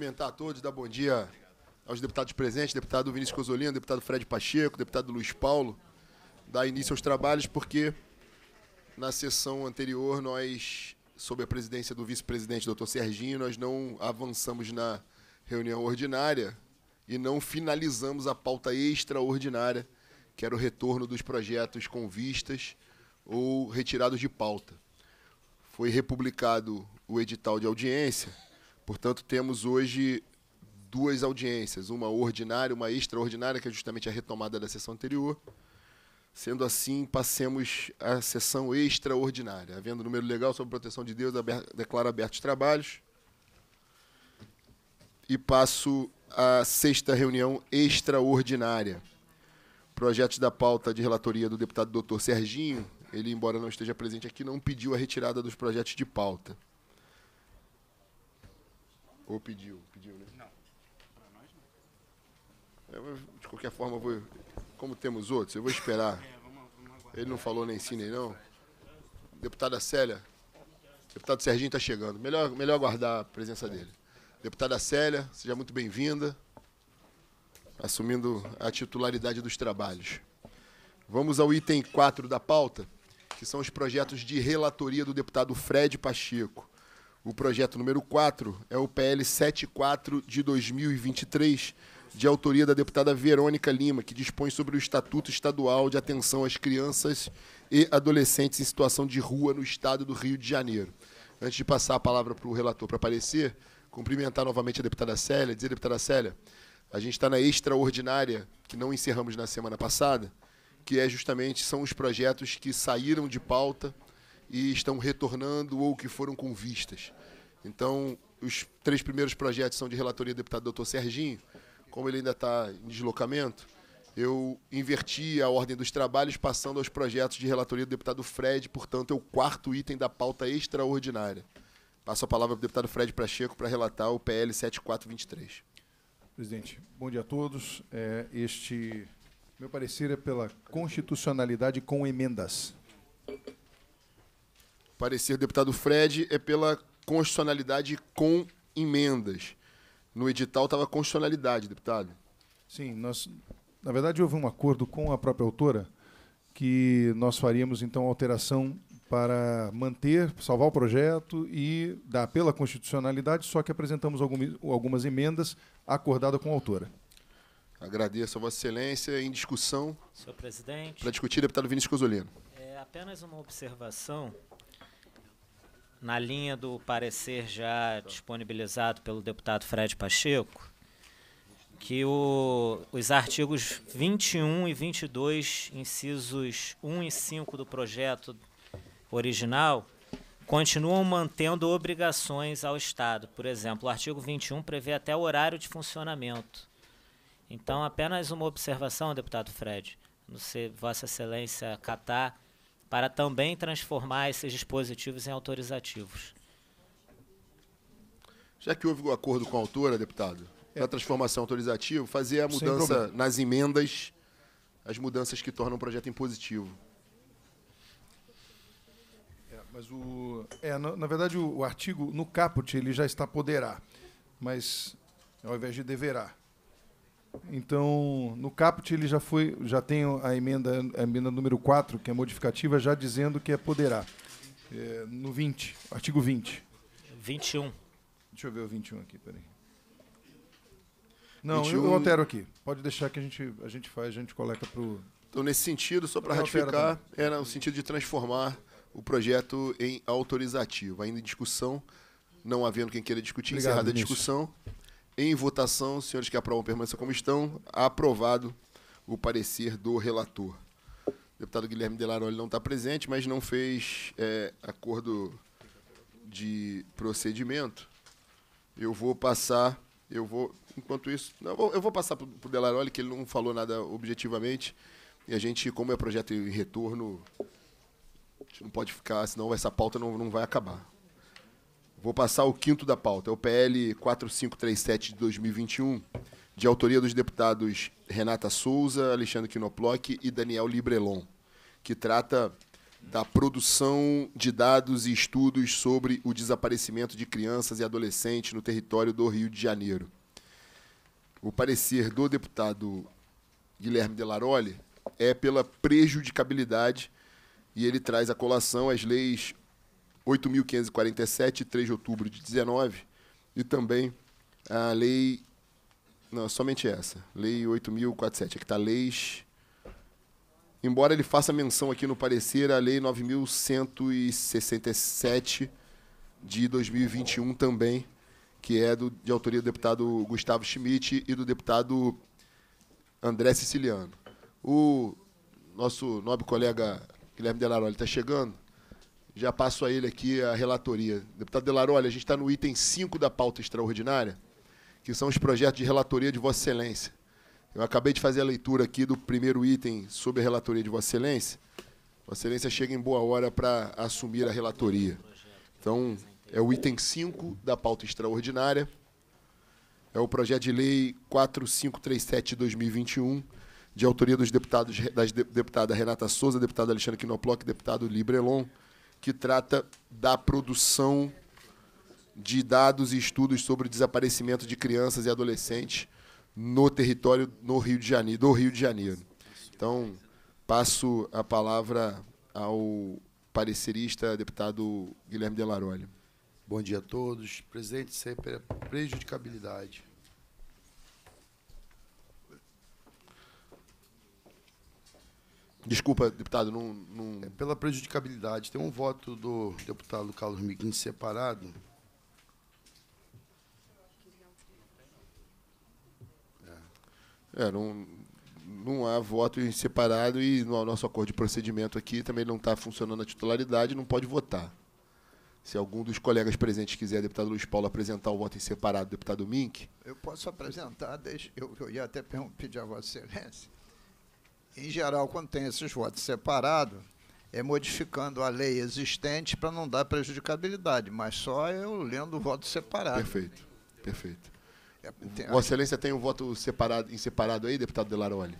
cumprimentar a todos, dar bom dia aos deputados presentes, deputado Vinícius Cozolino, deputado Fred Pacheco, deputado Luiz Paulo, dar início aos trabalhos, porque na sessão anterior nós, sob a presidência do vice-presidente, doutor Serginho, nós não avançamos na reunião ordinária e não finalizamos a pauta extraordinária, que era o retorno dos projetos com vistas ou retirados de pauta. Foi republicado o edital de audiência, Portanto, temos hoje duas audiências, uma ordinária, uma extraordinária, que é justamente a retomada da sessão anterior. Sendo assim, passemos à sessão extraordinária. Havendo número legal sobre proteção de Deus, declaro abertos os trabalhos. E passo à sexta reunião extraordinária. Projetos da pauta de relatoria do deputado doutor Serginho, ele, embora não esteja presente aqui, não pediu a retirada dos projetos de pauta. Ou pediu? Pediu, né? Não. nós não. de qualquer forma, vou, como temos outros, eu vou esperar. É, Ele não falou nem sim, nem não. Deputada Célia. Deputado Serginho está chegando. Melhor, melhor aguardar a presença dele. Deputada Célia, seja muito bem-vinda, assumindo a titularidade dos trabalhos. Vamos ao item 4 da pauta, que são os projetos de relatoria do deputado Fred Pacheco. O projeto número 4 é o PL 74 de 2023, de autoria da deputada Verônica Lima, que dispõe sobre o Estatuto Estadual de Atenção às Crianças e Adolescentes em Situação de Rua no Estado do Rio de Janeiro. Antes de passar a palavra para o relator para aparecer, cumprimentar novamente a deputada Célia, dizer, deputada Célia, a gente está na extraordinária, que não encerramos na semana passada, que é justamente, são os projetos que saíram de pauta, e estão retornando ou que foram com vistas. Então, os três primeiros projetos são de relatoria do deputado doutor Serginho. Como ele ainda está em deslocamento, eu inverti a ordem dos trabalhos, passando aos projetos de relatoria do deputado Fred, portanto, é o quarto item da pauta extraordinária. Passo a palavra para o deputado Fred Pacheco para relatar o PL 7423. Presidente, bom dia a todos. É, este, meu parecer, é pela constitucionalidade com emendas parecer do deputado Fred é pela constitucionalidade com emendas. No edital estava constitucionalidade, deputado. Sim, nós, na verdade houve um acordo com a própria autora que nós faríamos então alteração para manter, salvar o projeto e dar pela constitucionalidade, só que apresentamos algumas emendas acordada com a autora. Agradeço a Vossa Excelência. Em discussão. Senhor presidente. Para discutir, deputado Vinícius Cozolino. É apenas uma observação na linha do parecer já disponibilizado pelo deputado Fred Pacheco, que o, os artigos 21 e 22, incisos 1 e 5 do projeto original, continuam mantendo obrigações ao Estado. Por exemplo, o artigo 21 prevê até o horário de funcionamento. Então, apenas uma observação, deputado Fred, não sei, Vossa Excelência catar para também transformar esses dispositivos em autorizativos. Já que houve o um acordo com a autora, deputado, é. da transformação autorizativa, fazer a mudança nas emendas, as mudanças que tornam o projeto impositivo. É, mas o, é, na, na verdade, o, o, artigo, no caput, ele já está poderá, mas ao invés de deverá. Então, no caput ele já foi, já tem a emenda, a emenda número 4, que é modificativa, já dizendo que é poderá. É, no 20, artigo 20. 21. Deixa eu ver o 21 aqui, peraí. Não, 21... eu altero aqui. Pode deixar que a gente, a gente faz, a gente coloca para o. Então, nesse sentido, só para ratificar, era no sentido de transformar o projeto em autorizativo. Ainda em discussão, não havendo quem queira discutir, Obrigado, encerrada a discussão. Em votação, senhores que aprovam permaneçam como estão. Aprovado o parecer do relator. O deputado Guilherme Delaroli não está presente, mas não fez é, acordo de procedimento. Eu vou passar, eu vou, enquanto isso, eu vou, eu vou passar para o Delaroli, que ele não falou nada objetivamente, e a gente, como é projeto em retorno, a gente não pode ficar, senão essa pauta não, não vai acabar. Vou passar o quinto da pauta, é o PL 4537 de 2021, de autoria dos deputados Renata Souza, Alexandre Quinoplock e Daniel Librelon, que trata da produção de dados e estudos sobre o desaparecimento de crianças e adolescentes no território do Rio de Janeiro. O parecer do deputado Guilherme Delaroli é pela prejudicabilidade e ele traz à colação as leis 8.547, 3 de outubro de 19, e também a lei. Não, somente essa, lei 8.047. Aqui está leis. Embora ele faça menção aqui no parecer a lei 9.167 de 2021 também, que é do, de autoria do deputado Gustavo Schmidt e do deputado André Siciliano. O nosso nobre colega Guilherme Delaroli está chegando. Já passo a ele aqui a relatoria. Deputado Delaró, olha, a gente está no item 5 da pauta extraordinária, que são os projetos de relatoria de Vossa Excelência. Eu acabei de fazer a leitura aqui do primeiro item sobre a relatoria de Vossa Excelência. Vossa Excelência chega em boa hora para assumir a relatoria. Então, é o item 5 da pauta extraordinária. É o projeto de lei 4537 de 2021, de autoria dos deputados das deputada Renata Souza, deputado Alexandre Quinoploc, deputado Librelon que trata da produção de dados e estudos sobre o desaparecimento de crianças e adolescentes no território no Rio de Janeiro, do Rio de Janeiro. Então, passo a palavra ao parecerista, deputado Guilherme Delaroli. Bom dia a todos. Presidente, sempre a é prejudicabilidade Desculpa, deputado, não. não... É pela prejudicabilidade. Tem um voto do deputado Carlos Miguel separado. É, não, não há voto em separado e no nosso acordo de procedimento aqui também não está funcionando a titularidade, não pode votar. Se algum dos colegas presentes quiser, deputado Luiz Paulo, apresentar o voto em separado, deputado Mink. Eu posso apresentar, deixa, eu, eu ia até pedir a Vossa Excelência em geral, quando tem esses votos separados, é modificando a lei existente para não dar prejudicabilidade, mas só eu lendo o voto separado. Perfeito, perfeito. É, Vossa Excelência tem o um voto separado, em separado aí, deputado Delaroli?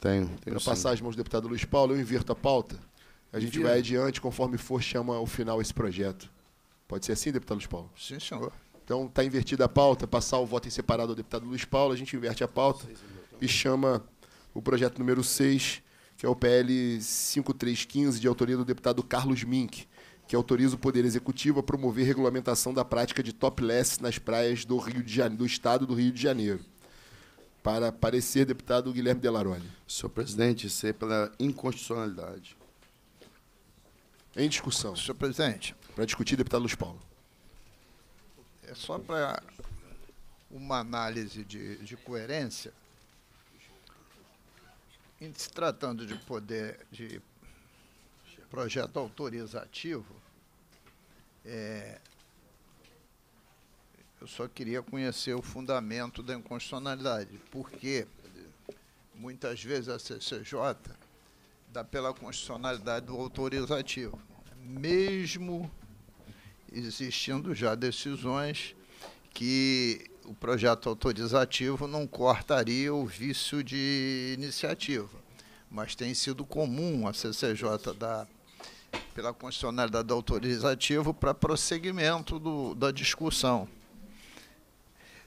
Tenho. tenho para passar as mãos do deputado Luiz Paulo, eu inverto a pauta. A gente Vira. vai adiante conforme for chama o final esse projeto. Pode ser assim, deputado Luiz Paulo? Sim, senhor. Então está invertida a pauta, passar o voto em separado ao deputado Luiz Paulo, a gente inverte a pauta e chama o projeto número 6, que é o PL 5315, de autoria do deputado Carlos Mink, que autoriza o Poder Executivo a promover regulamentação da prática de topless nas praias do, Rio de Janeiro, do Estado do Rio de Janeiro. Para parecer, deputado Guilherme Delarone. Senhor presidente, isso é pela inconstitucionalidade. Em discussão. Senhor presidente. Para discutir, deputado Luiz Paulo. É só para uma análise de, de coerência. Em se tratando de poder de projeto autorizativo, é, eu só queria conhecer o fundamento da inconstitucionalidade, porque muitas vezes a CCJ dá pela constitucionalidade do autorizativo, mesmo existindo já decisões que o projeto autorizativo não cortaria o vício de iniciativa, mas tem sido comum a CCJ dar pela constitucionalidade do autorizativo para prosseguimento do, da discussão.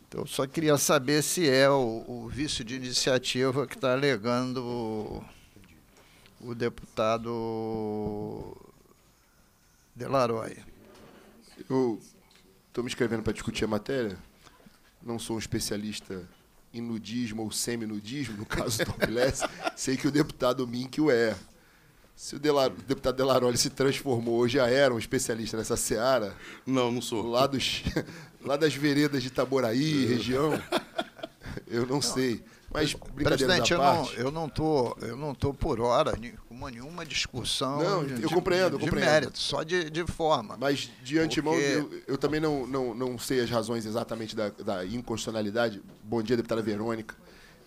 Então, eu só queria saber se é o, o vício de iniciativa que está alegando o, o deputado Delaroy. Eu estou me escrevendo para discutir a matéria? não sou um especialista em nudismo ou semi-nudismo, no caso do Topless, sei que o deputado Mink o é. Se o, Delar, o deputado Delaroli se transformou hoje, já era um especialista nessa seara? Não, não sou. Lá, dos, lá das veredas de Itaboraí, é. região? Eu não, não sei. Mas, presidente, eu não, eu não tô, eu não tô por hora com nenhuma discussão. Não, de, eu compreendo, de, eu compreendo. De mérito, só de, de forma. Mas de antemão, Porque... eu, eu, também não, não, não sei as razões exatamente da, da inconstitucionalidade. Bom dia, deputada Verônica.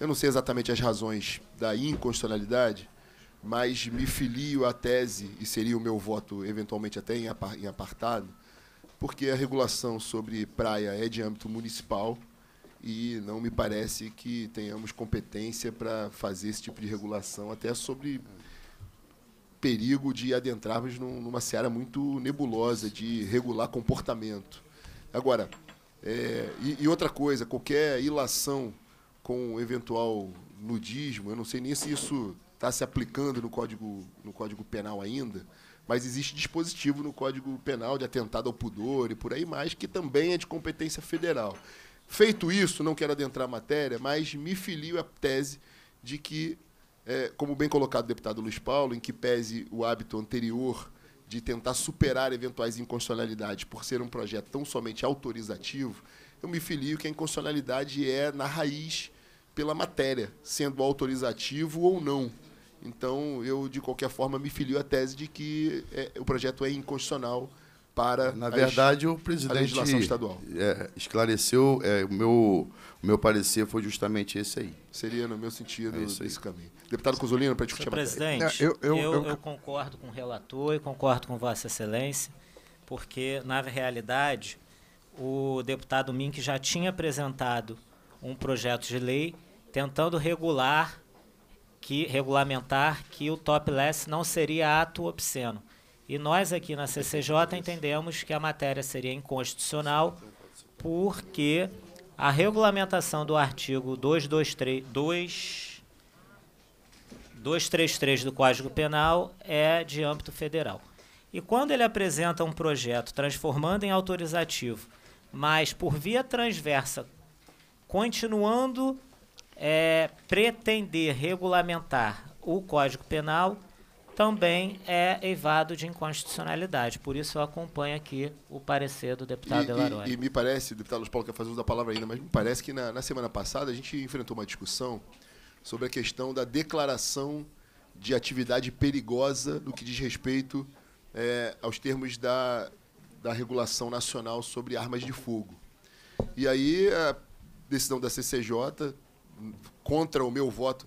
Eu não sei exatamente as razões da inconstitucionalidade, mas me filio à tese, e seria o meu voto eventualmente até em apartado, porque a regulação sobre praia é de âmbito municipal e não me parece que tenhamos competência para fazer esse tipo de regulação, até sobre perigo de adentrarmos numa seara muito nebulosa de regular comportamento. Agora, é, e, e, outra coisa, qualquer ilação com eventual nudismo, eu não sei nem se isso está se aplicando no código, no código Penal ainda, mas existe dispositivo no Código Penal de atentado ao pudor e por aí mais, que também é de competência federal. Feito isso, não quero adentrar a matéria, mas me filio à tese de que, é, como bem colocado o deputado Luiz Paulo, em que pese o hábito anterior de tentar superar eventuais inconstitucionalidades por ser um projeto tão somente autorizativo, eu me filio que a inconstitucionalidade é, na raiz, pela matéria, sendo autorizativo ou não. Então, eu, de qualquer forma, me filio à tese de que é, o projeto é inconstitucional para. Na verdade, as, o presidente. A legislação estadual. É, esclareceu. É, o, meu, o meu parecer foi justamente esse aí. Seria, no meu sentido, é esse caminho. Deputado Cozolino, para discutir a Presidente, eu eu, eu, eu, eu, concordo com o relator e concordo com Vossa Excelência, porque, na realidade, o deputado Mink já tinha apresentado um projeto de lei tentando regular que regulamentar que o topless não seria ato obsceno. E nós aqui na CCJ entendemos que a matéria seria inconstitucional porque a regulamentação do artigo 223, 2, 233 do Código Penal é de âmbito federal. E quando ele apresenta um projeto transformando em autorizativo, mas por via transversa, continuando é, pretender regulamentar o Código Penal, também é eivado de inconstitucionalidade. Por isso eu acompanho aqui o parecer do deputado Delarone. E, e, me parece, deputado Luiz Paulo quer fazer uso da palavra ainda, mas me parece que na, na, semana passada a gente enfrentou uma discussão sobre a questão da declaração de atividade perigosa no que diz respeito é, aos termos da, da regulação nacional sobre armas de fogo. E aí a decisão da CCJ, contra o meu voto,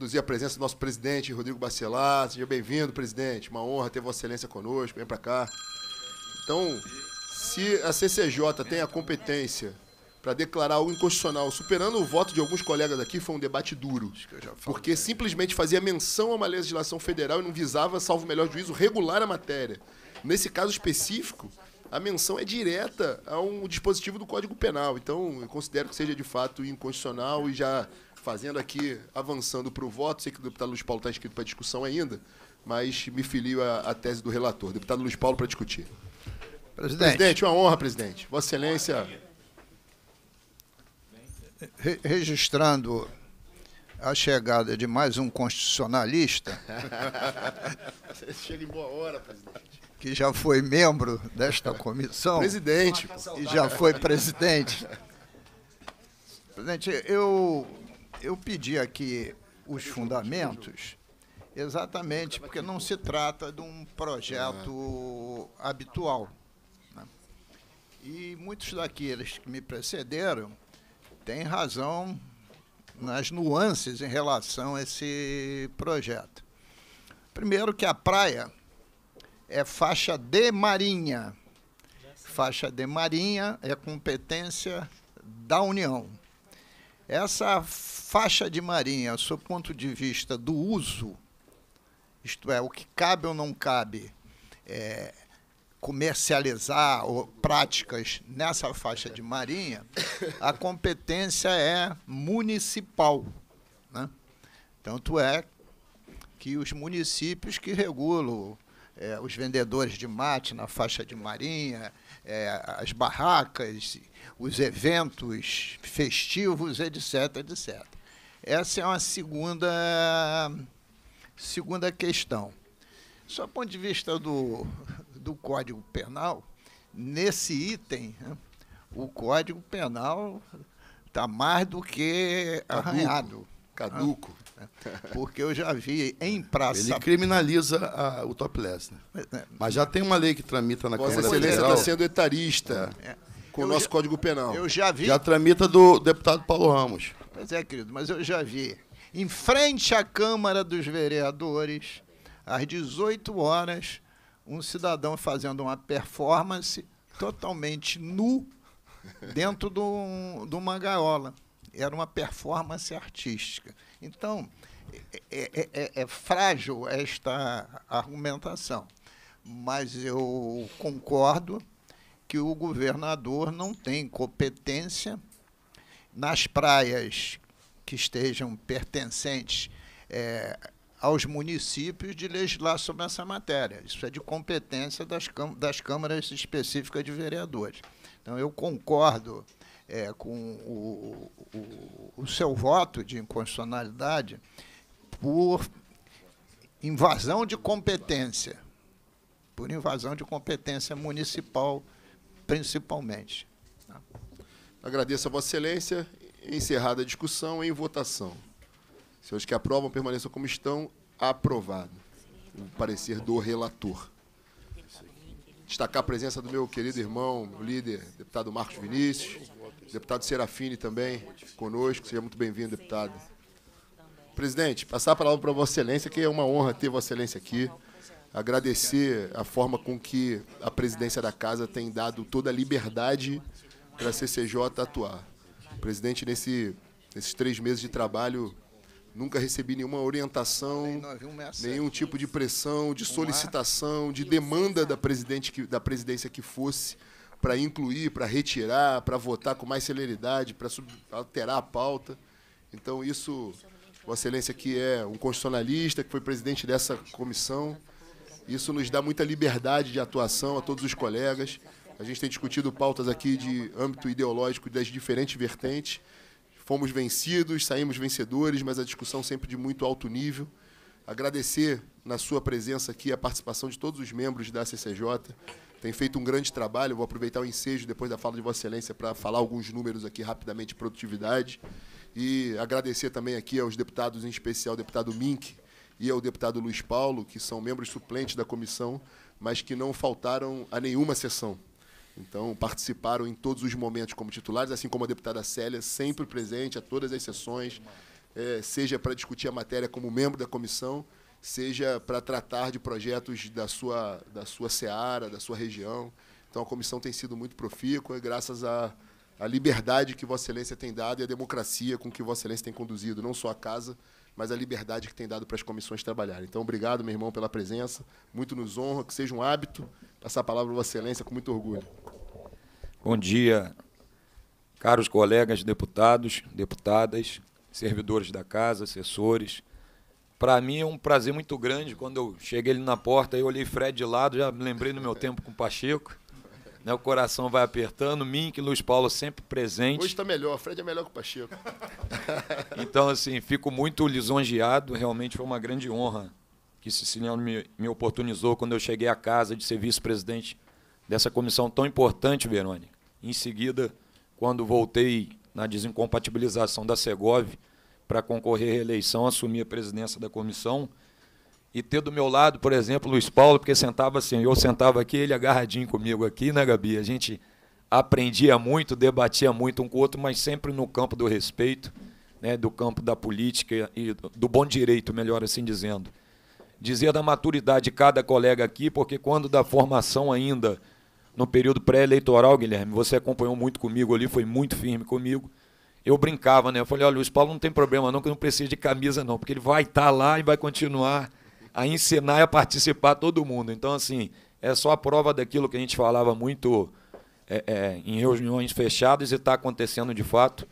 conduzir a presença do nosso presidente, Rodrigo Bacelar. Seja bem-vindo, presidente. Uma honra ter Vossa Excelência conosco. Vem para cá. Então, se a CCJ tem a competência para declarar algo inconstitucional, superando o voto de alguns colegas aqui, foi um debate duro. Porque né? simplesmente fazia menção a uma legislação federal e não visava, salvo o melhor juízo, regular a matéria. Nesse caso específico, a menção é direta a um dispositivo do Código Penal. Então, eu considero que seja de fato inconstitucional e já fazendo aqui, avançando para o voto, sei que o deputado Luiz Paulo está inscrito para discussão ainda, mas me filio à, tese do relator. Deputado Luiz Paulo para discutir. Presidente. presidente, uma honra, presidente. Vossa Excelência. Re registrando a chegada de mais um constitucionalista. Você chega em boa hora, presidente. Que já foi membro desta comissão. Presidente. E já foi presidente. Presidente, eu eu pedi aqui os fundamentos, exatamente porque não se trata de um projeto habitual. Né? E muitos daqueles que me precederam têm razão nas nuances em relação a esse projeto. Primeiro que a praia é faixa de marinha. Faixa de marinha é competência da União. Essa faixa de marinha, sob ponto de vista do uso, isto é, o que cabe ou não cabe é, comercializar ou práticas nessa faixa de marinha, a competência é municipal. Né? Tanto é que os municípios que regulam é, os vendedores de mate na faixa de marinha, é, as barracas, os eventos festivos, etc, etc. Essa é uma segunda, segunda questão. Só do ponto de vista do, do Código Penal, nesse item, né, o Código Penal está mais do que arranhado. Caduco. Caduco. Porque eu já vi em praça. Ele criminaliza a, o topless. Né? Mas né, já tem uma lei que tramita na Vossa Câmara Federal. está sendo etarista é. com eu o nosso já, Código Penal. Eu já vi. Já tramita do deputado Paulo Ramos. Pois é, querido, mas eu já vi. Em frente à Câmara dos Vereadores, às 18 horas, um cidadão fazendo uma performance totalmente nu dentro de, um, de uma gaiola era uma performance artística. Então, é é, é, é, é frágil esta argumentação, mas eu concordo que o governador não tem competência nas praias que estejam pertencentes é, aos municípios de legislar sobre essa matéria. Isso é de competência das, das câmaras específicas de vereadores. Então, eu concordo é, com o, o, o seu voto de inconstitucionalidade por invasão de competência, por invasão de competência municipal, principalmente. Né? Agradeço a Vossa Excelência. Encerrada a discussão em votação. Se hoje que aprovam permaneçam como estão, aprovado. O parecer do relator. Destacar a presença do meu querido irmão, líder, deputado Marcos Vinícius. Deputado Serafini também conosco. Seja muito bem-vindo, deputado. Presidente, passar a palavra para Vossa Excelência, que é uma honra ter Vossa Excelência aqui. Agradecer a forma com que a presidência da casa tem dado toda a liberdade para a CCJ atuar. Presidente, nesse, nesses três meses de trabalho, Nunca recebi nenhuma orientação, nenhum tipo de pressão, de solicitação, de demanda da, presidente que, da presidência que fosse para incluir, para retirar, para votar com mais celeridade, para alterar a pauta. Então, isso, Vossa Excelência, que é um constitucionalista, que foi presidente dessa comissão, isso nos dá muita liberdade de atuação a todos os colegas. A gente tem discutido pautas aqui de âmbito ideológico das diferentes vertentes. Fomos vencidos, saímos vencedores, mas a discussão sempre de muito alto nível. Agradecer na sua presença aqui a participação de todos os membros da CCJ tem feito um grande trabalho. Vou aproveitar o ensejo depois da fala de Vossa Excelência para falar alguns números aqui rapidamente de produtividade. E agradecer também aqui aos deputados, em especial o deputado Mink e ao deputado Luiz Paulo, que são membros suplentes da comissão, mas que não faltaram a nenhuma sessão. Então, participaram em todos os momentos como titulares, assim como a deputada Célia, sempre presente a todas as sessões, é, seja para discutir a matéria como membro da comissão, seja para tratar de projetos da sua, da sua seara, da sua região. Então, a comissão tem sido muito profícua, graças à, à liberdade que Vossa Excelência tem dado e à democracia com que Vossa Excelência tem conduzido, não só a casa, mas a liberdade que tem dado para as comissões trabalharem. Então, obrigado, meu irmão, pela presença. Muito nos honra, que seja um hábito. Passar a palavra a Vossa Excelência com muito orgulho. Bom dia, caros colegas deputados, deputadas, servidores da casa, assessores para mim é um prazer muito grande. Quando eu cheguei ali na porta, eu olhei Fred de lado, já me lembrei do meu tempo com o Pacheco. Né, o coração vai apertando, Mink e Luiz Paulo sempre presente. Hoje está melhor, Fred é melhor que o Pacheco. então, assim, fico muito lisonjeado. Realmente foi uma grande honra que Siciliano me, me oportunizou quando eu cheguei à casa de ser vice-presidente dessa comissão tão importante, Verônica. Em seguida, quando voltei na desincompatibilização da Segov, para concorrer à reeleição, assumir a presidência da comissão e ter do meu lado, por exemplo, Luiz Paulo, porque sentava assim, eu sentava aqui, ele agarradinho comigo aqui, né, Gabi? A gente aprendia muito, debatia muito um com o outro, mas sempre no campo do respeito, né, do campo da política e do bom direito, melhor assim dizendo. Dizia da maturidade de cada colega aqui, porque quando da formação ainda, no período pré-eleitoral, Guilherme, você acompanhou muito comigo ali, foi muito firme comigo eu brincava, né? Eu falei, olha, o Luiz Paulo não tem problema não, que não precisa de camisa não, porque ele vai estar tá lá e vai continuar a ensinar e a participar todo mundo. Então, assim, é só a prova daquilo que a gente falava muito é, é, em reuniões fechadas e está acontecendo de fato.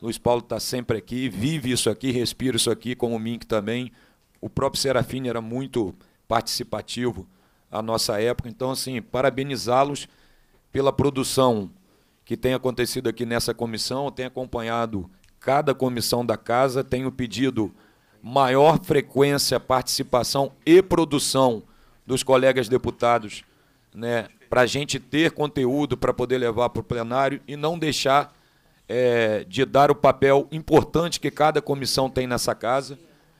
Luiz Paulo está sempre aqui, vive isso aqui, respira isso aqui, como o Mink também. O próprio Serafim era muito participativo à nossa época. Então, assim, parabenizá-los pela produção que tem acontecido aqui nessa comissão, tem acompanhado cada comissão da casa, tenho pedido maior frequência, participação e produção dos colegas deputados, né, para a gente ter conteúdo para poder levar para o plenário e não deixar é, de dar o papel importante que cada comissão tem nessa casa.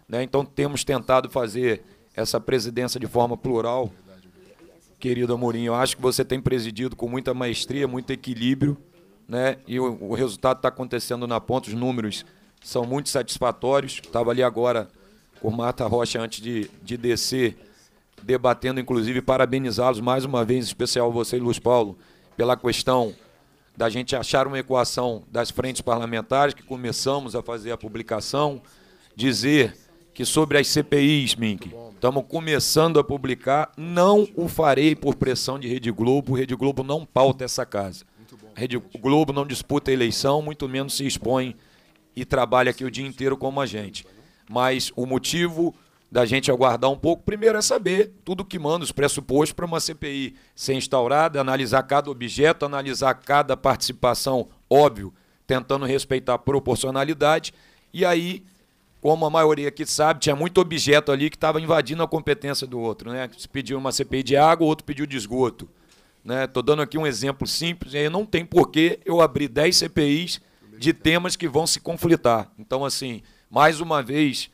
Né? Então, temos tentado fazer essa presidência de forma plural querido Amorim. Eu acho que você tem presidido com muita maestria, muito equilíbrio, né? E o, o resultado está acontecendo na ponta, os números são muito satisfatórios. Estava ali agora com o Marta Rocha antes de, de descer, debatendo, inclusive, parabenizá-los mais uma vez, em especial você e Luiz Paulo, pela questão da gente achar uma equação das frentes parlamentares, que começamos a fazer a publicação, dizer que sobre as CPIs, Mink, estamos começando a publicar. Não o farei por pressão de Rede Globo. Rede Globo não pauta essa casa. Rede Globo não disputa a eleição, muito menos se expõe e trabalha aqui o dia inteiro como a gente. Mas o motivo da gente aguardar um pouco, primeiro é saber tudo que manda os pressupostos para uma CPI ser instaurada, analisar cada objeto, analisar cada participação, óbvio, tentando respeitar a proporcionalidade, e aí como a maioria aqui sabe, tinha muito objeto ali que estava invadindo a competência do outro. Né? Se pediu uma CPI de água, o outro pediu de esgoto. Estou né? dando aqui um exemplo simples, e aí não tem porquê eu abrir 10 CPIs de temas que vão se conflitar. Então, assim, mais uma vez,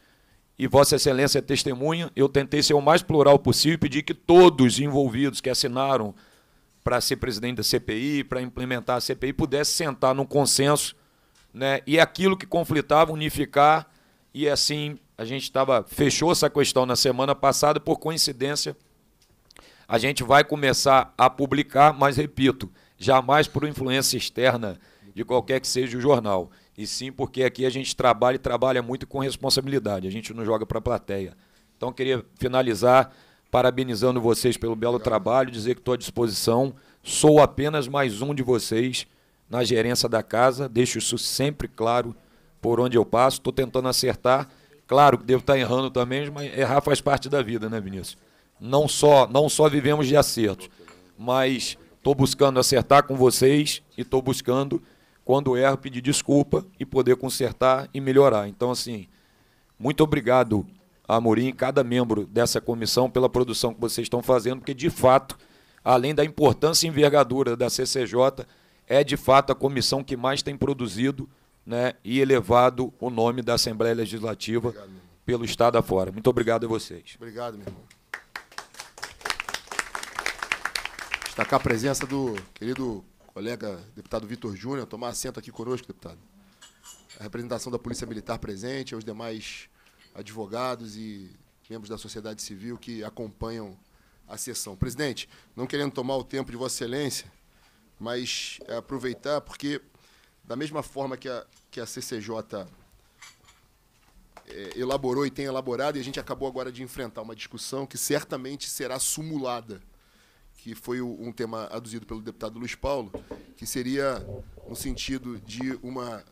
e Vossa Excelência é testemunha, eu tentei ser o mais plural possível e pedir que todos envolvidos que assinaram para ser presidente da CPI, para implementar a CPI, pudessem sentar num consenso né? e aquilo que conflitava, unificar e assim, a gente tava, fechou essa questão na semana passada, por coincidência, a gente vai começar a publicar, mas repito, jamais por influência externa de qualquer que seja o jornal. E sim porque aqui a gente trabalha e trabalha muito com responsabilidade, a gente não joga para a plateia. Então, queria finalizar parabenizando vocês pelo belo trabalho, dizer que estou à disposição. Sou apenas mais um de vocês na gerência da casa, deixo isso sempre claro por onde eu passo, estou tentando acertar. Claro que devo estar errando também, mas errar faz parte da vida, né, Vinícius? Não só, não só vivemos de acertos, mas estou buscando acertar com vocês e estou buscando, quando erro, pedir desculpa e poder consertar e melhorar. Então, assim, muito obrigado, Amorim, cada membro dessa comissão, pela produção que vocês estão fazendo, porque, de fato, além da importância e envergadura da CCJ, é, de fato, a comissão que mais tem produzido né, e elevado o nome da Assembleia Legislativa obrigado, pelo Estado afora. Muito obrigado a vocês. Obrigado, meu irmão. Destacar a presença do querido colega deputado Vitor Júnior, tomar assento aqui conosco, deputado. A representação da Polícia Militar presente, aos demais advogados e membros da sociedade civil que acompanham a sessão. Presidente, não querendo tomar o tempo de Vossa Excelência, mas é aproveitar, porque da mesma forma que a, que a CCJ é, elaborou e tem elaborado, e a gente acabou agora de enfrentar uma discussão que certamente será sumulada, que foi o, um tema aduzido pelo deputado Luiz Paulo, que seria no sentido de uma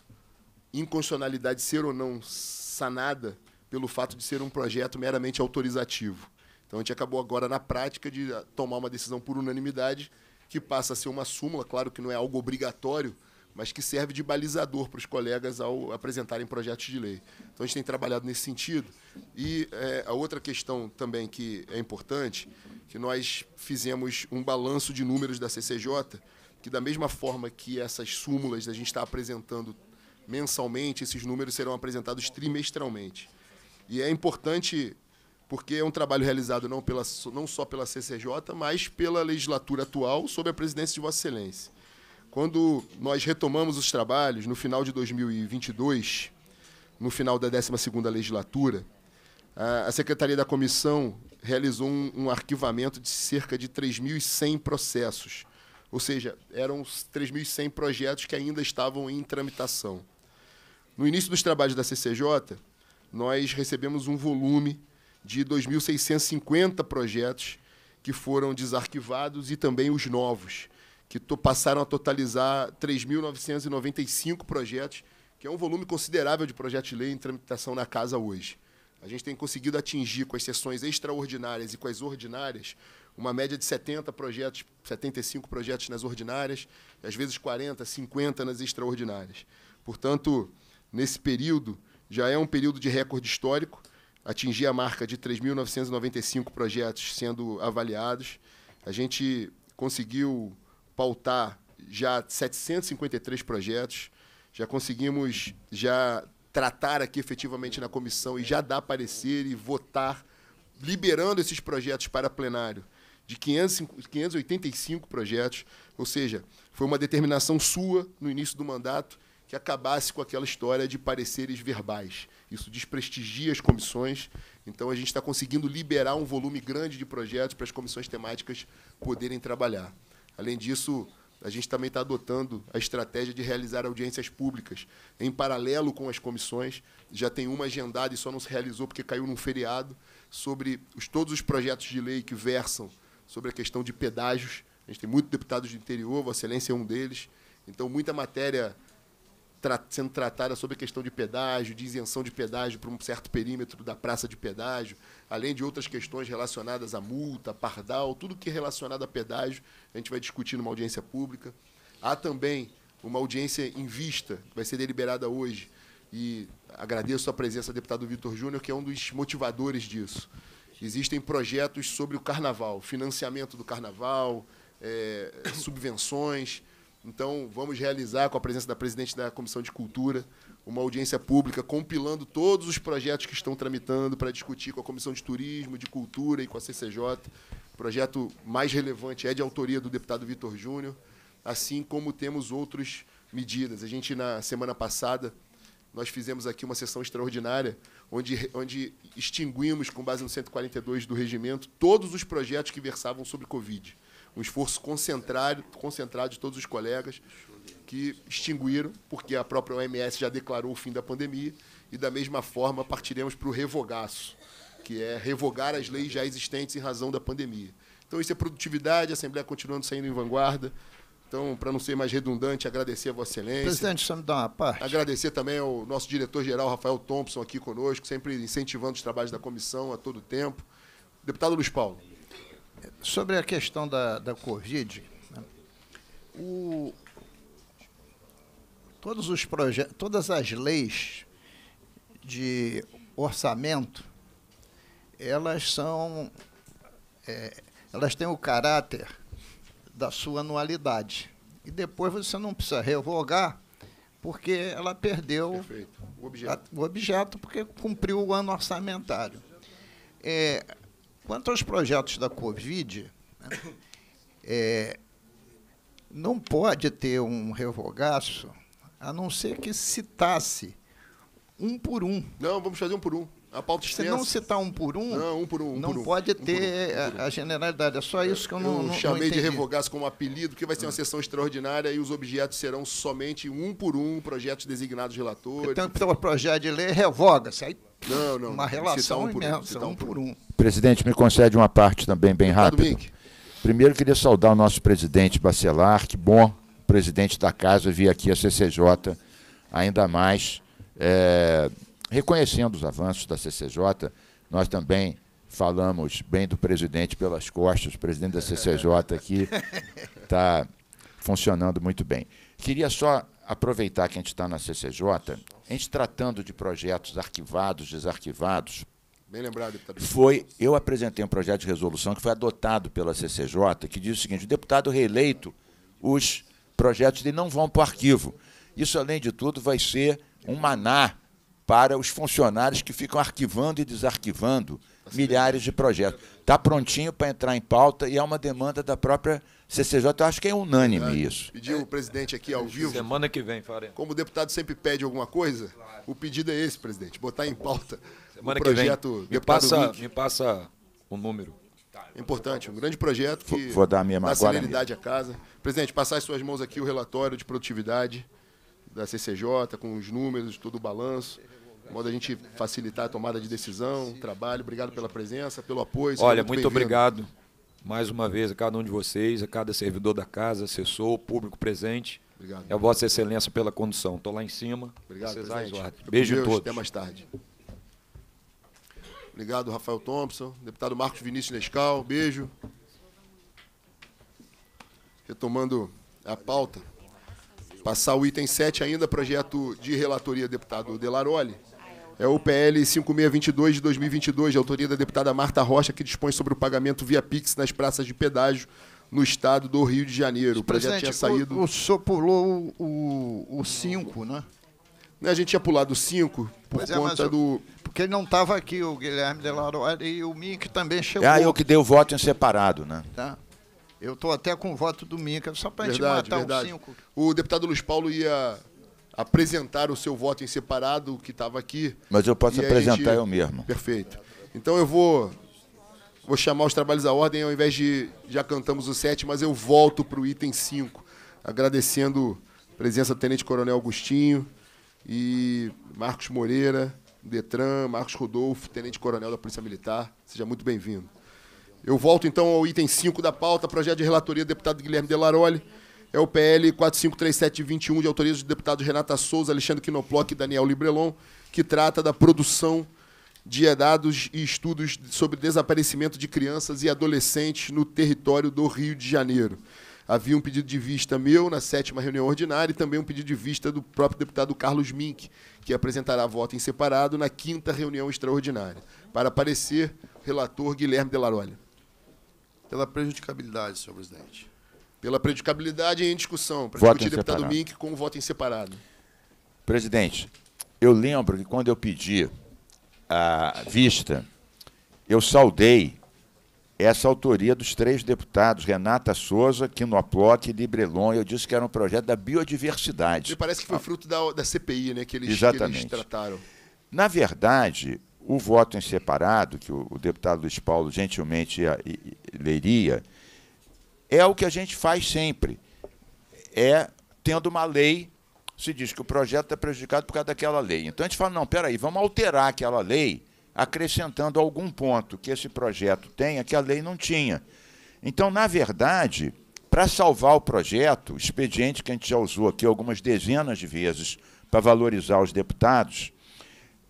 inconstitucionalidade ser ou não sanada pelo fato de ser um projeto meramente autorizativo. Então a gente acabou agora na prática de tomar uma decisão por unanimidade que passa a ser uma súmula, claro que não é algo obrigatório, mas que serve de balizador para os colegas ao apresentarem projetos de lei. Então a gente tem trabalhado nesse sentido. E é, a outra questão também que é importante, que nós fizemos um balanço de números da CCJ, que da mesma forma que essas súmulas a gente está apresentando mensalmente, esses números serão apresentados trimestralmente. E é importante porque é um trabalho realizado não, pela, não só pela CCJ, mas pela legislatura atual, sob a presidência de Vossa Excelência. Quando nós retomamos os trabalhos no final de 2022, no final da 12ª legislatura, a Secretaria da Comissão realizou um, um arquivamento de cerca de 3.100 processos, ou seja, eram 3.100 projetos que ainda estavam em tramitação. No início dos trabalhos da CCJ, nós recebemos um volume de 2.650 projetos que foram desarquivados e também os novos, que passaram a totalizar 3.995 projetos, que é um volume considerável de projetos de lei em tramitação na casa hoje. A gente tem conseguido atingir com as sessões extraordinárias e com as ordinárias uma média de 70 projetos, 75 projetos nas ordinárias, às vezes 40, 50 nas extraordinárias. Portanto, nesse período, já é um período de recorde histórico, atingir a marca de 3.995 projetos sendo avaliados. A gente conseguiu pautar já 753 projetos, já conseguimos já tratar aqui efetivamente na comissão e já dar parecer e votar, liberando esses projetos para plenário de 500, 585 projetos, ou seja, foi uma determinação sua no início do mandato que acabasse com aquela história de pareceres verbais. Isso desprestigia as comissões, então a gente está conseguindo liberar um volume grande de projetos para as comissões temáticas poderem trabalhar. Além disso, a gente também está adotando a estratégia de realizar audiências públicas em paralelo com as comissões. Já tem uma agendada e só não se realizou porque caiu num feriado, sobre os, todos os projetos de lei que versam sobre a questão de pedágios. A gente tem muitos deputados do interior, Vossa Excelência é um deles. Então, muita matéria tra sendo tratada sobre a questão de pedágio, de isenção de pedágio para um certo perímetro da praça de pedágio, além de outras questões relacionadas à multa, pardal, tudo que é relacionado a pedágio, a gente vai discutir numa audiência pública. Há também uma audiência em vista, que vai ser deliberada hoje, e agradeço a presença do deputado Vitor Júnior, que é um dos motivadores disso. Existem projetos sobre o carnaval, financiamento do carnaval, é, subvenções. Então, vamos realizar, com a presença da presidente da Comissão de Cultura, uma audiência pública compilando todos os projetos que estão tramitando para discutir com a Comissão de Turismo, de Cultura e com a CCJ. O projeto mais relevante é de autoria do deputado Vitor Júnior, assim como temos outras medidas. A gente, na semana passada, nós fizemos aqui uma sessão extraordinária, onde, onde extinguimos, com base no 142 do regimento, todos os projetos que versavam sobre Covid um esforço concentrado, concentrado de todos os colegas que extinguiram, porque a própria OMS já declarou o fim da pandemia, e da mesma forma partiremos para o revogaço, que é revogar as leis já existentes em razão da pandemia. Então, isso é produtividade, a Assembleia continuando saindo em vanguarda. Então, para não ser mais redundante, agradecer a Vossa Excelência. Presidente, só me dá uma parte. Agradecer também ao nosso diretor-geral, Rafael Thompson, aqui conosco, sempre incentivando os trabalhos da comissão a todo tempo. Deputado Luiz Paulo sobre a questão da, da Covid, né? o, todos os projetos, todas as leis de orçamento, elas são, é, elas têm o caráter da sua anualidade. E depois você não precisa revogar, porque ela perdeu o objeto. A, o objeto, porque cumpriu o ano orçamentário. É, Quanto aos projetos da Covid, né, é, não pode ter um revogaço a não ser que citasse um por um. Não, vamos fazer um por um. A pauta extensa. Se não citar um por um, não, um por um, um não por um, pode ter um por a, a, generalidade. É só é, isso que eu, eu não, não chamei não de revogaço como apelido, porque vai ser uma ah. sessão extraordinária e os objetos serão somente um por um, projetos designados relatores. Então, o projeto de lei revoga-se. Aí não, não. Uma tá relação tá um por imensa, um, por um. Presidente, me concede uma parte também, bem rápido. Primeiro, queria saudar o nosso presidente Bacelar, que bom, presidente da casa, vir aqui a CCJ, ainda mais, é, reconhecendo os avanços da CCJ, nós também falamos bem do presidente pelas costas, o presidente da CCJ aqui está funcionando muito bem. Queria só aproveitar que a gente está na CCJ, a gente tratando de projetos arquivados, desarquivados. Bem lembrado, deputado. Foi, eu apresentei um projeto de resolução que foi adotado pela CCJ, que diz o seguinte: o deputado reeleito, os projetos dele não vão para o arquivo. Isso, além de tudo, vai ser um maná para os funcionários que ficam arquivando e desarquivando tá milhares de projetos. Está prontinho para entrar em pauta e é uma demanda da própria CCJ, eu acho que é unânime é. isso. Pedir o presidente aqui ao vivo. Semana que vem, faremos. Como o deputado sempre pede alguma coisa, claro. o pedido é esse, presidente, botar em pauta Semana o projeto que vem. Me passa, me passa o número. Importante, um grande projeto que vou, vou dar a minha dá celeridade à casa. Presidente, passar as suas mãos aqui o relatório de produtividade da CCJ, com os números, todo o balanço modo a gente facilitar a tomada de decisão, trabalho. Obrigado pela presença, pelo apoio. Olha, muito, muito obrigado mais uma vez a cada um de vocês, a cada servidor da casa, assessor, público presente. Obrigado. É a Vossa Excelência pela condução. Estou lá em cima. Obrigado, vocês presidente. Beijo a todos. Até mais tarde. Obrigado, Rafael Thompson. Deputado Marcos Vinícius Nescal. Beijo. Retomando a pauta. Passar o item 7 ainda, projeto de relatoria, deputado Delaroli. É o PL 5622 de 2022, de autoria da deputada Marta Rocha, que dispõe sobre o pagamento via Pix nas praças de pedágio no estado do Rio de Janeiro. O projeto tinha saído. O, o senhor pulou o 5, né? né? A gente tinha pulado o 5 por é, conta do. Porque ele não estava aqui o Guilherme Delaroy e o Mink também chegou. Ah, eu que dei o voto em separado, né? Tá. Eu estou até com o voto do Mink, só para a gente matar verdade. o 5. O deputado Luiz Paulo ia apresentar o seu voto em separado, o que estava aqui. Mas eu posso apresentar gente... eu mesmo. Perfeito. Então eu vou, vou chamar os trabalhos à ordem, ao invés de já cantamos o 7, mas eu volto para o item 5, agradecendo a presença do Tenente Coronel Agostinho e Marcos Moreira, Detran, Marcos Rodolfo, Tenente Coronel da Polícia Militar. Seja muito bem-vindo. Eu volto então ao item 5 da pauta, projeto de relatoria do deputado Guilherme Delaroli. É o PL 453721, de autoria dos deputados Renata Souza, Alexandre Quinoploc e Daniel Librelon, que trata da produção de dados e estudos sobre desaparecimento de crianças e adolescentes no território do Rio de Janeiro. Havia um pedido de vista meu na sétima reunião ordinária e também um pedido de vista do próprio deputado Carlos Mink, que apresentará voto em separado na quinta reunião extraordinária. Para aparecer, relator Guilherme Delarolha. Pela prejudicabilidade, senhor presidente. Pela predicabilidade em discussão, para voto discutir deputado separado. Mink com o voto em separado. Presidente, eu lembro que quando eu pedi a vista, eu saudei essa autoria dos três deputados, Renata Souza, Quinoploc e Librelon. Eu disse que era um projeto da biodiversidade. Me parece que foi fruto da, da CPI, né, que eles, Exatamente. que eles trataram. Na verdade, o voto em separado, que o, o deputado Luiz Paulo gentilmente leria, é o que a gente faz sempre. É tendo uma lei, se diz que o projeto está é prejudicado por causa daquela lei. Então a gente fala, não, peraí, vamos alterar aquela lei, acrescentando algum ponto que esse projeto tenha que a lei não tinha. Então, na verdade, para salvar o projeto, o expediente que a gente já usou aqui algumas dezenas de vezes para valorizar os deputados,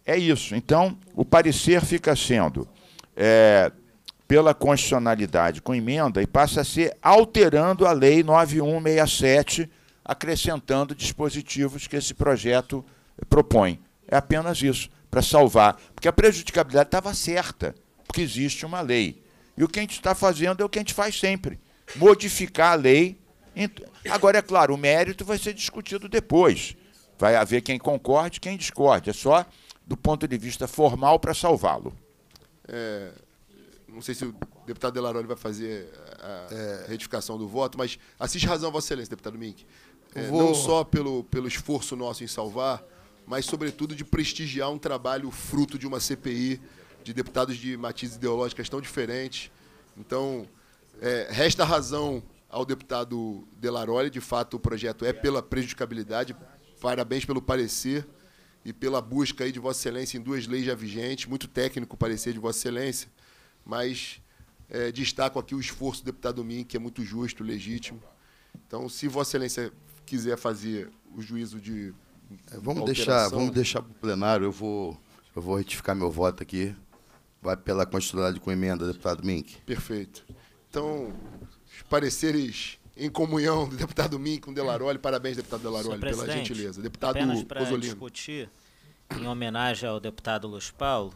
é isso. Então, o parecer fica sendo é, pela constitucionalidade com emenda e passa a ser alterando a Lei 9167, acrescentando dispositivos que esse projeto propõe. É apenas isso, para salvar. Porque a prejudicabilidade estava certa, porque existe uma lei. E o que a gente está fazendo é o que a gente faz sempre: modificar a lei. Agora, é claro, o mérito vai ser discutido depois. Vai haver quem concorde, quem discorde. É só do ponto de vista formal para salvá-lo. É, não sei se o deputado Delaroli vai fazer eh, a é. retificação do voto, mas assiste razão, Vossa Excelência, deputado Mink. É, vou... Não só pelo, pelo esforço nosso em salvar, mas, sobretudo, de prestigiar um trabalho fruto de uma CPI, de deputados de matizes ideológicas tão diferentes. Então, é, resta razão ao deputado Delaroli, de fato, o projeto é pela prejudicabilidade. Parabéns pelo parecer e pela busca aí de Vossa Excelência em duas leis já vigentes, muito técnico o parecer de Vossa Excelência mas é, destaco aqui o esforço do deputado Min, que é muito justo, legítimo. Então, se Vossa Excelência quiser fazer o juízo de. É, vamos deixar vamos deixar para o plenário, eu vou, eu vou retificar meu voto aqui. Vai pela constitucionalidade com emenda, deputado Mink. Perfeito. Então, os pareceres em comunhão do deputado Mink com Delaroli. Parabéns, deputado Delaroli, pela gentileza. Deputado apenas para discutir, em homenagem ao deputado Luiz Paulo,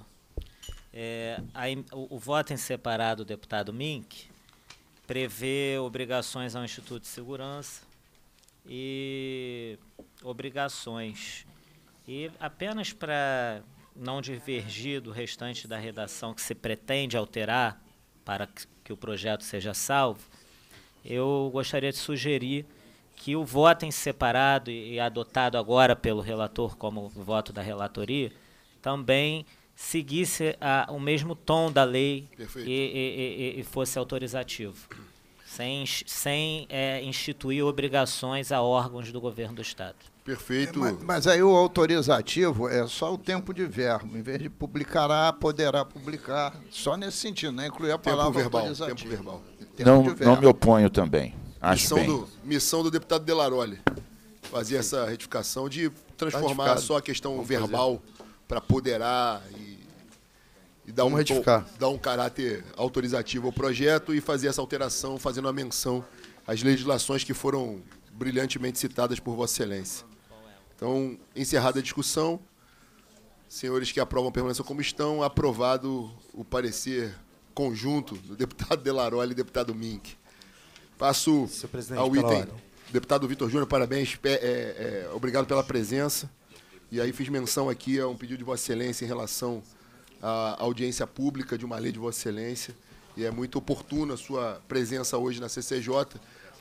é, a, o, o, voto em separado do deputado Mink prevê obrigações ao Instituto de Segurança e obrigações. E apenas para não divergir do restante da redação que se pretende alterar para que, que o projeto seja salvo, eu gostaria de sugerir que o voto em separado e adotado agora pelo relator como voto da relatoria também seguisse a, o mesmo tom da lei e, e, e, fosse autorizativo, sem, sem é, instituir obrigações a órgãos do governo do Estado. Perfeito. É, mas, mas, aí o autorizativo é só o tempo de verbo. Em vez de publicará, poderá publicar. Só nesse sentido, né? Incluir a tempo palavra verbal, autorizativo. Tempo verbal. Tempo não, verbo. não me oponho também. Acho missão, bem. Do, missão do deputado Delaroli. Fazer essa retificação de transformar só a questão Vamos verbal para poderá e e dar um, retificar. dar um caráter autorizativo ao projeto e fazer essa alteração, fazendo a menção às legislações que foram brilhantemente citadas por Vossa Excelência. Então, encerrada a discussão, senhores que aprovam permaneçam como estão, aprovado o parecer conjunto do deputado Delaroli e deputado Mink. Passo ao item. Deputado Vitor Júnior, parabéns, é, é, obrigado pela presença. E aí fiz menção aqui a um pedido de Vossa Excelência em relação a audiência pública de uma lei de Vossa Excelência. E é muito oportuna a sua presença hoje na CCJ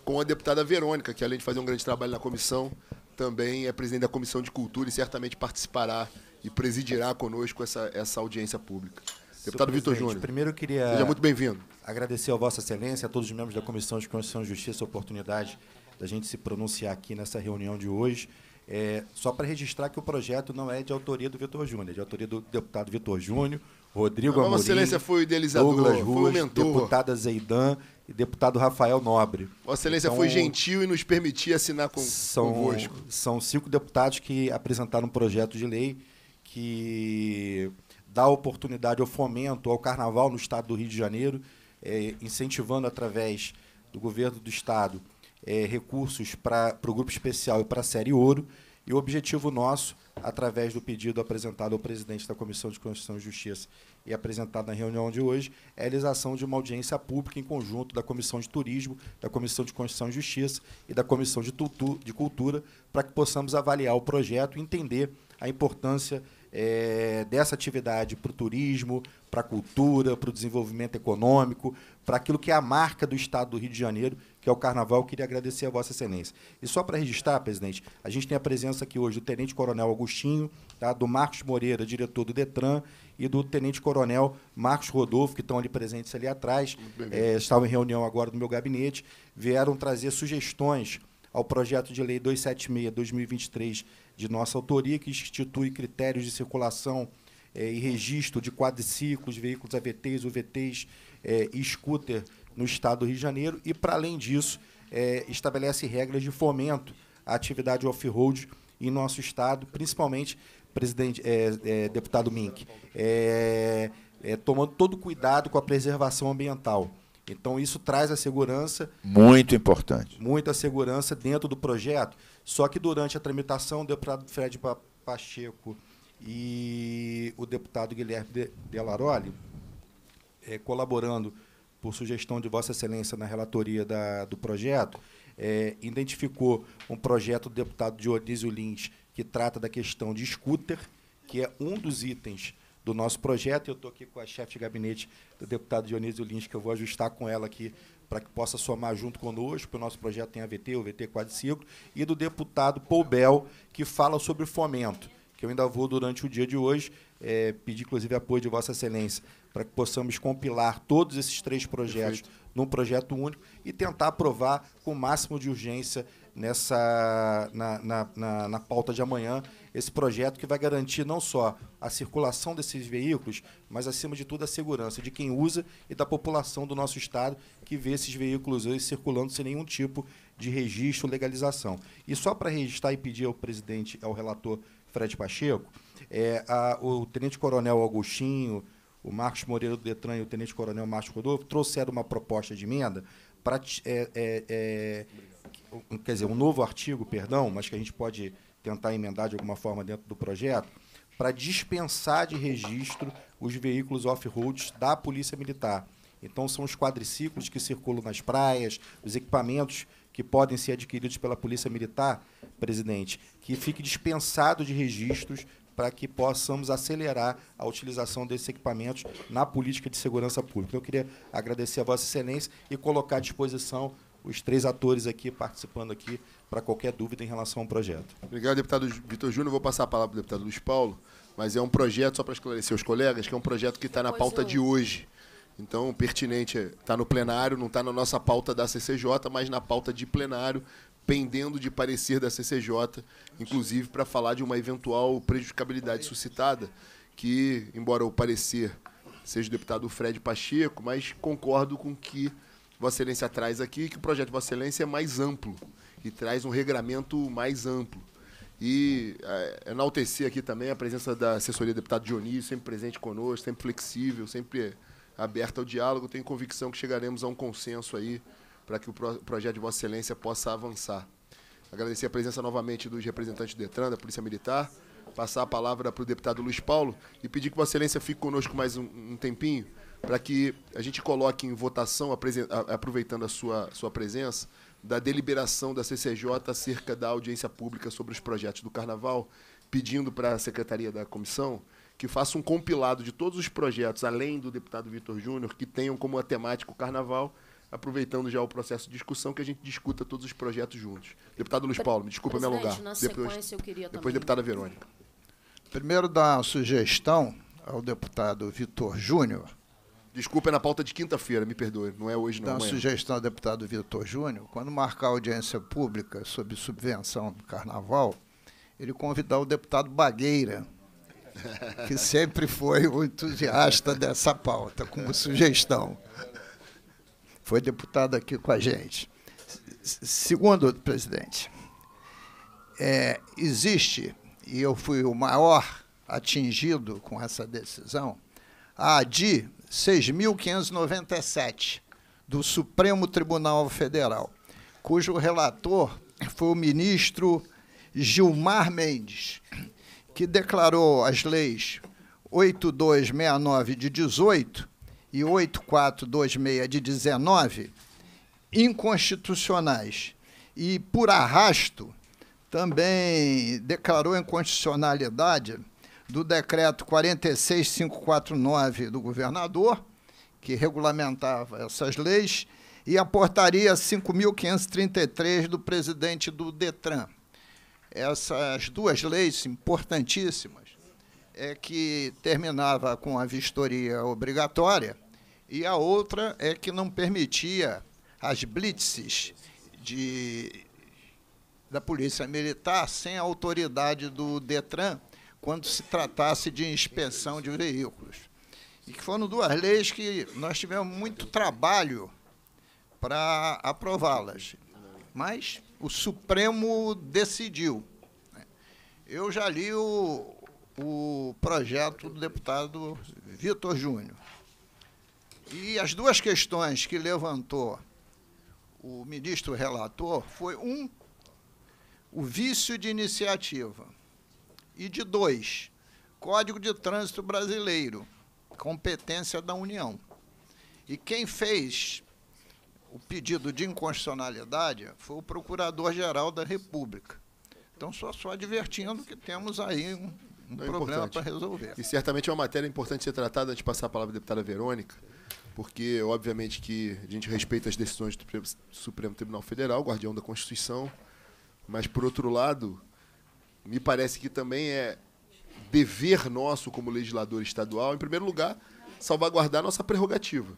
com a deputada Verônica, que além de fazer um grande trabalho na comissão, também é presidente da Comissão de Cultura e certamente participará e presidirá conosco essa, essa audiência pública. Deputado Vitor Júnior. Primeiro eu queria. Seja muito bem-vindo. Agradecer a Vossa Excelência, a todos os membros da Comissão de Constituição e Justiça, a oportunidade da gente se pronunciar aqui nessa reunião de hoje. É, só para registrar que o projeto não é de autoria do Vitor Júnior, é de autoria do deputado Vitor Júnior, Rodrigo Amorim, Excelência foi o idealizador, Douglas Ruas, foi o mentor. deputada Zeidan e deputado Rafael Nobre. Vossa Excelência então, foi gentil e nos permitiu assinar com, são, convosco. São cinco deputados que apresentaram um projeto de lei que dá oportunidade ao fomento ao carnaval no estado do Rio de Janeiro, é, incentivando através do governo do estado é, recursos para o grupo especial e para a série Ouro. E o objetivo nosso, através do pedido apresentado ao presidente da Comissão de Constituição e Justiça e apresentado na reunião de hoje, é a realização de uma audiência pública em conjunto da Comissão de Turismo, da Comissão de Constituição e Justiça e da Comissão de, Tutu, de Cultura, para que possamos avaliar o projeto e entender a importância é, dessa atividade para o turismo, para a cultura, para o desenvolvimento econômico, para aquilo que é a marca do Estado do Rio de Janeiro, que é o Carnaval. Eu queria agradecer a Vossa Excelência. E só para registrar, presidente, a gente tem a presença aqui hoje do Tenente Coronel Agostinho, tá? do Marcos Moreira, diretor do Detran, e do Tenente Coronel Marcos Rodolfo, que estão ali presentes ali atrás. É, estavam em reunião agora no meu gabinete. Vieram trazer sugestões ao projeto de lei 276-2023 de nossa autoria, que institui critérios de circulação é, e registro de quadriciclos, veículos AVTs, UVTs é, scooter no estado do Rio de Janeiro e, para além disso, é, estabelece regras de fomento à atividade off-road em nosso estado, principalmente presidente, é, é, deputado Mink, é, é, tomando todo cuidado com a preservação ambiental. Então isso traz a segurança muito importante, muita segurança dentro do projeto. Só que durante a tramitação, o deputado Fred Pacheco e o deputado Guilherme Delaroli de é, colaborando por sugestão de Vossa Excelência na relatoria da, do projeto, é, identificou um projeto do deputado Dionísio Lins que trata da questão de scooter, que é um dos itens do nosso projeto. Eu estou aqui com a chefe de gabinete do deputado Dionísio Lins, que eu vou ajustar com ela aqui para que possa somar junto conosco, porque o nosso projeto tem a VT, o VT é Quadriciclo, e do deputado Paul Bell, que fala sobre fomento, que eu ainda vou, durante o dia de hoje, é, pedir, inclusive, apoio de Vossa Excelência para que possamos compilar todos esses três projetos Perfeito. num projeto único e tentar aprovar com o máximo de urgência nessa na, na, na, na, pauta de amanhã esse projeto que vai garantir não só a circulação desses veículos, mas acima de tudo a segurança de quem usa e da população do nosso estado que vê esses veículos hoje circulando sem nenhum tipo de registro, legalização. E só para registrar e pedir ao presidente, ao relator Fred Pacheco, é, a, o tenente-coronel Augustinho, o Marcos Moreira do Detran e o tenente-coronel Márcio Rodolfo trouxeram uma proposta de emenda para. É, é, é quer dizer, um novo artigo, perdão, mas que a gente pode tentar emendar de alguma forma dentro do projeto, para dispensar de registro os veículos off-road da Polícia Militar. Então, são os quadriciclos que circulam nas praias, os equipamentos que podem ser adquiridos pela Polícia Militar, presidente, que fique dispensado de registros para que possamos acelerar a utilização desses equipamentos na política de segurança pública. Então, eu queria agradecer a Vossa Excelência e colocar à disposição os três atores aqui participando aqui para qualquer dúvida em relação ao projeto. Obrigado, deputado Vitor Júnior. Vou passar a palavra para o deputado Luiz Paulo, mas é um projeto, só para esclarecer os colegas, que é um projeto que está na pauta é. de hoje. Então, pertinente, está é, no plenário, não está na nossa pauta da CCJ, mas na pauta de plenário, pendendo de parecer da CCJ, inclusive para falar de uma eventual prejudicabilidade suscitada, que, embora o parecer seja o deputado Fred Pacheco, mas concordo com que Vossa Excelência traz aqui, que o projeto Vossa Excelência é mais amplo e traz um regramento mais amplo. E é, enaltecer aqui também a presença da assessoria do deputado Dionísio, sempre presente conosco, sempre flexível, sempre aberta ao diálogo. Tenho convicção que chegaremos a um consenso aí para que o projeto de Vossa Excelência possa avançar. Agradecer a presença novamente dos representantes do ETRAN, da Polícia Militar, passar a palavra para o deputado Luiz Paulo e pedir que Vossa Excelência fique conosco mais um, um tempinho para que a gente coloque em votação, aproveitando a sua, sua presença, da deliberação da CCJ acerca da audiência pública sobre os projetos do Carnaval, pedindo para a Secretaria da Comissão que faça um compilado de todos os projetos, além do deputado Vitor Júnior, que tenham como a temática o Carnaval, aproveitando já o processo de discussão, que a gente discuta todos os projetos juntos. Deputado Luiz Paulo, me desculpa me alongar. Na depois, eu queria depois deputada Verônica. Primeiro, dar uma sugestão ao deputado Vitor Júnior. Desculpa, é na pauta de quinta-feira, me perdoe, não é hoje, não. Dá uma sugestão ao deputado Vitor Júnior, quando marcar audiência pública sobre subvenção do carnaval, ele convidar o deputado Bagueira, que sempre foi o entusiasta dessa pauta, como sugestão foi deputado aqui com a gente. Segundo, presidente, é, existe, e eu fui o maior atingido com essa decisão, a ADI 6.597, do Supremo Tribunal Federal, cujo relator foi o ministro Gilmar Mendes, que declarou as leis 8269 de 18 e 8426 de 19 inconstitucionais e por arrasto também declarou inconstitucionalidade do decreto 46549 do governador, que regulamentava essas leis, e a portaria 5533 do presidente do Detran. Essas duas leis importantíssimas é que terminava com a vistoria obrigatória e a outra é que não permitia as blitzes de, da Polícia Militar sem a autoridade do Detran quando se tratasse de inspeção de veículos. E que foram duas leis que nós tivemos muito trabalho para aprová-las. Mas o Supremo decidiu. Né? Eu já li o, o projeto do deputado Vitor Júnior. E as duas questões que levantou o ministro relator foi um o vício de iniciativa e de dois Código de Trânsito Brasileiro, competência da União. E quem fez o pedido de inconstitucionalidade foi o Procurador-Geral da República. Então, só só advertindo que temos aí um, um é problema para resolver. E certamente é uma matéria importante ser tratada antes de passar a palavra à deputada Verônica porque obviamente que a gente respeita as decisões do Supremo Tribunal Federal, guardião da Constituição, mas por outro lado, me parece que também é dever nosso como legislador estadual, em primeiro lugar, salvaguardar nossa prerrogativa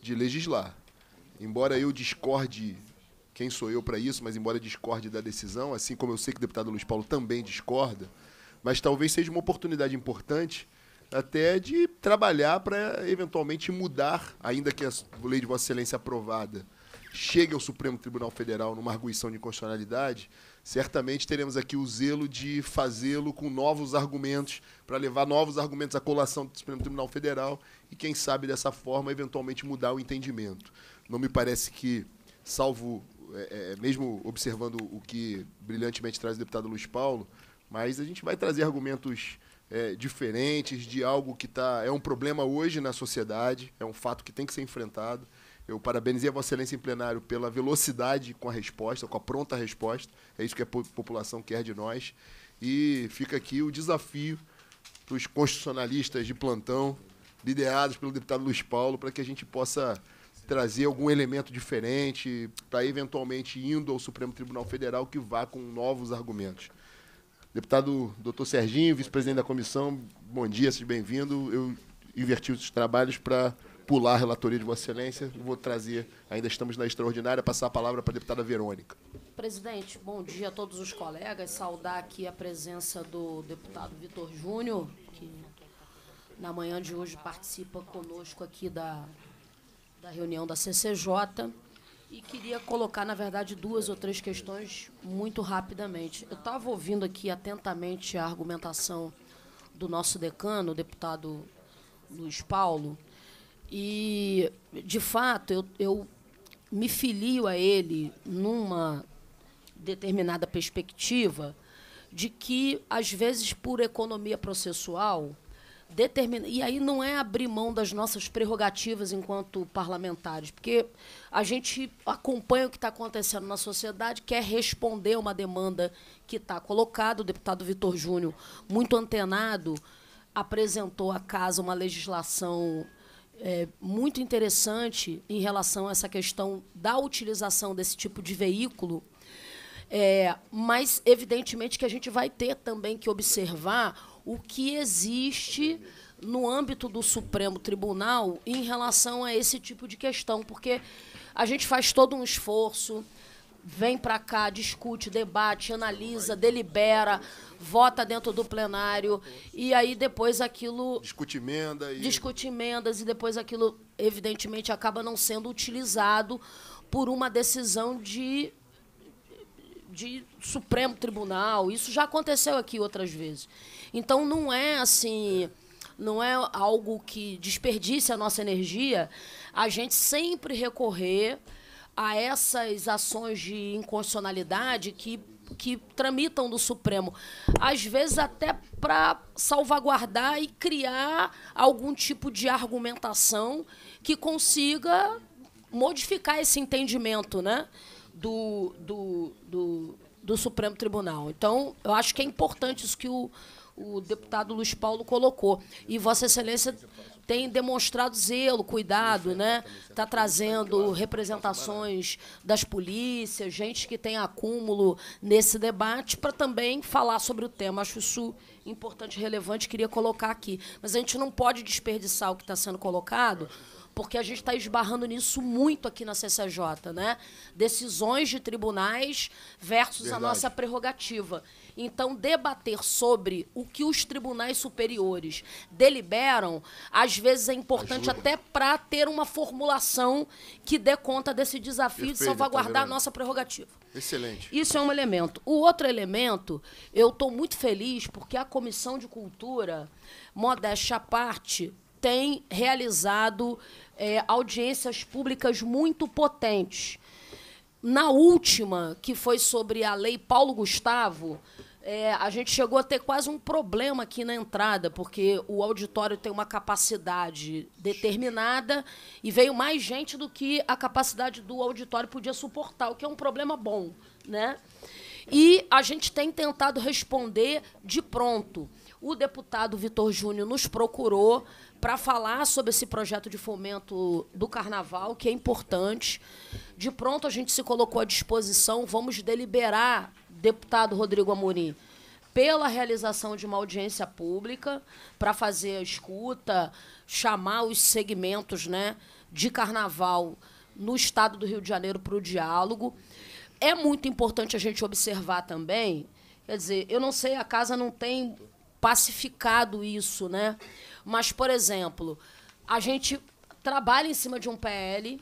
de legislar. Embora eu discorde, quem sou eu para isso, mas embora discorde da decisão, assim como eu sei que o deputado Luiz Paulo também discorda, mas talvez seja uma oportunidade importante até de trabalhar para eventualmente mudar, ainda que a lei de Vossa Excelência aprovada chegue ao Supremo Tribunal Federal numa arguição de inconstitucionalidade, certamente teremos aqui o zelo de fazê-lo com novos argumentos, para levar novos argumentos à colação do Supremo Tribunal Federal e, quem sabe, dessa forma, eventualmente mudar o entendimento. Não me parece que, salvo, é, é mesmo observando o que brilhantemente traz o deputado Luiz Paulo, mas a gente vai trazer argumentos é, diferentes, de algo que tá, é um problema hoje na sociedade, é um fato que tem que ser enfrentado. Eu parabenizei a Vossa Excelência em plenário pela velocidade com a resposta, com a pronta resposta. É isso que a população quer de nós. E fica aqui o desafio para os constitucionalistas de plantão, liderados pelo deputado Luiz Paulo, para que a gente possa trazer algum elemento diferente, para eventualmente indo ao Supremo Tribunal Federal que vá com novos argumentos. Deputado doutor Serginho, vice-presidente da comissão, bom dia, seja bem-vindo. Eu inverti os trabalhos para pular a relatoria de Vossa Excelência. Vou trazer, ainda estamos na extraordinária, passar a palavra para a deputada Verônica. Presidente, bom dia a todos os colegas. Saudar aqui a presença do deputado Vitor Júnior, que na manhã de hoje participa conosco aqui da, da reunião da CCJ. E queria colocar, na verdade, duas ou três questões muito rapidamente. Eu estava ouvindo aqui atentamente a argumentação do nosso decano, o deputado Luiz Paulo, e, de fato, eu, eu me filio a ele numa determinada perspectiva de que, às vezes, por economia processual, determina e aí não é abrir mão das nossas prerrogativas enquanto parlamentares, porque a gente acompanha o que está acontecendo na sociedade, quer responder uma demanda que está colocada. O deputado Vitor Júnior, muito antenado, apresentou à casa uma legislação é, muito interessante em relação a essa questão da utilização desse tipo de veículo. É, mas, evidentemente, que a gente vai ter também que observar o que existe no âmbito do Supremo Tribunal em relação a esse tipo de questão, porque a gente faz todo um esforço, vem para cá, discute, debate, analisa, delibera, vota dentro do plenário e aí depois aquilo discute emenda e... discute emendas e depois aquilo evidentemente acaba não sendo utilizado por uma decisão de de Supremo Tribunal. Isso já aconteceu aqui outras vezes. Então não é assim, não é algo que desperdice a nossa energia. A gente sempre recorrer a essas ações de inconstitucionalidade que que tramitam do Supremo, às vezes até para salvaguardar e criar algum tipo de argumentação que consiga modificar esse entendimento, né? do, do, do, do Supremo Tribunal. Então, eu acho que é importante isso que o, o deputado Luiz Paulo colocou. E Vossa Excelência tem demonstrado zelo, cuidado, né? Está trazendo representações das polícias, gente que tem acúmulo nesse debate, para também falar sobre o tema. Acho isso importante, relevante, queria colocar aqui. Mas a gente não pode desperdiçar o que está sendo colocado porque a gente está esbarrando nisso muito aqui na CCJ, né? Decisões de tribunais versus Verdade. a nossa prerrogativa. Então, debater sobre o que os tribunais superiores deliberam, às vezes é importante Ajuda. até para ter uma formulação que dê conta desse desafio Perfeito, de salvaguardar tá a nossa prerrogativa. Excelente. Isso é um elemento. O outro elemento, eu estou muito feliz porque a Comissão de Cultura, modéstia à parte, tem realizado é, audiências públicas muito potentes. Na última, que foi sobre a lei Paulo Gustavo, é, a gente chegou a ter quase um problema aqui na entrada, porque o auditório tem uma capacidade determinada e veio mais gente do que a capacidade do auditório podia suportar, o que é um problema bom. Né? E a gente tem tentado responder de pronto. O deputado Vitor Júnior nos procurou para falar sobre esse projeto de fomento do carnaval, que é importante. De pronto, a gente se colocou à disposição. Vamos deliberar, deputado Rodrigo Amorim, pela realização de uma audiência pública para fazer a escuta, chamar os segmentos né, de carnaval no estado do Rio de Janeiro para o diálogo. É muito importante a gente observar também, quer dizer, eu não sei, a casa não tem pacificado isso, né? Mas, por exemplo, a gente trabalha em cima de um PL,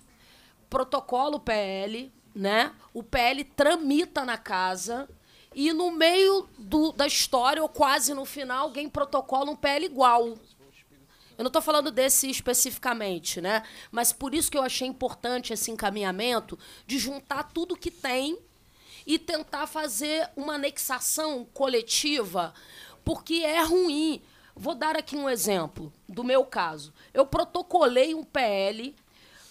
protocolo PL, né? O PL tramita na casa e no meio do, da história, ou quase no final, alguém protocola um PL igual. Eu não estou falando desse especificamente, né? Mas por isso que eu achei importante esse encaminhamento de juntar tudo que tem e tentar fazer uma anexação coletiva, porque é ruim Vou dar aqui um exemplo do meu caso. Eu protocolei um PL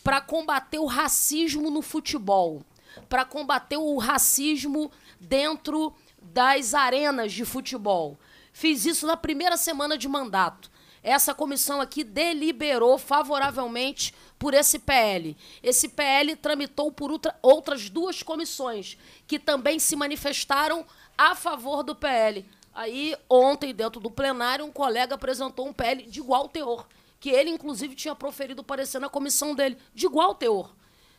para combater o racismo no futebol, para combater o racismo dentro das arenas de futebol. Fiz isso na primeira semana de mandato. Essa comissão aqui deliberou favoravelmente por esse PL. Esse PL tramitou por outra, outras duas comissões que também se manifestaram a favor do PL. Aí, ontem, dentro do plenário, um colega apresentou um PL de igual teor, que ele, inclusive, tinha proferido parecer na comissão dele, de igual teor.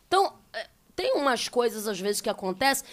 Então, é, tem umas coisas, às vezes, que acontecem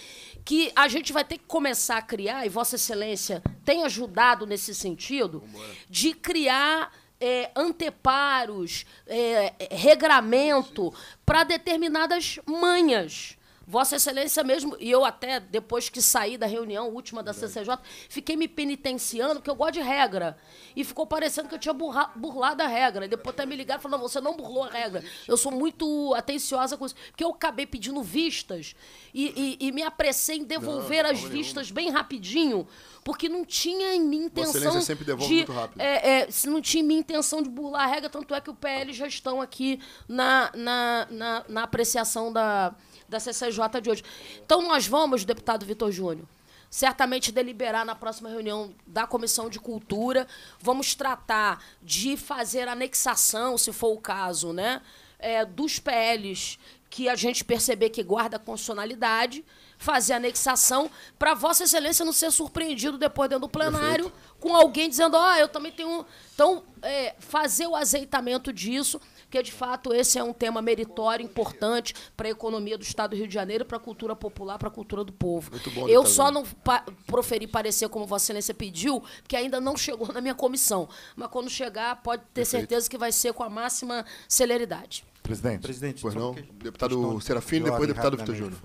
que a gente vai ter que começar a criar, e Vossa Excelência tem ajudado nesse sentido, de criar é, anteparos, é, é regramento para determinadas manhas. Vossa Excelência mesmo, e eu até, depois que saí da reunião última da CCJ, fiquei me penitenciando, porque eu gosto de regra. E ficou parecendo que eu tinha burra, burlado a regra. E depois até me ligaram e falaram, você não burlou a regra. Eu sou muito atenciosa com isso. Porque eu acabei pedindo vistas e, e, e me apressei em devolver não, não as vistas bem rapidinho, porque não tinha em mim intenção. sempre devolve de, muito rápido. É, é, não tinha em mim intenção de burlar a regra, tanto é que o PL já estão aqui na, na, na, na apreciação da da CCJ de hoje. Então nós vamos, deputado Vitor Júnior, certamente deliberar na próxima reunião da Comissão de Cultura. Vamos tratar de fazer anexação, se for o caso, né? É, dos PLs que a gente perceber que guarda constitucionalidade, fazer anexação, para Vossa Excelência não ser surpreendido depois dentro do plenário Perfeito. com alguém dizendo, ó, oh, eu também tenho. Então, é, fazer o azeitamento disso porque de fato esse é um tema meritório, importante para a economia do Estado do Rio de Janeiro, para a cultura popular, para a cultura do povo. Bom, né, eu só não pa proferi parecer como Vossa Excelência pediu, porque ainda não chegou na minha comissão. Mas quando chegar, pode ter Perfeito. certeza que vai ser com a máxima celeridade. Presidente. Presidente pois não. Deputado Serafine, depois deputado Vitor Júnior.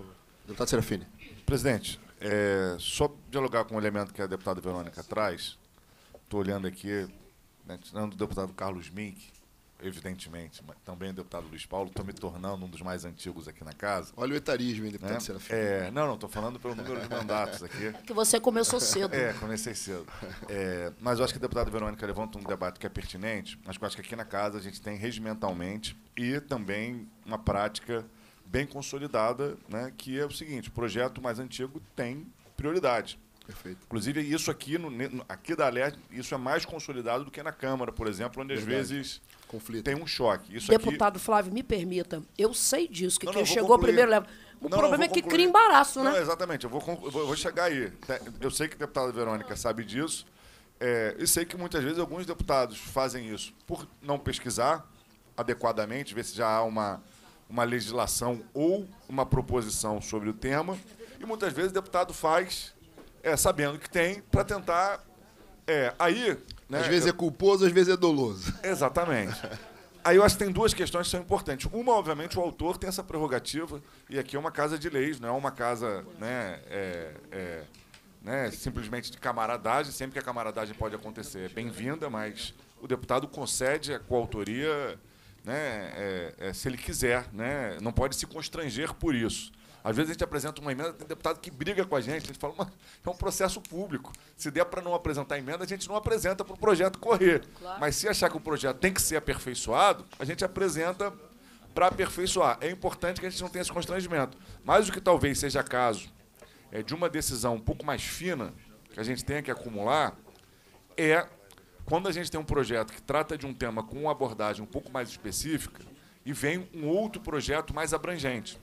Deputado Serafine. Presidente, é, só dialogar com o um elemento que a deputada Verônica traz, estou olhando aqui, né, do o deputado Carlos Mink, evidentemente, mas também o deputado Luiz Paulo, estou me tornando um dos mais antigos aqui na casa. Olha o etarismo, hein, deputado tá né? Serafim. É, não, não, estou falando pelo número de mandatos aqui. É que você começou cedo. É, comecei cedo. É, mas eu acho que a deputada Verônica levanta um debate que é pertinente, mas eu acho que aqui na casa a gente tem regimentalmente e também uma prática bem consolidada, né, que é o seguinte, o projeto mais antigo tem prioridade. Perfeito. Inclusive, isso aqui, no, aqui da Alerta, isso é mais consolidado do que na Câmara, por exemplo, onde Verdade. às vezes conflito. Tem um choque. Isso Deputado aqui... Flávio, me permita, eu sei disso, que não, quem não, chegou concluir. primeiro leva. O não, problema é que concluir. cria embaraço, né? exatamente, eu vou, vou chegar aí. Eu sei que a deputada Verônica sabe disso, é, e sei que muitas vezes alguns deputados fazem isso por não pesquisar adequadamente, ver se já há uma, uma legislação ou uma proposição sobre o tema, e muitas vezes o deputado faz é, sabendo que tem, para tentar é, aí. Né, às vezes eu... é culposo, às vezes é doloso. Exatamente. Aí eu acho que tem duas questões que são importantes. Uma, obviamente, o autor tem essa prerrogativa, e aqui é uma casa de leis, não é uma casa né, é, é, né, simplesmente de camaradagem. Sempre que a camaradagem pode acontecer, é bem-vinda, mas o deputado concede a coautoria né, é, é se ele quiser, né, não pode se constranger por isso. Às vezes a gente apresenta uma emenda, tem deputado que briga com a gente, a gente fala, mas é um processo público. Se der para não apresentar emenda, a gente não apresenta para o projeto correr. Claro. Mas se achar que o projeto tem que ser aperfeiçoado, a gente apresenta para aperfeiçoar. É importante que a gente não tenha esse constrangimento. Mas o que talvez seja caso é de uma decisão um pouco mais fina que a gente tenha que acumular é quando a gente tem um projeto que trata de um tema com uma abordagem um pouco mais específica e vem um outro projeto mais abrangente.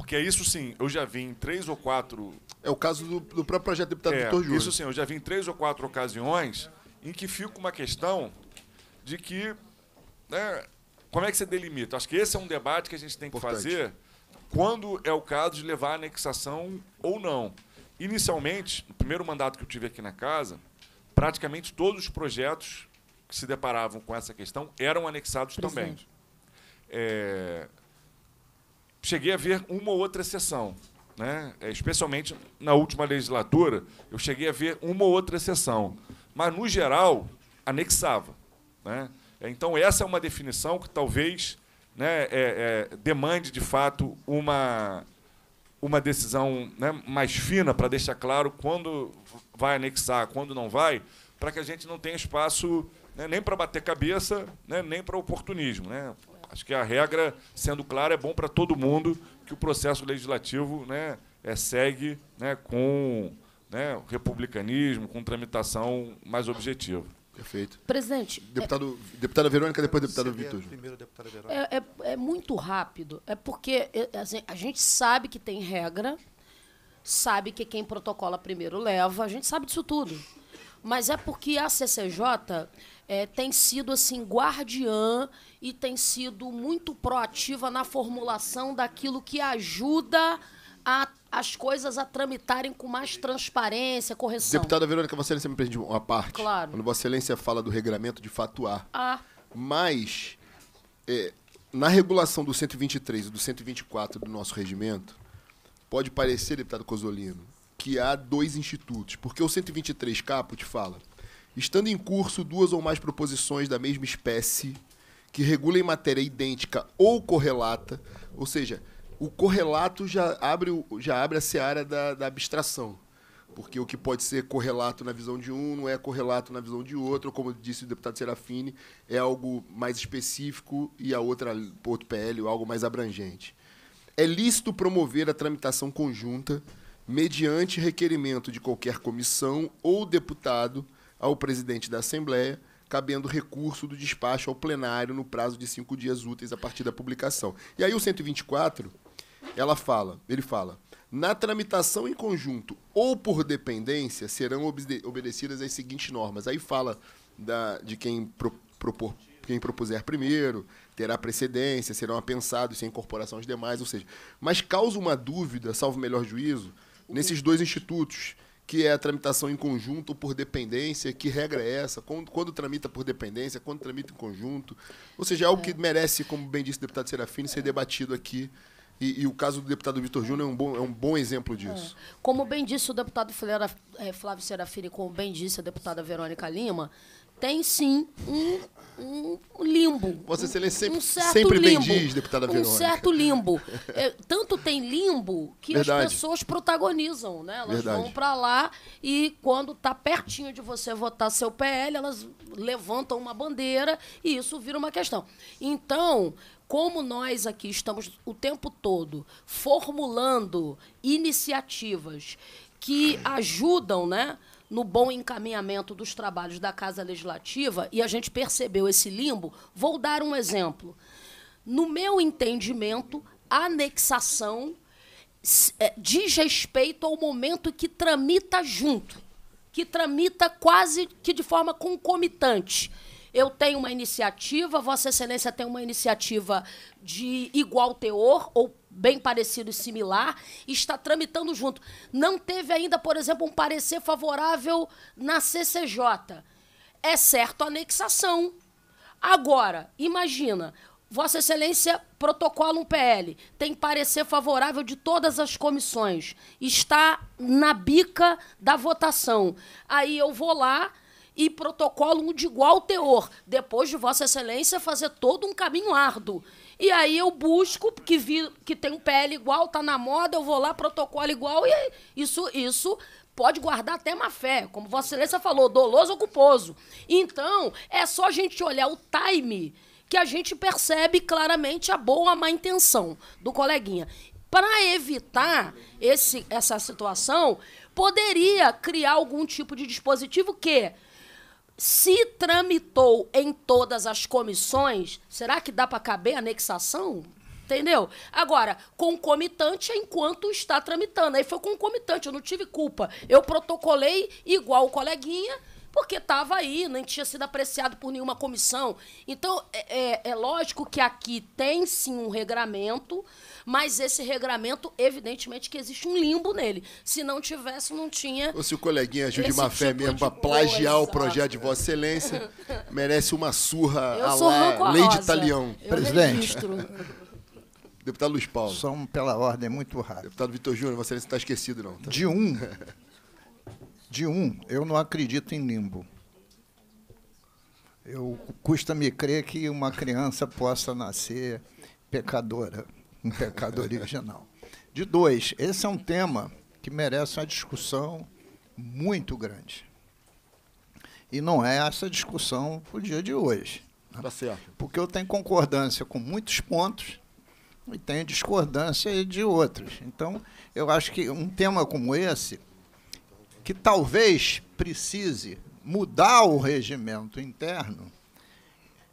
Porque é isso sim, eu já vi em três ou quatro. É o caso do, do próprio projeto deputado é, Vitor Júnior. Isso sim, eu já vi em três ou quatro ocasiões em que fica uma questão de que. Né, como é que você delimita? Acho que esse é um debate que a gente tem que Importante. fazer quando é o caso de levar a anexação ou não. Inicialmente, no primeiro mandato que eu tive aqui na casa, praticamente todos os projetos que se deparavam com essa questão eram anexados Presidente. também. É, cheguei a ver uma ou outra exceção, Né? É, especialmente na última legislatura, eu cheguei a ver uma ou outra exceção, Mas, no geral, anexava. Né? Então, essa é uma definição que talvez né, é, é, demande, de fato, uma, uma decisão né, mais fina para deixar claro quando vai anexar, quando não vai, para que a gente não tenha espaço né, nem para bater cabeça, né, nem para oportunismo. Né? Acho que a regra, sendo clara, é bom para todo mundo que o processo legislativo né, é, segue né, com né, republicanismo, com tramitação mais objetiva. Perfeito. Presidente. É deputado, é, deputada Verônica, depois deputado Vitor. Primeiro, deputada Verônica. É, é, é, muito rápido. É porque é, assim, a gente sabe que tem regra, sabe que quem protocola primeiro leva, a gente sabe disso tudo. Mas é porque a CCJ é, tem sido assim guardiã e tem sido muito proativa na formulação daquilo que ajuda a, as coisas a tramitarem com mais transparência, correção. Deputada Verônica, Vossa Excelência me prende uma parte. Claro. Quando Vossa Excelência fala do regramento de fatuar. Ah. Mas, é, na regulação do 123 e do 124 do nosso regimento, pode parecer, deputado Cosolino, que há dois institutos. Porque o 123 caput fala Estando em curso duas ou mais proposições da mesma espécie que regulem matéria idêntica ou correlata, ou seja, o correlato já abre, já abre a seara da, da abstração. Porque o que pode ser correlato na visão de um não é correlato na visão de outro, como disse o deputado Serafini, é algo mais específico e a outra, outro PL, algo mais abrangente. É lícito promover a tramitação conjunta mediante requerimento de qualquer comissão ou deputado ao presidente da Assembleia, cabendo recurso do despacho ao plenário no prazo de cinco dias úteis a partir da publicação. E aí o 124, ela fala, ele fala, na tramitação em conjunto ou por dependência serão obede obedecidas as seguintes normas. Aí fala da, de quem pro, propor quem propuser primeiro terá precedência, serão apensados sem incorporação aos demais, ou seja, mas causa uma dúvida, salvo melhor juízo, nesses dois institutos que é a tramitação em conjunto por dependência, que regra é essa, quando, quando tramita por dependência, quando tramita em conjunto. Ou seja, é algo que é. merece, como bem disse o deputado Serafini, ser é. debatido aqui. E, e o caso do deputado Vitor Júnior é, um bom, é um bom exemplo é. disso. É. Como bem disse o deputado Flávio Serafini, como bem disse a deputada Verônica Lima, tem sim um, um limbo. Vossa sempre, um certo sempre limbo, bendiz, deputada Verônica. Um certo limbo. É, tanto tem limbo que Verdade. as pessoas protagonizam, né? Elas Verdade. vão para lá e quando tá pertinho de você votar seu PL, elas levantam uma bandeira e isso vira uma questão. Então, como nós aqui estamos o tempo todo formulando iniciativas que ajudam, né? no bom encaminhamento dos trabalhos da Casa Legislativa e a gente percebeu esse limbo. Vou dar um exemplo. No meu entendimento, a anexação é, diz respeito ao momento que tramita junto, que tramita quase que de forma concomitante. Eu tenho uma iniciativa, Vossa Excelência tem uma iniciativa de igual teor ou bem parecido e similar está tramitando junto. Não teve ainda, por exemplo, um parecer favorável na CCJ. É certo a anexação. Agora, imagina, Vossa Excelência protocola um PL, tem parecer favorável de todas as comissões, está na bica da votação. Aí eu vou lá e protocolo um de igual teor, depois de Vossa Excelência fazer todo um caminho árduo e aí eu busco, que vi que tem pele igual, tá na moda, eu vou lá, protocolo igual, e isso, isso pode guardar até má fé, como Vossa Excelência falou, doloso ou culposo. Então, é só a gente olhar o time que a gente percebe claramente a boa ou má intenção do coleguinha. Para evitar esse, essa situação, poderia criar algum tipo de dispositivo que se tramitou em todas as comissões, será que dá para caber anexação? Entendeu? Agora, concomitante é enquanto está tramitando. Aí foi concomitante, eu não tive culpa. Eu protocolei igual o coleguinha, porque estava aí, nem tinha sido apreciado por nenhuma comissão. Então, é, é, é, lógico que aqui tem sim um regramento, mas esse regramento, evidentemente, que existe um limbo nele. Se não tivesse, não tinha. Ou se o coleguinha ajude de má tipo fé tipo mesmo para plagiar o projeto de Vossa Excelência, merece uma surra à lei de Italião. Eu Presidente. Deputado Luiz Paulo. Só um pela ordem, muito rápido. Deputado Vitor Júnior, Vossa Excelência não está esquecido, não. Tá? De um De um, eu não acredito em limbo. Eu custa-me crer que uma criança possa nascer pecadora, um pecado original. De dois, esse é um tema que merece uma discussão muito grande. E não é essa discussão para o dia de hoje. Né? Tá certo. Porque eu tenho concordância com muitos pontos e tenho discordância de outros. Então, eu acho que um tema como esse que talvez precise mudar o regimento interno,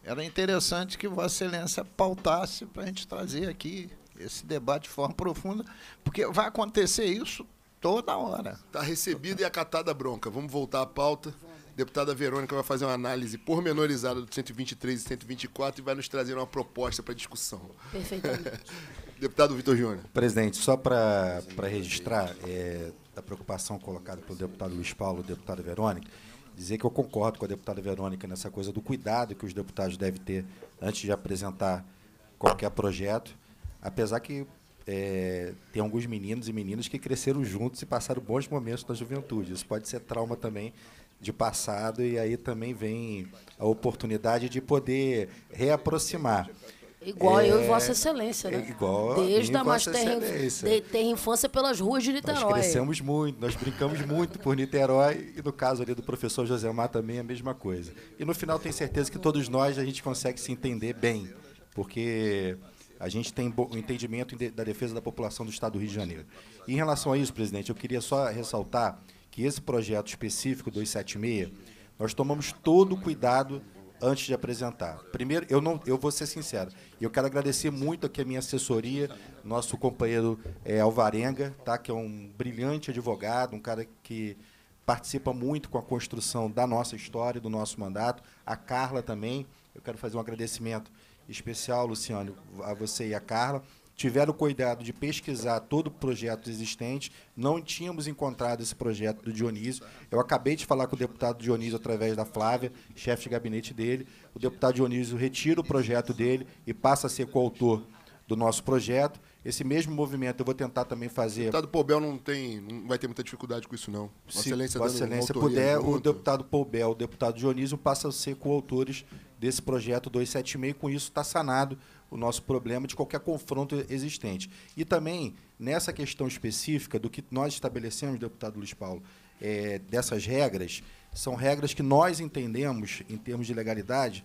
era interessante que Vossa Excelência pautasse para a gente trazer aqui esse debate de forma profunda, porque vai acontecer isso toda hora. Está recebida e acatada a bronca. Vamos voltar à pauta. A deputada Verônica vai fazer uma análise pormenorizada do 123 e 124 e vai nos trazer uma proposta para discussão. Perfeitamente. Deputado Vitor Júnior. Presidente, só para registrar, é, da preocupação colocada pelo deputado Luiz Paulo e deputada Verônica, dizer que eu concordo com a deputada Verônica nessa coisa do cuidado que os deputados devem ter antes de apresentar qualquer projeto, apesar que é, tem alguns meninos e meninas que cresceram juntos e passaram bons momentos na juventude. Isso pode ser trauma também de passado e aí também vem a oportunidade de poder reaproximar. Igual é, eu e é, Vossa Excelência, né? É igual Desde a mais terra, de, terra infância pelas ruas de Niterói. Nós crescemos muito, nós brincamos muito por Niterói e no caso ali do professor Mar também é a mesma coisa. E no final tenho certeza que todos nós a gente consegue se entender bem, porque a gente tem um entendimento da defesa da população do Estado do Rio de Janeiro. E em relação a isso, presidente, eu queria só ressaltar que esse projeto específico 276, nós tomamos todo o cuidado antes de apresentar. Primeiro, eu não, eu vou ser sincero. Eu quero agradecer muito aqui a minha assessoria, nosso companheiro é, Alvarenga, tá? Que é um brilhante advogado, um cara que participa muito com a construção da nossa história, do nosso mandato. A Carla também. Eu quero fazer um agradecimento especial, Luciano, a você e a Carla tiveram cuidado de pesquisar todo o projeto existente. Não tínhamos encontrado esse projeto do Dionísio. Eu acabei de falar com o deputado Dionísio através da Flávia, chefe de gabinete dele. O deputado Dionísio retira o projeto dele e passa a ser coautor do nosso projeto. Esse mesmo movimento eu vou tentar também fazer. O deputado Poubel não tem, não vai ter muita dificuldade com isso não. Vossa Se Excelência, Vossa Excelência puder, o deputado Poubel, o deputado Dionísio passam a ser coautores desse projeto 276 com isso está sanado o nosso problema de qualquer confronto existente. E também, nessa questão específica do que nós estabelecemos, deputado Luiz Paulo, é, dessas regras, são regras que nós entendemos, em termos de legalidade,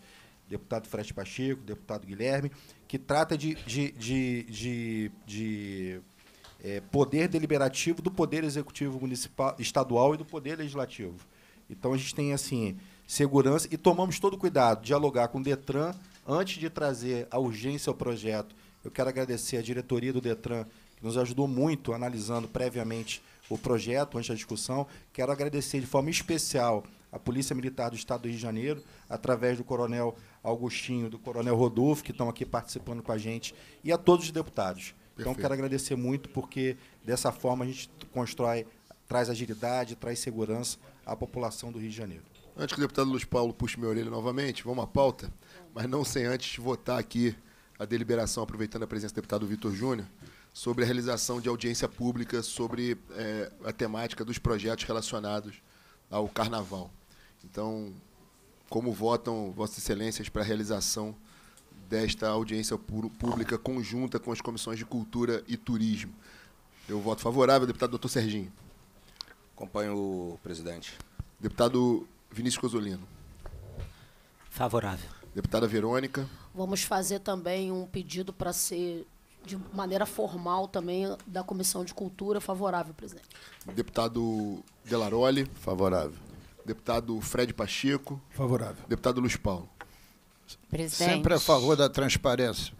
deputado Frete Pacheco, deputado Guilherme, que trata de, de, de, de, de é, poder deliberativo do poder executivo municipal, estadual e do poder legislativo. Então a gente tem assim segurança e tomamos todo cuidado, dialogar com o Detran, Antes de trazer a urgência ao projeto, eu quero agradecer a diretoria do Detran, que nos ajudou muito analisando previamente o projeto, antes da discussão. Quero agradecer de forma especial a Polícia Militar do Estado do Rio de Janeiro, através do Coronel Augustinho, do Coronel Rodolfo, que estão aqui participando com a gente, e a todos os deputados. Então, Perfeito. Então, quero agradecer muito, porque dessa forma a gente constrói, traz agilidade, traz segurança à população do Rio de Janeiro. Antes que o deputado Luiz Paulo puxe minha orelha novamente, vamos à pauta mas não sem antes votar aqui a deliberação, aproveitando a presença do deputado Vitor Júnior, sobre a realização de audiência pública sobre é, a temática dos projetos relacionados ao Carnaval. Então, como votam Vossas Excelências para a realização desta audiência pública conjunta com as comissões de Cultura e Turismo? Eu voto favorável, deputado doutor Serginho. Acompanho o presidente. Deputado Vinícius Cozolino. Favorável. Deputada Verônica. Vamos fazer também um pedido para ser de maneira formal também da Comissão de Cultura favorável, presidente. Deputado Delaroli. Favorável. Deputado Fred Pacheco. Favorável. Deputado Luiz Paulo. Presidente. Sempre a favor da transparência.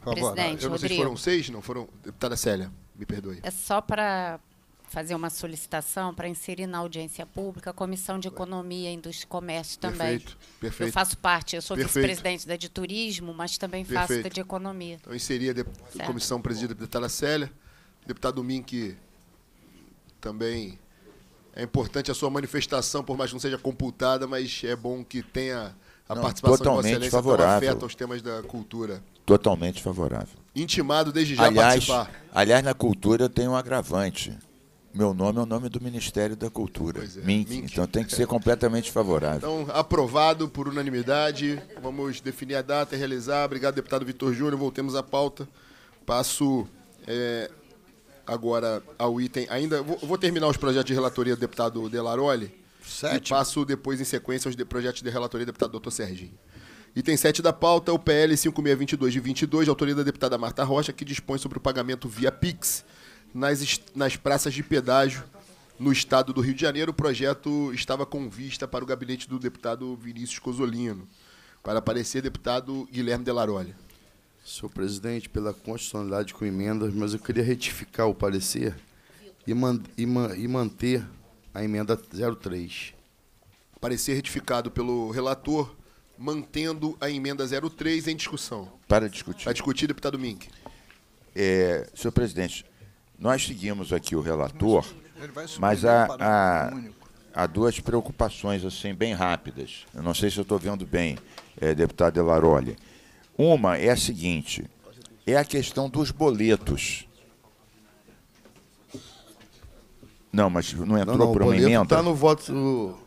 Favorável. Presidente, Eu não sei se foram seis, não foram. Deputada Célia, me perdoe. É só para fazer uma solicitação para inserir na audiência pública a Comissão de Economia, Indústria e Comércio também. Perfeito, perfeito. Eu faço parte, eu sou vice-presidente da de Turismo, mas também faço da de Economia. Então, inserir a comissão presidida pela deputada Célia, deputado Mink, também é importante a sua manifestação, por mais que não seja computada, mas é bom que tenha a não, participação totalmente de Vossa Excelência então favorável. afeta os temas da cultura. Totalmente favorável. Intimado desde já aliás, participar. Aliás, na cultura eu tenho um agravante meu nome é o nome do Ministério da Cultura, pois é, Mink, Mink. Então tem que ser completamente favorável. Então, aprovado por unanimidade. Vamos definir a data e realizar. Obrigado, deputado Vitor Júnior. Voltemos à pauta. Passo é, agora ao item. Ainda vou, vou, terminar os projetos de relatoria do deputado Delaroli. Sete. E passo depois em sequência aos de projetos de relatoria do deputado Dr. Serginho. Item 7 da pauta, o PL 5622 de 22, autoria da deputada Marta Rocha, que dispõe sobre o pagamento via Pix nas, nas praças de pedágio no estado do Rio de Janeiro. O projeto estava com vista para o gabinete do deputado Vinícius Cosolino, para aparecer deputado Guilherme Delarolle. Senhor presidente, pela constitucionalidade com emendas, mas eu queria retificar o parecer e, man e, ma e manter a emenda 03. Parecer retificado pelo relator, mantendo a emenda 03 em discussão. Para discutir. Para discutir, deputado Mink. É, senhor presidente, nós seguimos aqui o relator, mas há, há, há duas preocupações assim bem rápidas. Eu não sei se eu estou vendo bem, é, deputado Delaroli. Uma é a seguinte, é a questão dos boletos. Não, mas não entrou não, não, para uma emenda? Está no voto do,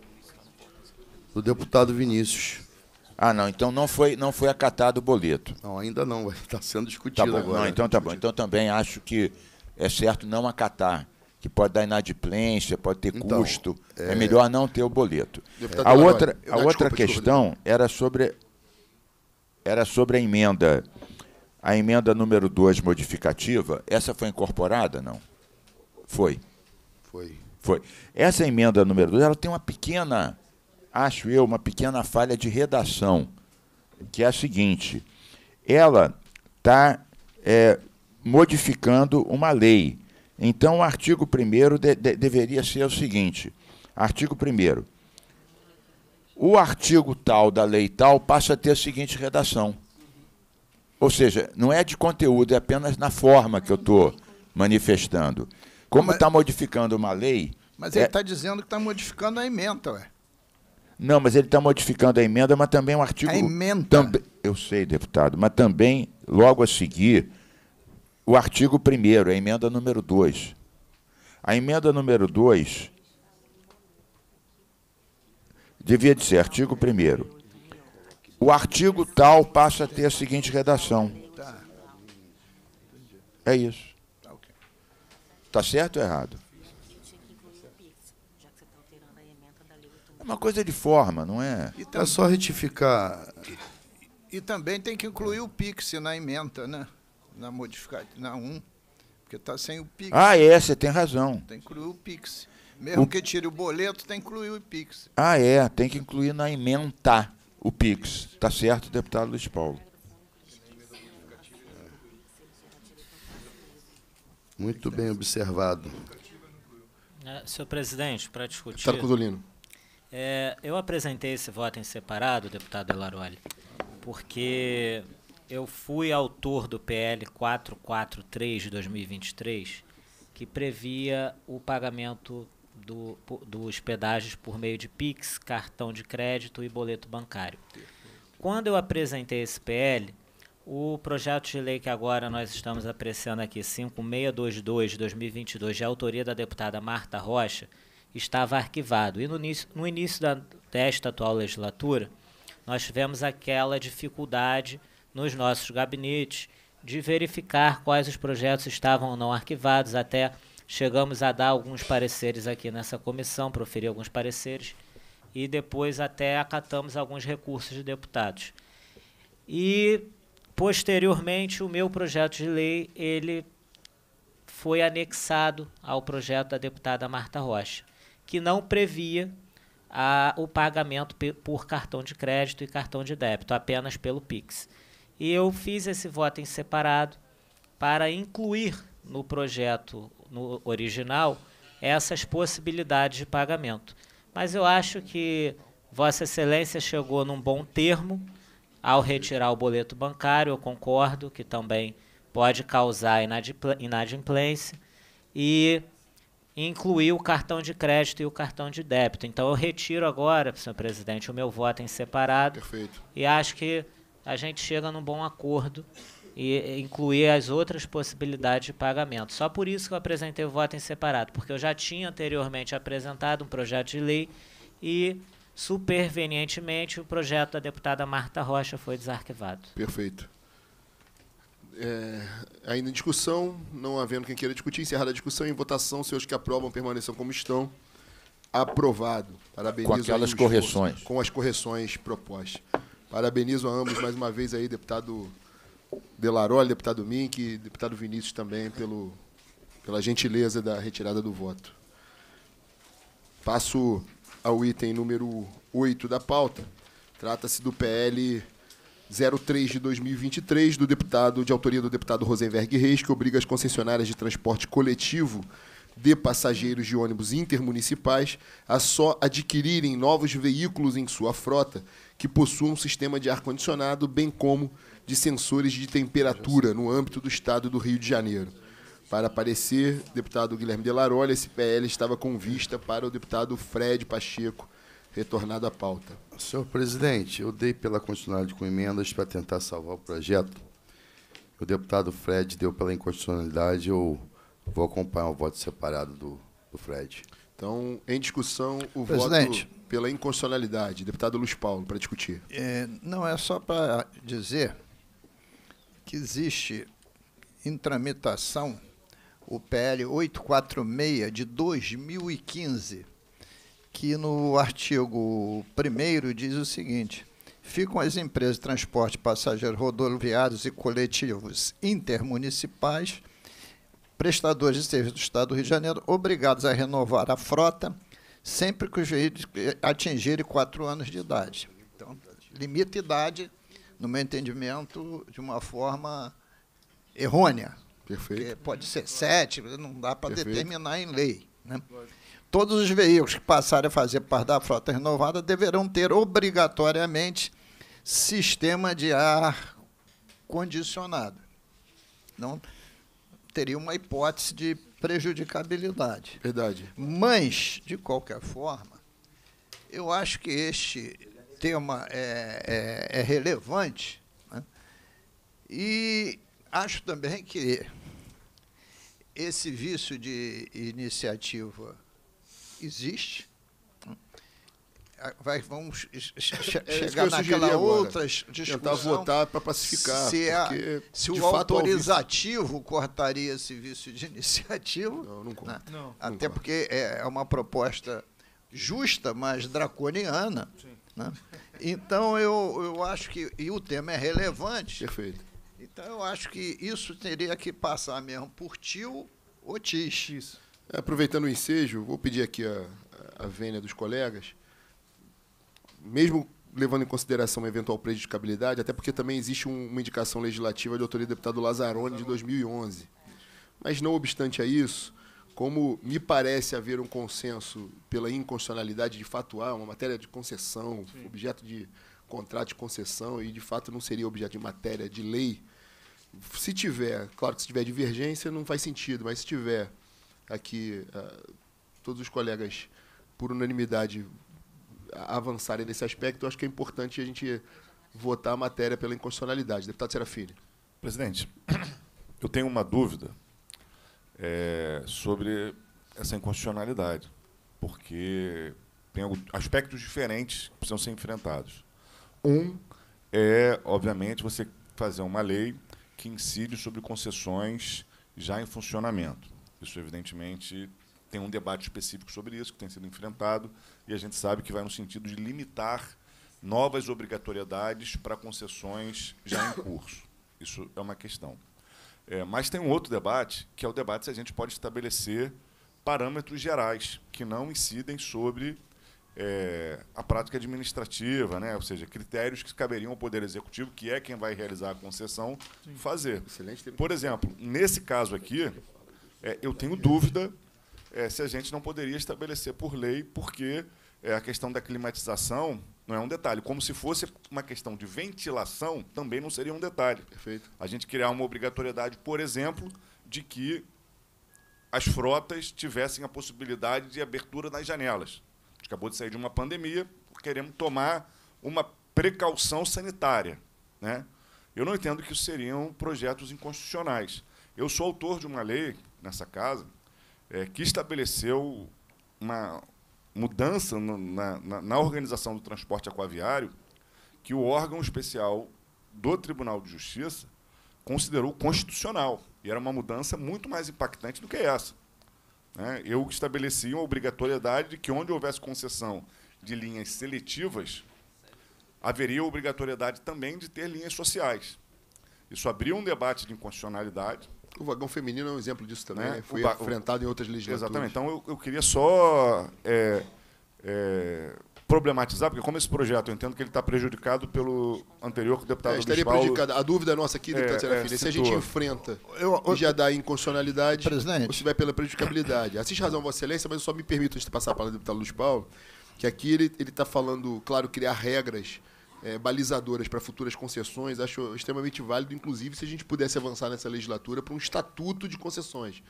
do, deputado Vinícius. Ah, não, então não foi, não foi acatado o boleto. Não, ainda não, está sendo tá discutido tá bom, agora. Não, então tá bom. Então também acho que é certo não acatar, que pode dar inadimplência, pode ter então, custo. É... é... melhor não ter o boleto. Deputado a outra, a outra desculpa, questão desculpa. era sobre era sobre a emenda. A emenda número 2 modificativa, essa foi incorporada, não? Foi. Foi. Foi. Essa emenda número 2, ela tem uma pequena, acho eu, uma pequena falha de redação, que é a seguinte. Ela está é, modificando uma lei. Então, o artigo 1 de, de, deveria ser o seguinte: artigo 1. O artigo tal da lei tal passa a ter a seguinte redação. Ou seja, não é de conteúdo, é apenas na forma que eu estou manifestando. Como está modificando uma lei. Mas ele está é... Tá dizendo que está modificando a emenda, ué. Não, mas ele está modificando a emenda, mas também o artigo. A emenda. Eu sei, deputado, mas também, logo a seguir, o artigo 1, a emenda número 2. A emenda número 2 devia de ser artigo 1. O artigo tal passa a ter a seguinte redação. É isso. Está certo ou errado? É uma coisa de forma, não é? É só retificar. E, e também tem que incluir o Pix na emenda, né? na modificada, na 1, porque está sem o Pix. Ah, é, você tem razão. Tem que incluir o Pix. Mesmo o... que tire o boleto, tem que incluir o Pix. Ah, é, tem que incluir na emenda o Pix. Tá certo, deputado Luiz Paulo. Muito bem observado. É, senhor presidente, para discutir. Está Cudolino. É, eu apresentei esse voto em separado, deputado Elaroli porque eu fui autor do PL 443 de 2023, que previa o pagamento do, dos pedágios por meio de PIX, cartão de crédito e boleto bancário. Quando eu apresentei esse PL, o projeto de lei que agora nós estamos apreciando aqui, 5622 de 2022, de autoria da deputada Marta Rocha, estava arquivado. E no início, no início da, desta atual legislatura, nós tivemos aquela dificuldade nos nossos gabinetes, de verificar quais os projetos estavam ou não arquivados, até chegamos a dar alguns pareceres aqui nessa comissão, proferir alguns pareceres, e depois até acatamos alguns recursos de deputados. E posteriormente o meu projeto de lei, ele foi anexado ao projeto da deputada Marta Rocha, que não previa a, ah, o pagamento por cartão de crédito e cartão de débito, apenas pelo Pix. E eu fiz esse voto em separado para incluir no projeto no original essas possibilidades de pagamento. Mas eu acho que Vossa Excelência chegou num bom termo ao retirar o boleto bancário, eu concordo que também pode causar inadimplência, e incluir o cartão de crédito e o cartão de débito. Então eu retiro agora, senhor presidente, o meu voto em separado. Perfeito. E acho que a gente chega num bom acordo e incluir as outras possibilidades de pagamento. Só por isso que eu apresentei o voto em separado, porque eu já tinha anteriormente apresentado um projeto de lei e, supervenientemente, o projeto da deputada Marta Rocha foi desarquivado. Perfeito. É, ainda em discussão, não havendo quem queira discutir, encerrada a discussão, em votação, senhores que aprovam, permaneçam como estão. Aprovado. Parabéns. Com aquelas correções. Com as correções propostas. Parabenizo a ambos mais uma vez aí, deputado Delaroli, deputado Mink, deputado Vinícius também, pelo, pela gentileza da retirada do voto. Passo ao item número 8 da pauta. Trata-se do PL 03 de 2023, do deputado, de autoria do deputado Rosenberg Reis, que obriga as concessionárias de transporte coletivo de passageiros de ônibus intermunicipais a só adquirirem novos veículos em sua frota que possuam um sistema de ar-condicionado, bem como de sensores de temperatura no âmbito do estado do Rio de Janeiro. Para aparecer, deputado Guilherme Larolha, esse PL estava com vista para o deputado Fred Pacheco, retornado à pauta. Senhor presidente, eu dei pela constitucionalidade com emendas para tentar salvar o projeto. O deputado Fred deu pela inconstitucionalidade, eu Vou acompanhar o voto separado do, do Fred. Então, em discussão, o Presidente, voto pela inconstitucionalidade. Deputado Luiz Paulo, para discutir. É, não, é só para dizer que existe em tramitação o PL 846 de 2015, que no artigo 1 diz o seguinte: ficam as empresas de transporte passageiro rodoviários e coletivos intermunicipais prestadores de serviço do Estado do Rio de Janeiro obrigados a renovar a frota sempre que os veículos atingirem quatro anos de idade. Então, limita a idade, no meu entendimento, de uma forma errônea. Perfeito. pode ser sete, não dá para determinar em lei. Né? Todos os veículos que passarem a fazer parte da frota renovada deverão ter obrigatoriamente sistema de ar condicionado. Não, teria uma hipótese de prejudicabilidade. Verdade. Mas, de qualquer forma, eu acho que este tema é, é, é relevante né? e acho também que esse vício de iniciativa existe ah, vai, vamos é chegar naquela outra discussão. Tentar votar para pacificar. Se, é a, porque, se o autorizativo cortaria esse vício de iniciativa. Não, não Né? Não. Até não porque é, é, uma proposta justa, mas draconiana. Né? Então, eu, eu acho que. E o tema é relevante. Perfeito. Então, eu acho que isso teria que passar mesmo por tio ou tis. Isso. Aproveitando o ensejo, vou pedir aqui a, a vênia dos colegas mesmo levando em consideração a eventual prejudicabilidade, até porque também existe um, uma indicação legislativa de autoria do deputado Lazzaroni de 2011. Mas não obstante a isso, como me parece haver um consenso pela inconstitucionalidade de fato há uma matéria de concessão, Sim. objeto de contrato de concessão e de fato não seria objeto de matéria de lei, se tiver, claro que se tiver divergência não faz sentido, mas se tiver aqui uh, todos os colegas por unanimidade avançarem nesse aspecto, eu acho que é importante a gente votar a matéria pela inconstitucionalidade. Deputado Serafini. Presidente, eu tenho uma dúvida é, sobre essa inconstitucionalidade, porque tem aspectos diferentes que precisam ser enfrentados. Um é, obviamente, você fazer uma lei que incide sobre concessões já em funcionamento. Isso, evidentemente, tem um debate específico sobre isso, que tem sido enfrentado, e a gente sabe que vai no sentido de limitar novas obrigatoriedades para concessões já em curso. Isso é uma questão. É, mas tem um outro debate, que é o debate se a gente pode estabelecer parâmetros gerais que não incidem sobre é, a prática administrativa, né? ou seja, critérios que caberiam ao Poder Executivo, que é quem vai realizar a concessão, fazer. Por exemplo, nesse caso aqui, é, eu tenho dúvida é, se a gente não poderia estabelecer por lei, porque é, a questão da climatização não é um detalhe. Como se fosse uma questão de ventilação, também não seria um detalhe. Perfeito. A gente criar uma obrigatoriedade, por exemplo, de que as frotas tivessem a possibilidade de abertura das janelas. A gente acabou de sair de uma pandemia, queremos tomar uma precaução sanitária. Né? Eu não entendo que isso seriam projetos inconstitucionais. Eu sou autor de uma lei nessa casa, é, que estabeleceu uma mudança no, na, na, na organização do transporte aquaviário que o órgão especial do Tribunal de Justiça considerou constitucional. E era uma mudança muito mais impactante do que essa. Né? Eu estabeleci uma obrigatoriedade de que, onde houvesse concessão de linhas seletivas, haveria obrigatoriedade também de ter linhas sociais. Isso abriu um debate de inconstitucionalidade, o vagão feminino é um exemplo disso também. Né? né? Foi enfrentado em outras legislaturas. Exatamente. Então, eu, eu queria só é, é, problematizar, porque como esse projeto, eu entendo que ele está prejudicado pelo anterior que o deputado é, estaria prejudicado. A dúvida nossa aqui, deputado é, é, é, se, a gente enfrenta eu, eu, e já dá inconstitucionalidade, ou se vai pela prejudicabilidade. Assiste razão, Vossa Excelência, mas eu só me permito, antes de passar a palavra do deputado Luiz Paulo, que aqui ele está falando, claro, criar regras é, balizadoras para futuras concessões, acho extremamente válido, inclusive, se a gente pudesse avançar nessa legislatura para um estatuto de concessões.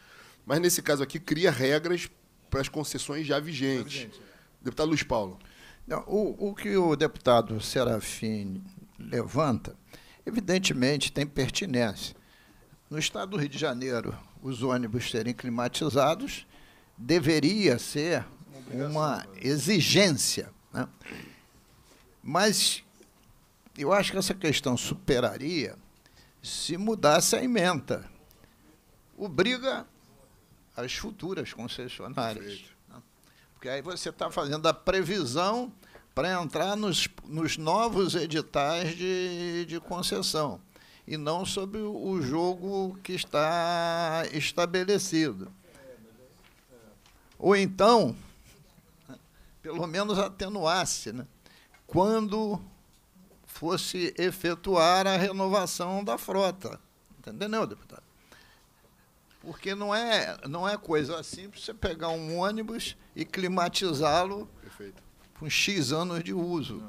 Mas, nesse caso aqui, cria regras para as concessões já vigentes. vigente. É. Deputado Luiz Paulo. Não, o, o que o deputado Serafim levanta, evidentemente, tem pertinência. No estado do Rio de Janeiro, os ônibus serem climatizados deveria ser uma né? exigência. Né? Mas eu acho que essa questão superaria se mudasse a emenda. Obriga as futuras concessionárias. Né? Porque aí você está fazendo a previsão para entrar nos, nos novos editais de, de concessão e não sobre o jogo que está estabelecido. Ou então, pelo menos atenuasse, né? quando fosse efetuar a renovação da frota. Entendeu, deputado? Porque não é, não é coisa simples você pegar um ônibus e climatizá-lo com X anos de uso.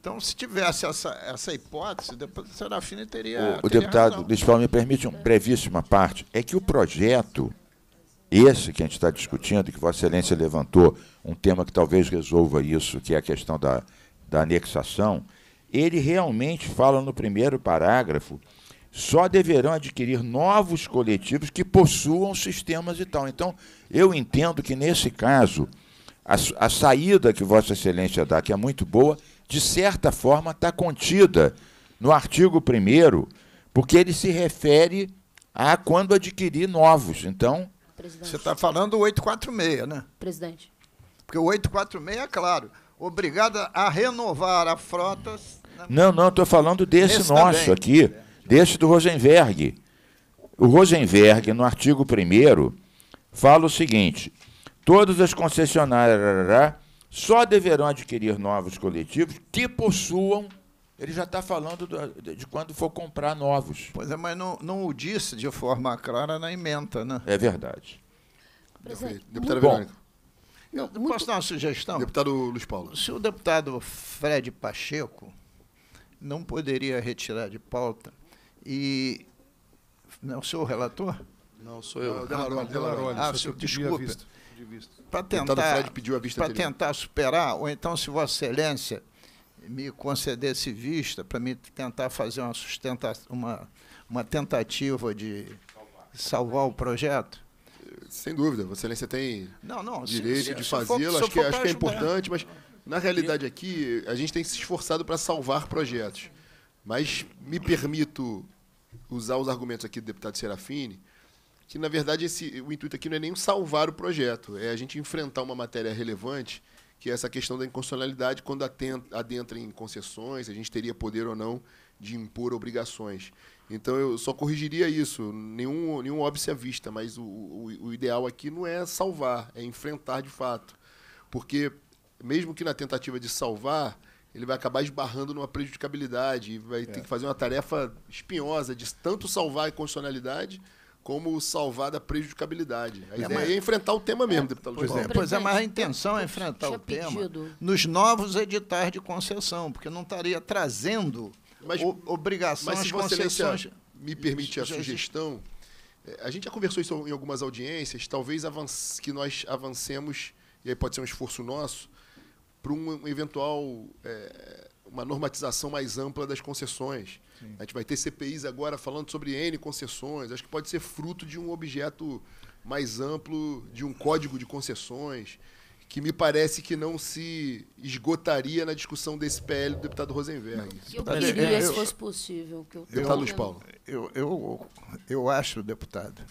Então, se tivesse essa, essa hipótese, depois a Serafina teria. O, teria deputado Lisboa me permite uma brevíssima parte. É que o projeto, esse que a gente está discutindo, que Vossa Excelência levantou, um tema que talvez resolva isso, que é a questão da, da anexação, ele realmente fala no primeiro parágrafo, só deverão adquirir novos coletivos que possuam sistemas e tal. Então, eu entendo que nesse caso, a, a saída que Vossa Excelência dá, que é muito boa, de certa forma está contida no artigo 1 porque ele se refere a quando adquirir novos. Então. Presidente. Você está falando o 846, né? Presidente. Porque o 846 é claro, obrigada a renovar a frota não, não, estou falando desse Esse nosso também. aqui, desse do Rosenberg. O Rosenberg, no artigo 1 fala o seguinte: todas as concessionárias só deverão adquirir novos coletivos que possuam. Ele já está falando do, de quando for comprar novos. Pois é, mas não, não o disse de forma clara na emenda, né? É verdade. É. Deputado Deputada Verônica. Posso dar uma sugestão? Deputado Luiz Paulo. Se o deputado Fred Pacheco não poderia retirar de pauta e. Não sou o relator? Não, sou eu. Ah, Delaroli. Delaroli. Ah, senhor, desculpa. Para tentar, para tentar superar, ou então, se Vossa Excelência me concedesse vista, para mim tentar fazer uma, sustenta uma, uma tentativa de salvar, o projeto. Sem dúvida, Vossa Excelência tem não, não, direito se, se, de fazê-lo, acho, que, acho que é importante, mas na realidade aqui, a gente tem se esforçado para salvar projetos. Mas me permito usar os argumentos aqui do deputado Serafini, que na verdade esse, o intuito aqui não é nem salvar o projeto, é a gente enfrentar uma matéria relevante, que é essa questão da inconstitucionalidade quando atenta, adentra em concessões, a gente teria poder ou não de impor obrigações. Então eu só corrigiria isso, nenhum, nenhum óbice à vista, mas o, o, o ideal aqui não é salvar, é enfrentar de fato. Porque mesmo que na tentativa de salvar, ele vai acabar esbarrando numa prejudicabilidade e vai é. ter que fazer uma tarefa espinhosa de tanto salvar a constitucionalidade como salvar da prejudicabilidade. A é, ideia mas... é enfrentar o tema mesmo, é, deputado pois João. É, pois é, mas a intenção é enfrentar o tema nos novos editais de concessão, porque não estaria trazendo mas, o, concessão mas se concessões. Me permite a sugestão, eh, a gente já conversou isso em algumas audiências, talvez avance, que nós avancemos, e aí pode ser um esforço nosso, para um eventual é, uma normatização mais ampla das concessões. Sim. A gente vai ter CPIs agora falando sobre N concessões. Acho que pode ser fruto de um objeto mais amplo, de um código de concessões, que me parece que não se esgotaria na discussão desse PL do deputado Rosenberg. Eu queria, é, se fosse possível. Que eu deputado Luiz Paulo. Eu, eu, eu acho, deputado,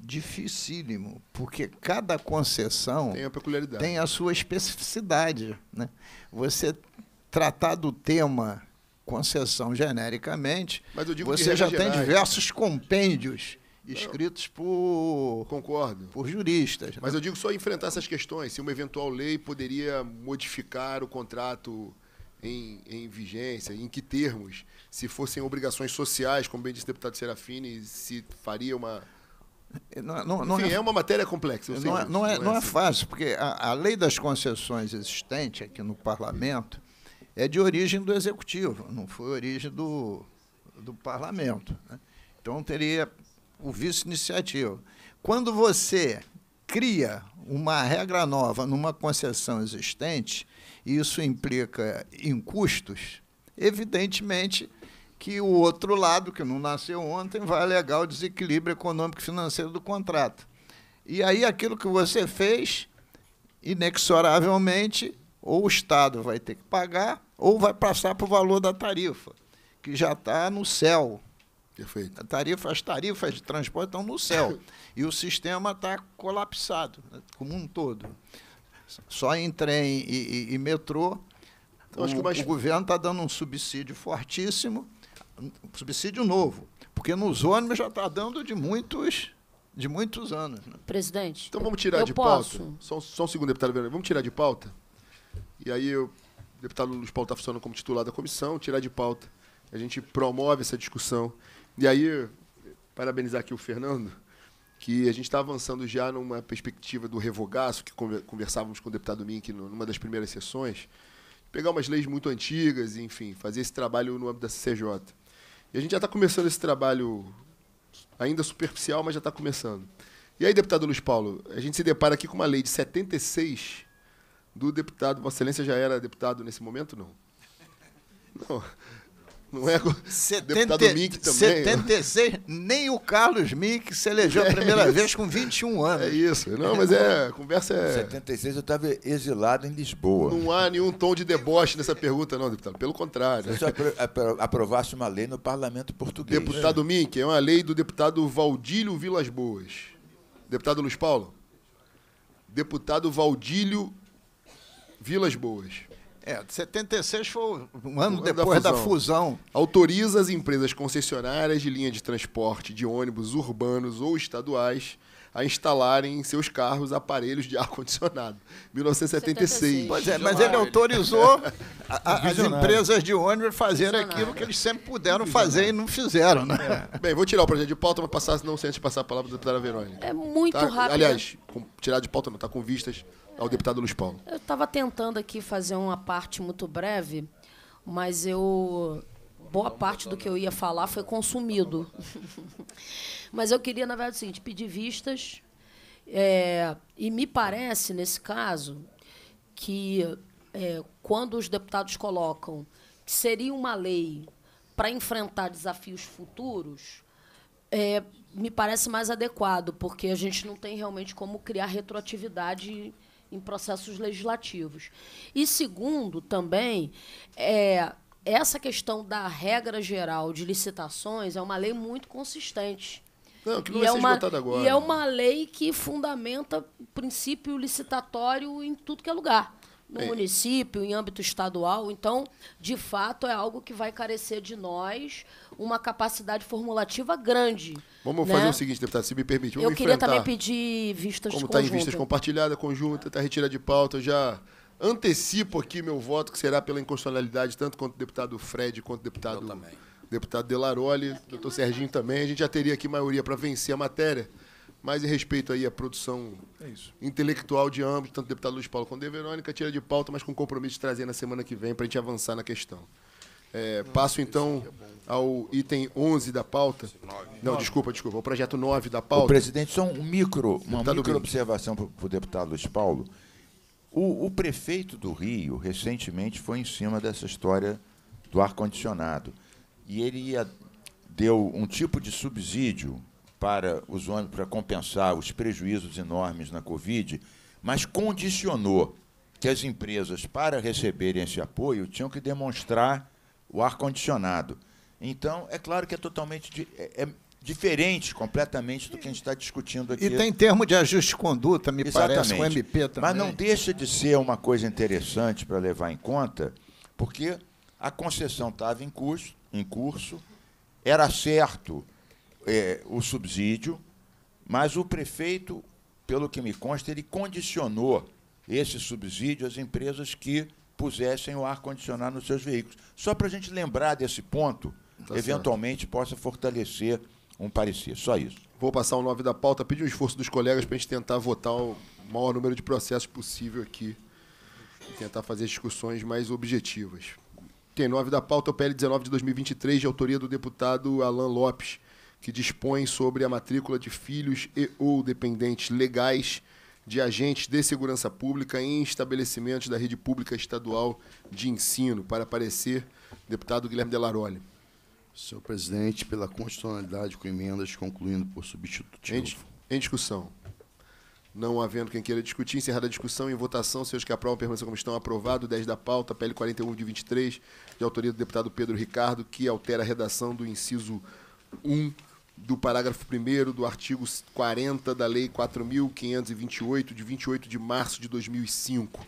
dificílimo, porque cada concessão tem a, peculiaridade. Tem a sua especificidade. Né? Você tratar do tema concessão genericamente, você já tem diversos compêndios escritos por concordo por juristas né? mas né? eu digo só enfrentar essas questões se uma eventual lei poderia modificar o contrato em, em, vigência, em que termos, se fossem obrigações sociais, como bem disse o deputado Serafini, se faria uma é, não, não, não é, é, uma matéria complexa. É, não, é, não, é, não, é, é assim. fácil, porque a, a, lei das concessões existente aqui no parlamento é de origem do executivo, não foi origem do, do parlamento. Né? Então teria o vice-iniciativa. Quando você cria uma regra nova numa concessão existente, e isso implica em custos, evidentemente que o outro lado, que não nasceu ontem, vai alegar o desequilíbrio econômico e financeiro do contrato. E aí aquilo que você fez, inexoravelmente, ou o Estado vai ter que pagar, ou vai passar para o valor da tarifa, que já está no céu. Perfeito. A tarifa, as tarifas de transporte estão no céu. e o sistema está colapsado, né, como um todo. Só em trem e, e, e metrô, então, o, mais... o governo está dando um subsídio fortíssimo subsídio novo, porque nos ônibus já está dando de muitos de muitos anos. Né? Presidente. Então vamos tirar de posso? pauta. Só, só um segundo, deputado Verônica. Vamos tirar de pauta? E aí o deputado Luiz Paulo está funcionando como titular da comissão, tirar de pauta. A gente promove essa discussão. E aí, parabenizar aqui o Fernando, que a gente está avançando já numa perspectiva do revogaço, que conversávamos com o deputado Mink numa das primeiras sessões, pegar umas leis muito antigas, enfim, fazer esse trabalho no âmbito da CCJ. E a gente já está começando esse trabalho ainda superficial, mas já está começando. E aí, deputado Luiz Paulo, a gente se depara aqui com uma lei de 76 do deputado, Vossa Excelência já era deputado nesse momento, não? Não. Não é? o deputado Mink também. 76, nem o Carlos Mink se elegeu a é primeira vez com 21 anos. É isso. Não, mas é, a conversa é... 76 eu estava exilado em Lisboa. Não há nenhum tom de deboche nessa pergunta não, deputado. Pelo contrário. Se aprovasse uma lei no parlamento português. Deputado é. é uma lei do deputado Valdílio Vilas Boas. Deputado Luiz Paulo? Deputado Valdílio Vilas Boas. É, 76 foi um ano depois da fusão. da fusão. Autoriza as empresas concessionárias de linha de transporte de ônibus urbanos ou estaduais a instalarem em seus carros aparelhos de ar-condicionado. 1976. Pois é, mas ele autorizou a, a, as empresas de ônibus fazerem aquilo que eles sempre puderam fazer e não fizeram, né? É. Bem, vou tirar o projeto de pauta para passar, não sei antes de passar a palavra da deputada Verônica. É muito tá? rápido. Aliás, com, tirar de pauta não, está com vistas ao deputado Luiz Paulo. Eu estava tentando aqui fazer uma parte muito breve, mas eu boa parte do que eu ia falar foi consumido. mas eu queria, na verdade, o seguinte, pedir vistas. É, e me parece, nesse caso, que é, quando os deputados colocam que seria uma lei para enfrentar desafios futuros, é, me parece mais adequado, porque a gente não tem realmente como criar retroatividade em processos legislativos. E segundo, também, é, essa questão da regra geral de licitações é uma lei muito consistente. Não, que não e vai é ser uma, agora. E é uma lei que fundamenta o princípio licitatório em tudo que é lugar. No é. município, em âmbito estadual. Então, de fato, é algo que vai carecer de nós uma capacidade formulativa grande. Vamos né? fazer o seguinte, deputado, se me permite. eu queria também pedir vistas Como está em vistas compartilhadas, conjunta, está retirada de pauta, eu já antecipo aqui meu voto, que será pela inconstitucionalidade, tanto quanto o deputado Fred, quanto o deputado, deputado Delaroli, é doutor Serginho também. A gente já teria aqui maioria para vencer a matéria mas em respeito aí à produção é intelectual de ambos, tanto o deputado Luiz Paulo quanto a Verônica, tira de pauta, mas com compromisso de trazer na semana que vem para a gente avançar na questão. É, passo então ao item 11 da pauta. Não, desculpa, desculpa, ao projeto 9 da pauta. O presidente, só um micro, uma deputado tá micro observação para o deputado Luiz Paulo. O, o prefeito do Rio, recentemente, foi em cima dessa história do ar-condicionado. E ele ia, deu um tipo de subsídio para os ônibus para compensar os prejuízos enormes na Covid, mas condicionou que as empresas, para receberem esse apoio, tinham que demonstrar o ar-condicionado. Então, é claro que é totalmente é, é diferente completamente do que a gente está discutindo aqui. E tem termo de ajuste de conduta, me Exatamente. parece, com o MP também. Mas não deixa de ser uma coisa interessante para levar em conta, porque a concessão estava em curso, em curso era certo é, o subsídio, mas o prefeito, pelo que me consta, ele condicionou esse subsídio às empresas que pusessem o ar-condicionado nos seus veículos. Só para a gente lembrar desse ponto, tá eventualmente certo. possa fortalecer um parecer. Só isso. Vou passar o nove da pauta, pedir o esforço dos colegas para a gente tentar votar o maior número de processos possível aqui e tentar fazer discussões mais objetivas. Tem nove da pauta, o PL 19 de 2023, de autoria do deputado Alain Lopes, que dispõe sobre a matrícula de filhos e ou dependentes legais de agentes de segurança pública em estabelecimentos da rede pública estadual de ensino. Para aparecer, deputado Guilherme Delaroli. Senhor presidente, pela constitucionalidade com emendas, concluindo por substitutivo. Em, em discussão. Não havendo quem queira discutir, encerrada a discussão em votação, senhores que aprovam permaneçam como estão, aprovado. 10 da pauta, PL 41 de 23, de autoria do deputado Pedro Ricardo, que altera a redação do inciso 1 do parágrafo 1 do artigo 40 da Lei 4.528, de 28 de março de 2005. O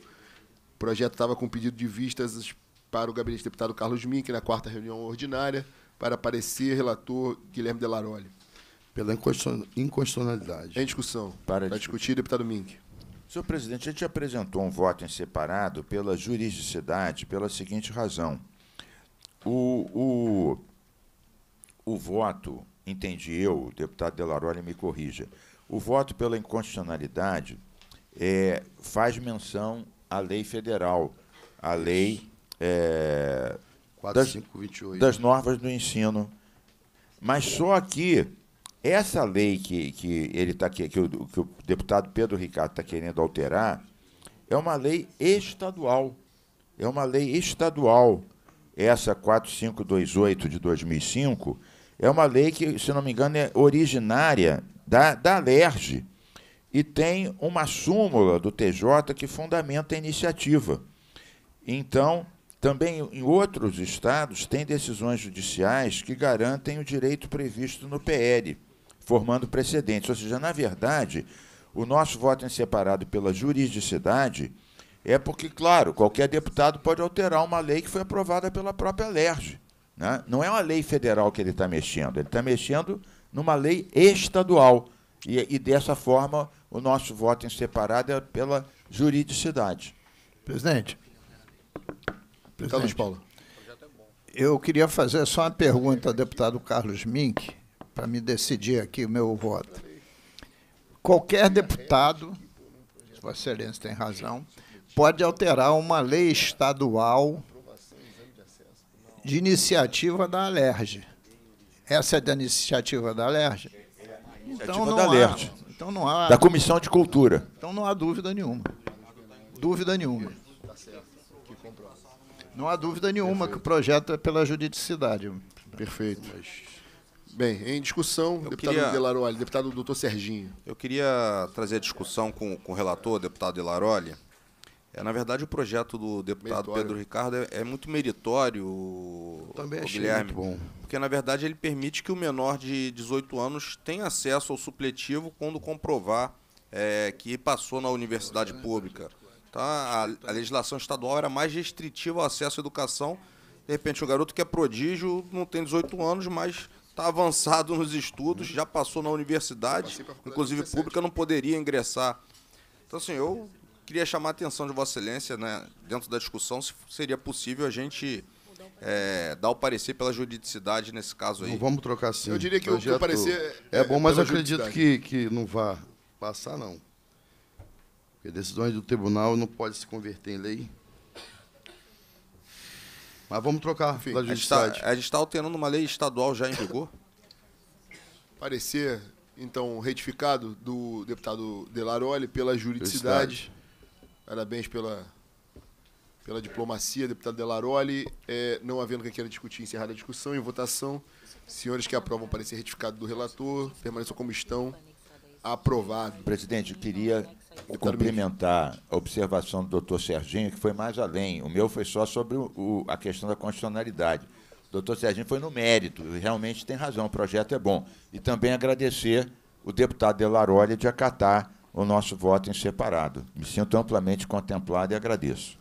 projeto estava com pedido de vistas para o gabinete do deputado Carlos Mink na quarta reunião ordinária, para aparecer relator Guilherme Delaroli. Pela inconstitucionalidade. Em discussão. Para, discutir, deputado Mink. Senhor presidente, a gente apresentou um voto em separado pela juridicidade, pela seguinte razão. O, o, o voto entendi eu, o deputado Delaroli me corrija, o voto pela inconstitucionalidade é, faz menção à lei federal, à lei é, 4, das, 5, das normas do ensino. Mas só que essa lei que, que ele tá, que, que, o, que o deputado Pedro Ricardo está querendo alterar é uma lei estadual. É uma lei estadual. Essa 4528 de 2005 é uma lei que, se não me engano, é originária da, da LERJ e tem uma súmula do TJ que fundamenta a iniciativa. Então, também em outros estados, tem decisões judiciais que garantem o direito previsto no PL, formando precedentes. Ou seja, na verdade, o nosso voto em separado pela juridicidade é porque, claro, qualquer deputado pode alterar uma lei que foi aprovada pela própria LERJ. Né? Não é uma lei federal que ele está mexendo, ele está mexendo numa lei estadual. E, e, dessa forma, o nosso voto em separado é pela juridicidade. Presidente. Presidente Carlos Paulo. Eu queria fazer só uma pergunta ao deputado Carlos Mink, para me decidir aqui o meu voto. Qualquer deputado, Vossa Excelência tem razão, pode alterar uma lei estadual de iniciativa da Alerj. Essa é da iniciativa da Alerj? Então, não da Alerj. Há, então não há. Da Comissão de Cultura. Então não há dúvida nenhuma. Dúvida nenhuma. Não há dúvida nenhuma Perfeito. que o projeto é pela juridicidade. Perfeito. Bem, em discussão, eu deputado queria, Delaroli, deputado doutor Serginho. Eu queria trazer a discussão com, com o relator, deputado Delaroli, é, na verdade, o projeto do deputado meritório. Pedro Ricardo é, é muito meritório, Eu Também o achei Guilherme, muito bom. porque na verdade ele permite que o menor de 18 anos tenha acesso ao supletivo quando comprovar é, que passou na universidade pública. Tá, a, a, legislação estadual era mais restritiva ao acesso à educação. De repente, o garoto que é prodígio não tem 18 anos, mas está avançado nos estudos, já passou na universidade, inclusive pública, não poderia ingressar. Então, assim, eu queria chamar a atenção de Vossa Excelência, né, dentro da discussão, se seria possível a gente é, dar o parecer pela juridicidade nesse caso aí. Não vamos trocar sim. Eu diria que o, que o parecer. É, é bom, mas é eu acredito que, que não vá passar, não. Porque decisões do tribunal não podem se converter em lei. Mas vamos trocar Enfim, pela tá- juridicidade. A gente está tá alterando uma lei estadual já em vigor? Parecer, então, retificado do deputado Delaroli pela juridicidade. juridicidade. Parabéns pela, pela diplomacia, deputado Delaroli. É, não havendo quem queira discutir, encerrada a discussão. Em votação, senhores que aprovam o parecer retificado do relator, permaneçam como estão. Aprovado. Presidente, eu queria cumprimentar a observação do doutor Serginho, que foi mais além. O meu foi só sobre o, a questão da constitucionalidade. O doutor Serginho foi no mérito, realmente tem razão, o projeto é bom. E também agradecer o deputado Delaroli de acatar o nosso voto em separado. Me sinto amplamente contemplado e agradeço.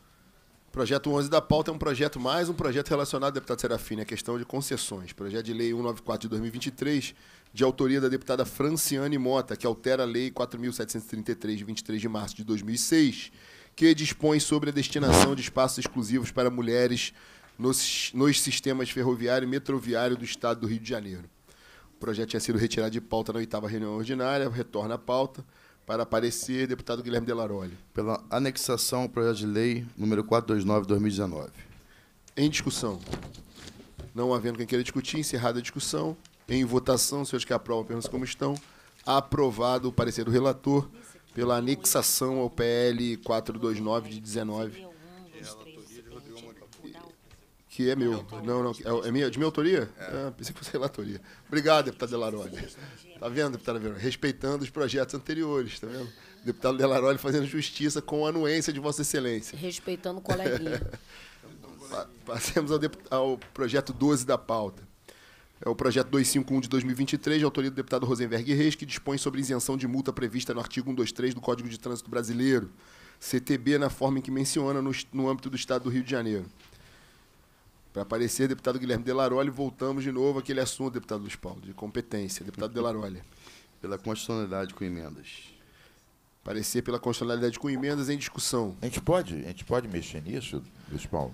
Projeto 11 da pauta é um projeto mais um projeto relacionado, deputado Serafini, à questão de concessões. Projeto de lei 194 de 2023, de autoria da deputada Franciane Mota, que altera a lei 4733 de 23 de março de 2006, que dispõe sobre a destinação de espaços exclusivos para mulheres nos, nos sistemas ferroviário e metroviário do estado do Rio de Janeiro. O projeto tinha sido retirado de pauta na oitava reunião ordinária, retorna à pauta para aparecer, deputado Guilherme Delaroli. Pela anexação ao projeto de lei número 429-2019. Em discussão. Não havendo quem queira discutir, encerrada a discussão. Em votação, senhores que aprovam, apenas como estão. Aprovado o parecer do relator pela anexação ao PL 429 de 19 que é meu. Não, não, é, é minha, de minha autoria? É. Ah, pensei que fosse relatoria. Obrigado, deputado Delaroli. Tá vendo, deputado Delaroli Respeitando os projetos anteriores, tá vendo? Deputado Delaroli fazendo justiça com a anuência de Vossa Excelência. Respeitando o coleguinha. Passemos ao, ao projeto 12 da pauta. É o projeto 251 de 2023, de autoria do deputado Rosenberg Reis, que dispõe sobre isenção de multa prevista no artigo 123 do Código de Trânsito Brasileiro, CTB, na forma em que menciona no, no âmbito do Estado do Rio de Janeiro para aparecer, deputado Guilherme Delaroli, voltamos de novo àquele assunto, deputado Luiz Paulo, de competência, deputado Delaroli. Pela constitucionalidade com emendas. Parecer pela constitucionalidade com emendas em discussão. A gente pode, a gente pode mexer nisso, Luiz Paulo?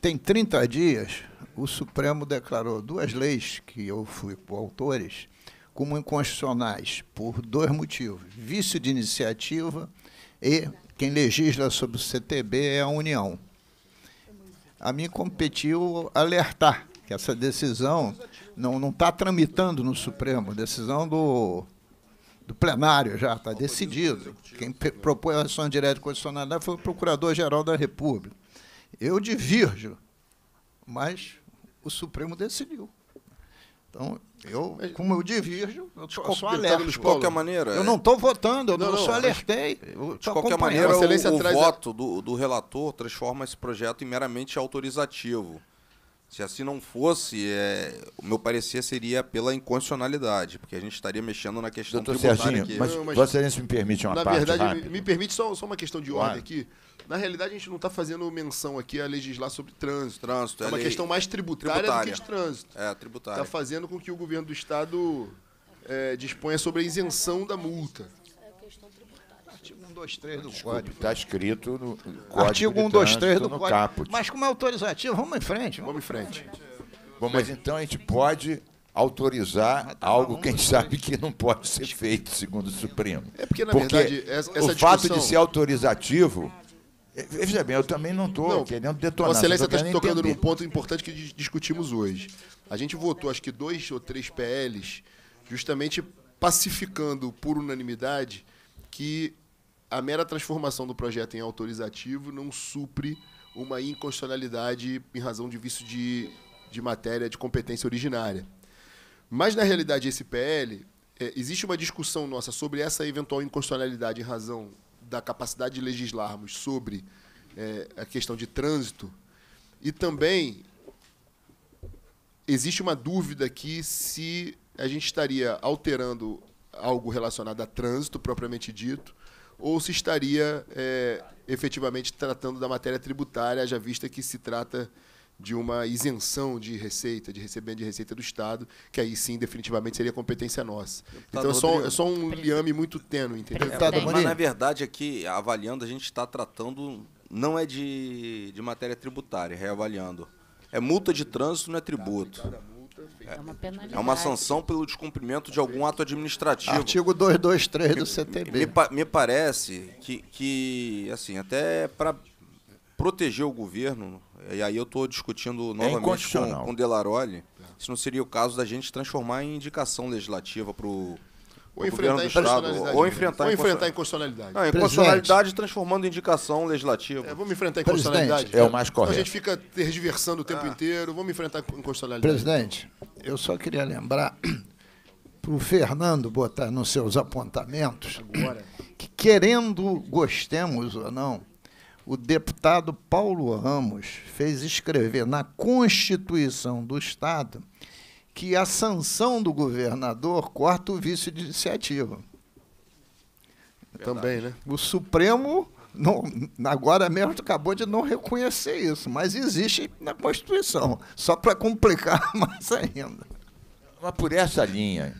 Tem 30 dias, o Supremo declarou duas leis que eu fui autores como inconstitucionais por dois motivos: vício de iniciativa e quem legisla sobre o CTB é a União a mim competiu alertar que essa decisão não está tramitando no Supremo, decisão do, do plenário já, está decidido. Quem propôs a ação direta constitucional foi o Procurador-Geral da República. Eu divirjo, mas o Supremo decidiu. Então, eu, como eu divirjo, eu sou, alerta. De qualquer maneira. Eu é. não estou votando, eu não, não, só alertei. Eu de qualquer maneira, o, o voto a... do, do relator transforma esse projeto em meramente autorizativo. Se assim não fosse, é, o meu parecer seria pela incondicionalidade, porque a gente estaria mexendo na questão Doutor tributária Serginho, aqui. Mas, não, mas Vossa Excelência me permite uma na parte Na verdade, me, me, permite só, só uma questão de ordem aqui. Na realidade, a gente não está fazendo menção aqui a legislar sobre trânsito. Trânsito, é, é uma lei... questão mais tributária, tributária, do que de trânsito. É, tributária. Está fazendo com que o governo do Estado é, disponha sobre a isenção da multa. É Artigo 123 do Código. Está escrito no Código Artigo 123 do Código. Caput. Mas como é autorizativo, vamos em frente. Vamos, vamos em frente. Bom, mas então a gente pode autorizar tá algo que a gente sabe que não pode ser feito, segundo o Supremo. É porque, na porque verdade, essa, o fato de ser autorizativo Veja bem, eu também não estou querendo detonar. Vossa Excelência está tocando num ponto importante que discutimos hoje. A gente votou, acho que dois ou três PLs, justamente pacificando por unanimidade que a mera transformação do projeto em autorizativo não supre uma inconstitucionalidade em razão de vício de, de matéria de competência originária. Mas, na realidade, esse PL, é, existe uma discussão nossa sobre essa eventual inconstitucionalidade em razão da capacidade de legislarmos sobre é, a questão de trânsito, e também existe uma dúvida aqui se a gente estaria alterando algo relacionado a trânsito, propriamente dito, ou se estaria é, efetivamente tratando da matéria tributária, já vista que se trata de uma isenção de receita, de recebimento de receita do Estado, que aí sim, definitivamente, seria competência nossa. então, é só, é só um liame muito tênue, entendeu? É, Deputado mas, na verdade, aqui, avaliando, a gente está tratando, não é de, de matéria tributária, reavaliando. É multa de trânsito, não é tributo. Tá, é, é uma, é uma sanção pelo descumprimento de algum ato administrativo. Artigo 223 do CTB. Me, me, me parece que, que assim, até para proteger o governo e aí eu estou discutindo é novamente é com, com Delaroli, se não seria o caso da gente transformar em indicação legislativa para o ou enfrentar, Estado, ou enfrentar, ou enfrentar a inconstitucionalidade. Não, inconstitucionalidade transformando em indicação legislativa. É, vamos enfrentar a inconstitucionalidade. é o mais correto. Então a gente fica tergiversando o tempo ah. inteiro, vamos enfrentar a inconstitucionalidade. Presidente, eu só queria lembrar para o Fernando botar nos seus apontamentos Agora. que, querendo, gostemos ou não, o deputado Paulo Ramos fez escrever na Constituição do Estado que a sanção do governador corta o vício de iniciativa. Verdade. Também, né? O Supremo não, agora mesmo acabou de não reconhecer isso, mas existe na Constituição, só para complicar mais ainda. Mas por essa linha,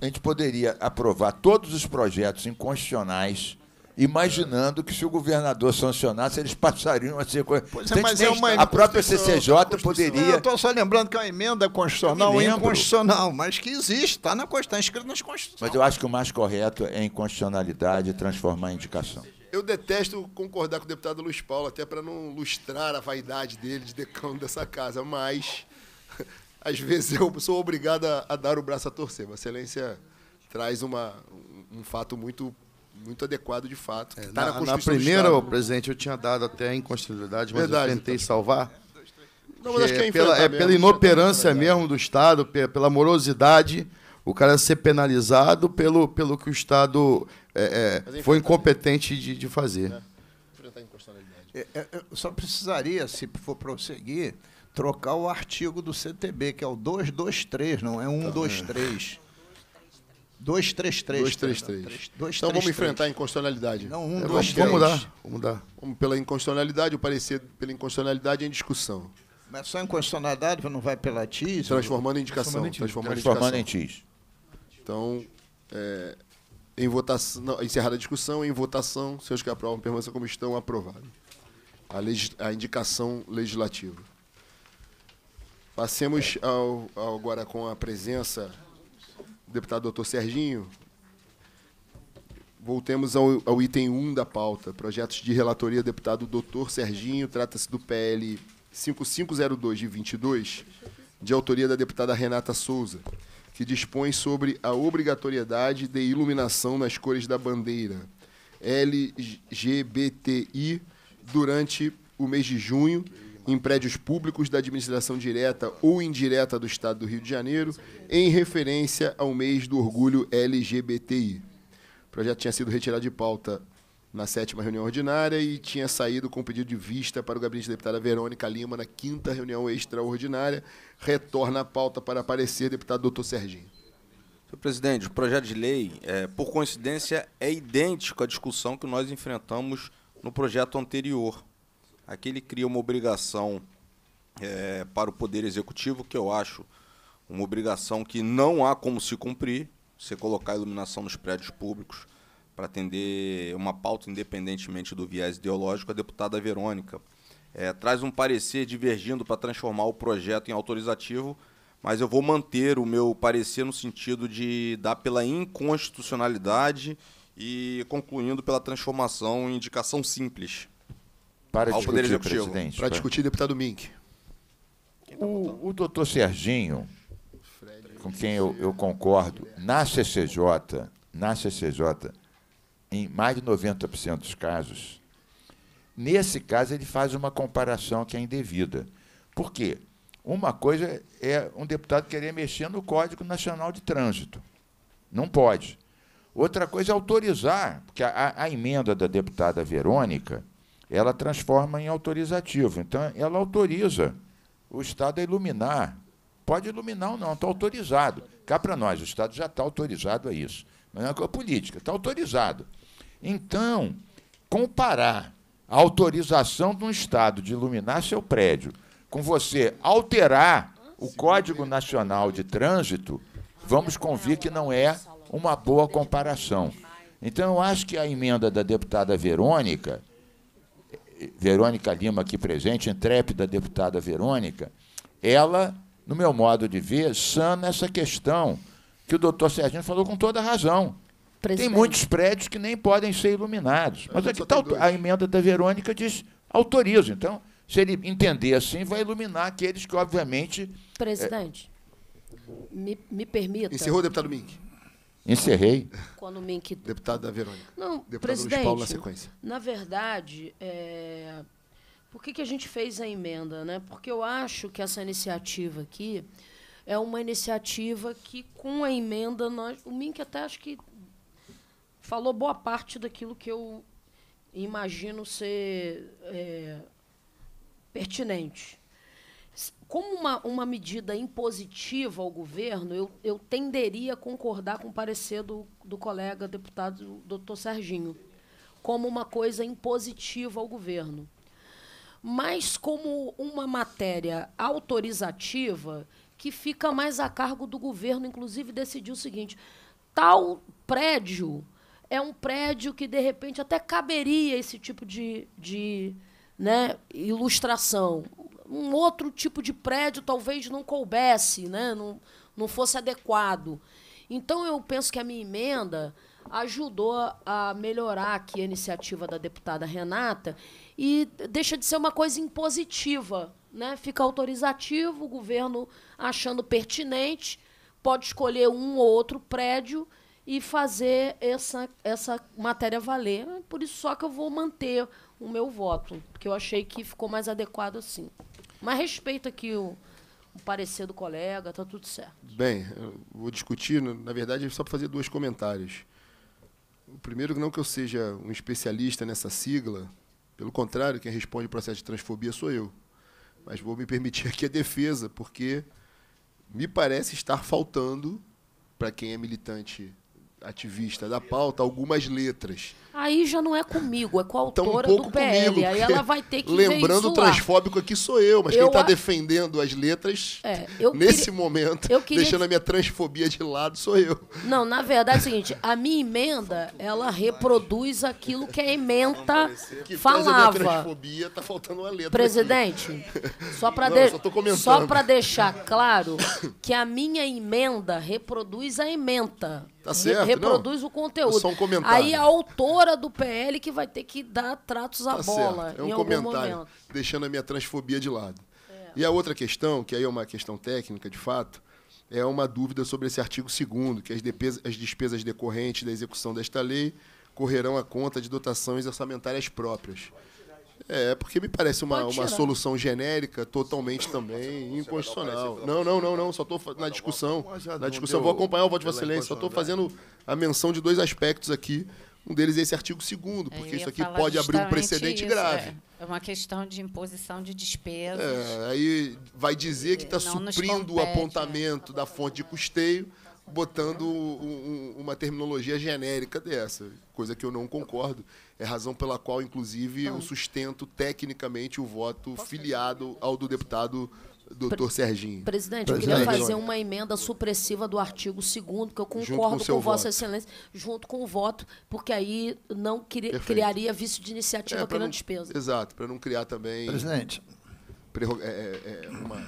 a gente poderia aprovar todos os projetos inconstitucionais imaginando que se o governador sancionasse, eles passariam a ser coisa. Pois é, mas é uma... A própria CCJ poderia. Eu estou só lembrando que é uma emenda constitucional é inconstitucional, mas que existe, está na Constituição, tá escrito nas Constituições. Mas eu acho que o mais correto é inconstitucionalidade transformar em indicação. Eu detesto concordar com o deputado Luiz Paulo, até para não lustrar a vaidade dele de decano dessa casa, mas às vezes eu sou obrigado a, a dar o braço a torcer. Vossa Excelência traz uma, um fato muito muito adequado de fato. É, tá na, na, na, primeira, presidente, eu tinha dado até a inconstitucionalidade, mas Verdade, eu tentei então. salvar. Não, mas acho que é, pela, é pela é inoperância mesmo do Estado, pela morosidade, o cara ser penalizado pelo, pelo que o Estado é, é, foi incompetente de, de fazer. É. É, eu só precisaria, se for prosseguir, trocar o artigo do CTB, que é o 223, não é 123. Tá. 233. 233. Então vamos enfrentar a inconstitucionalidade. Não, um, é, dois, vamos, mudar. Vamos mudar. Vamos pela inconstitucionalidade, o parecer pela inconstitucionalidade é em discussão. Mas só inconstitucionalidade não vai pela TIS? Transformando em indicação. Transformando, transformando em TIS. Então, é, em votação, não, encerrada a discussão, em votação, os que aprovam, permaneçam como estão, aprovado. A, a indicação legislativa. Passemos ao, ao agora com a presença deputado doutor Serginho. Voltemos ao, ao item 1 da pauta. Projetos de relatoria, deputado doutor Serginho. Trata-se do PL 5502 de 22, de autoria da deputada Renata Souza, que dispõe sobre a obrigatoriedade de iluminação nas cores da bandeira LGBTI durante o mês de junho em prédios públicos da administração direta ou indireta do Estado do Rio de Janeiro, em referência ao mês do orgulho LGBTI. O projeto tinha sido retirado de pauta na sétima reunião ordinária e tinha saído com pedido de vista para o gabinete da deputada Verônica Lima na quinta reunião extraordinária. Retorna à pauta para aparecer, deputado doutor Serginho. Senhor presidente, o projeto de lei, é, por coincidência, é idêntico à discussão que nós enfrentamos no projeto anterior. Aqui ele cria uma obrigação é, para o Poder Executivo, que eu acho uma obrigação que não há como se cumprir, você colocar a iluminação nos prédios públicos para atender uma pauta independentemente do viés ideológico, a deputada Verônica é, traz um parecer divergindo para transformar o projeto em autorizativo, mas eu vou manter o meu parecer no sentido de dar pela inconstitucionalidade e concluindo pela transformação em indicação simples para ao discutir, Poder Executivo. Presidente, para discutir, deputado Mink. Então, tá o, o doutor Serginho, com quem eu, eu concordo, na CCJ, na CCJ, em mais de 90% dos casos, nesse caso ele faz uma comparação que é indevida. Por quê? Uma coisa é um deputado querer mexer no Código Nacional de Trânsito. Não pode. Outra coisa é autorizar, porque a, a emenda da deputada Verônica ela transforma em autorizativo. Então, ela autoriza o Estado a iluminar. Pode iluminar ou não, está autorizado. Cá para nós, o Estado já está autorizado a isso. Não é uma coisa política, está autorizado. Então, comparar a autorização de um Estado de iluminar seu prédio com você alterar o Código Nacional de Trânsito, vamos convir que não é uma boa comparação. Então, eu acho que a emenda da deputada Verônica Verônica Lima aqui presente, intrépida deputada Verônica, ela, no meu modo de ver, sana essa questão que o doutor Serginho falou com toda razão. Presidente. Tem muitos prédios que nem podem ser iluminados. Mas aqui tá, a emenda da Verônica diz autoriza. Então, se ele entender assim, vai iluminar aqueles que, obviamente. É, Presidente, é... me, me permita. Encerrou, deputado Mink. Encerrei. Quando o Mink... Deputado da Verônica. Não, Deputado presidente, Paulo na sequência. Na verdade, é... por que, que a gente fez a emenda? Né? Porque eu acho que essa iniciativa aqui é uma iniciativa que, com a emenda, nós... o Mink até acho que falou boa parte daquilo que eu imagino ser é... pertinente como uma, uma medida impositiva ao governo, eu, eu tenderia a concordar com o parecer do, do colega deputado doutor Serginho, como uma coisa impositiva ao governo. Mas como uma matéria autorizativa que fica mais a cargo do governo, inclusive decidiu o seguinte: tal prédio é um prédio que, de repente, até caberia esse tipo de, de né, ilustração um outro tipo de prédio talvez não coubesse, né? não, não fosse adequado. Então, eu penso que a minha emenda ajudou a melhorar aqui a iniciativa da deputada Renata e deixa de ser uma coisa impositiva. Né? Fica autorizativo, o governo achando pertinente, pode escolher um ou outro prédio e fazer essa, essa matéria valer. Por isso só que eu vou manter o meu voto, porque eu achei que ficou mais adequado assim. Mas respeito aqui o, o parecer do colega, tá tudo certo. Bem, eu vou discutir, na verdade, é só para fazer dois comentários. O primeiro, não que eu seja um especialista nessa sigla, pelo contrário, quem responde o processo de transfobia sou eu. Mas vou me permitir aqui a defesa, porque me parece estar faltando, para quem é militante ativista da pauta algumas letras. Aí já não é comigo, é com a autora então, um do PL. Comigo, aí ela vai ter que Lembrando, o transfóbico aqui sou eu, mas eu quem está a... defendendo as letras é, nesse queria... momento, queria... deixando a minha transfobia de lado, sou eu. Não, na verdade é o seguinte, a minha emenda, ela reproduz aquilo que a emenda falava. Que transfobia, tá faltando uma letra. Presidente, aqui. só para de... deixar claro que a minha emenda reproduz a emenda. Tá certo. Re reproduz não. o conteúdo. É só um comentário. Aí a autora do PL que vai ter que dar tratos à tá bola. Certo. É um comentário, momento. deixando a minha transfobia de lado. É. E a outra questão, que aí é uma questão técnica, de fato, é uma dúvida sobre esse artigo 2 que as despesas, as despesas decorrentes da execução desta lei correrão à conta de dotações orçamentárias próprias. É, porque me parece uma, uma solução genérica, totalmente também inconstitucional. Não, não, não, não, só estou na discussão. Na discussão, vou acompanhar o voto de Excelência, só estou né? fazendo a menção de dois aspectos aqui. Um deles é esse artigo 2 é, porque isso aqui pode abrir um precedente isso, grave. É. é uma questão de imposição de despesas. É, aí vai dizer que está suprindo o né? apontamento da fonte de custeio, botando um, um, uma terminologia genérica dessa, coisa que eu não concordo. É razão pela qual, inclusive, Bom. eu sustento tecnicamente o voto filiado ao do deputado doutor Serginho. Presidente, eu queria fazer uma emenda supressiva do artigo 2 que eu concordo com, com Vossa Excelência, junto com o voto, porque aí não cri Perfeito. criaria vício de iniciativa é, despesa. Exato, para não criar também. Presidente. É, é, é, uma...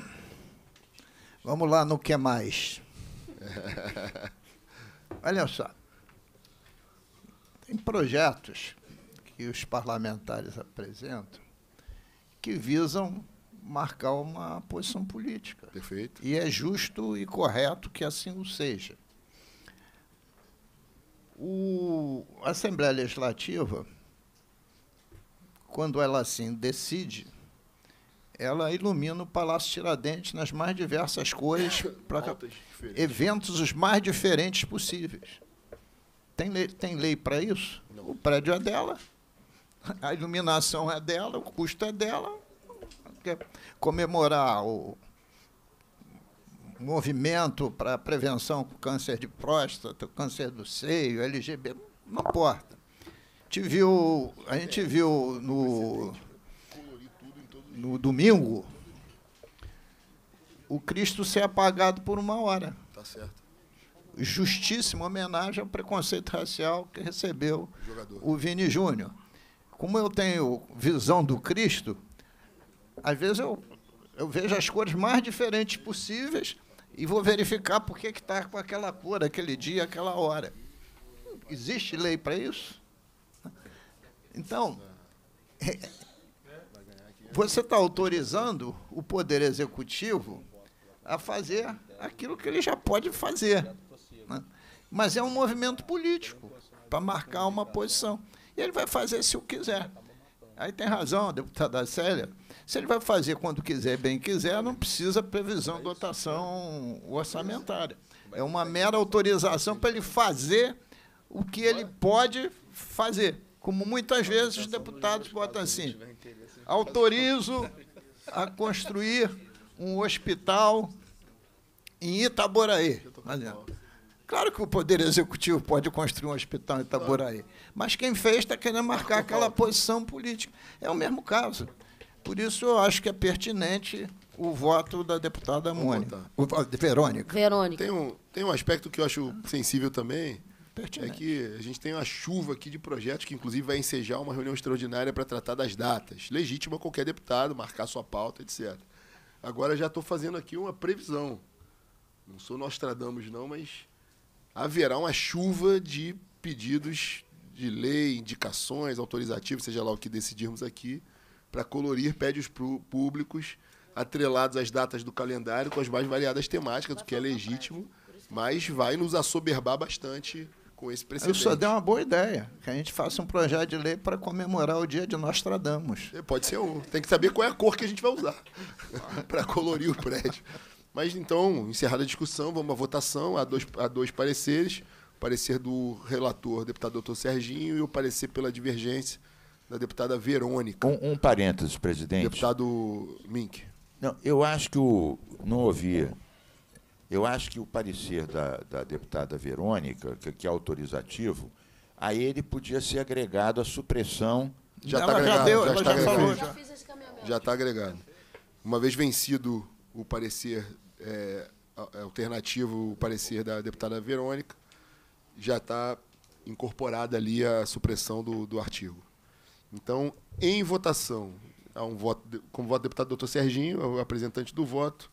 Vamos lá no que é mais. Olha só. Tem projetos que os parlamentares apresentam, que visam marcar uma posição política. Perfeito. E é justo e correto que assim o seja. O, a Assembleia Legislativa, quando ela assim decide, ela ilumina o Palácio Tiradentes nas mais diversas cores, para eventos os mais diferentes possíveis. Tem lei, tem lei para isso? Não. O prédio é dela a iluminação é dela, o custo é dela. Quer comemorar o movimento para prevenção do câncer de próstata, câncer do seio, LGBT, não importa. Te viu, a gente viu no, no domingo o Cristo ser apagado por uma hora. Tá certo justíssima homenagem ao preconceito racial que recebeu o, o Vini Júnior. Como eu tenho visão do Cristo, às vezes eu, eu vejo as cores mais diferentes possíveis e vou verificar por que está com aquela cor, aquele dia, aquela hora. Existe lei para isso? Então, você está autorizando o Poder Executivo a fazer aquilo que ele já pode fazer. Né? Mas é um movimento político para marcar uma posição. E ele vai fazer se o quiser. Aí tem razão, deputada Célia. Se ele vai fazer quando quiser, bem quiser, não precisa previsão, dotação orçamentária. É uma mera autorização para ele fazer o que ele pode fazer. Como muitas vezes os deputados votam assim: autorizo a construir um hospital em Itaboraí. Por Claro que o Poder Executivo pode construir um hospital em Itaboraí, mas quem fez está querendo marcar aquela posição política. É o mesmo caso. Por isso, eu acho que é pertinente o voto da deputada Mônica. O, Verônica. Verônica. Tem um, tem um aspecto que eu acho sensível também. É pertinente. É que a gente tem uma chuva aqui de projetos que, inclusive, vai ensejar uma reunião extraordinária para tratar das datas. Legítima qualquer deputado, marcar sua pauta, etc. Agora, já estou fazendo aqui uma previsão. Não sou Nostradamus, não, mas haverá uma é chuva de pedidos de lei, indicações, autorizativos, seja lá o que decidirmos aqui, para colorir prédios públicos atrelados às datas do calendário com as mais variadas temáticas, o que é legítimo, mas vai nos assoberbar bastante com esse precedente. Eu só dei uma boa ideia, que a gente faça um projeto de lei para comemorar o dia de Nostradamus. É, pode ser um. Tem que saber qual é a cor que a gente vai usar para colorir o prédio. Mas então, encerrada a discussão, vamos à votação. Há dois, há dois pareceres: o parecer do relator, deputado doutor Serginho, e o parecer pela divergência da deputada Verônica. Um, um parênteses, presidente. Deputado Mink. Não, eu acho que o. Não ouvi. Eu acho que o parecer da, da deputada Verônica, que, que é autorizativo, a ele podia ser agregado a supressão. Já está agregado. Já, deu, já está já agregado. já está agregado. Uma vez vencido o parecer é, é, alternativo o parecer da deputada Verônica, já está incorporada ali a supressão do, do artigo. Então, em votação, há um voto, como voto do deputado doutor Serginho, o apresentante do voto,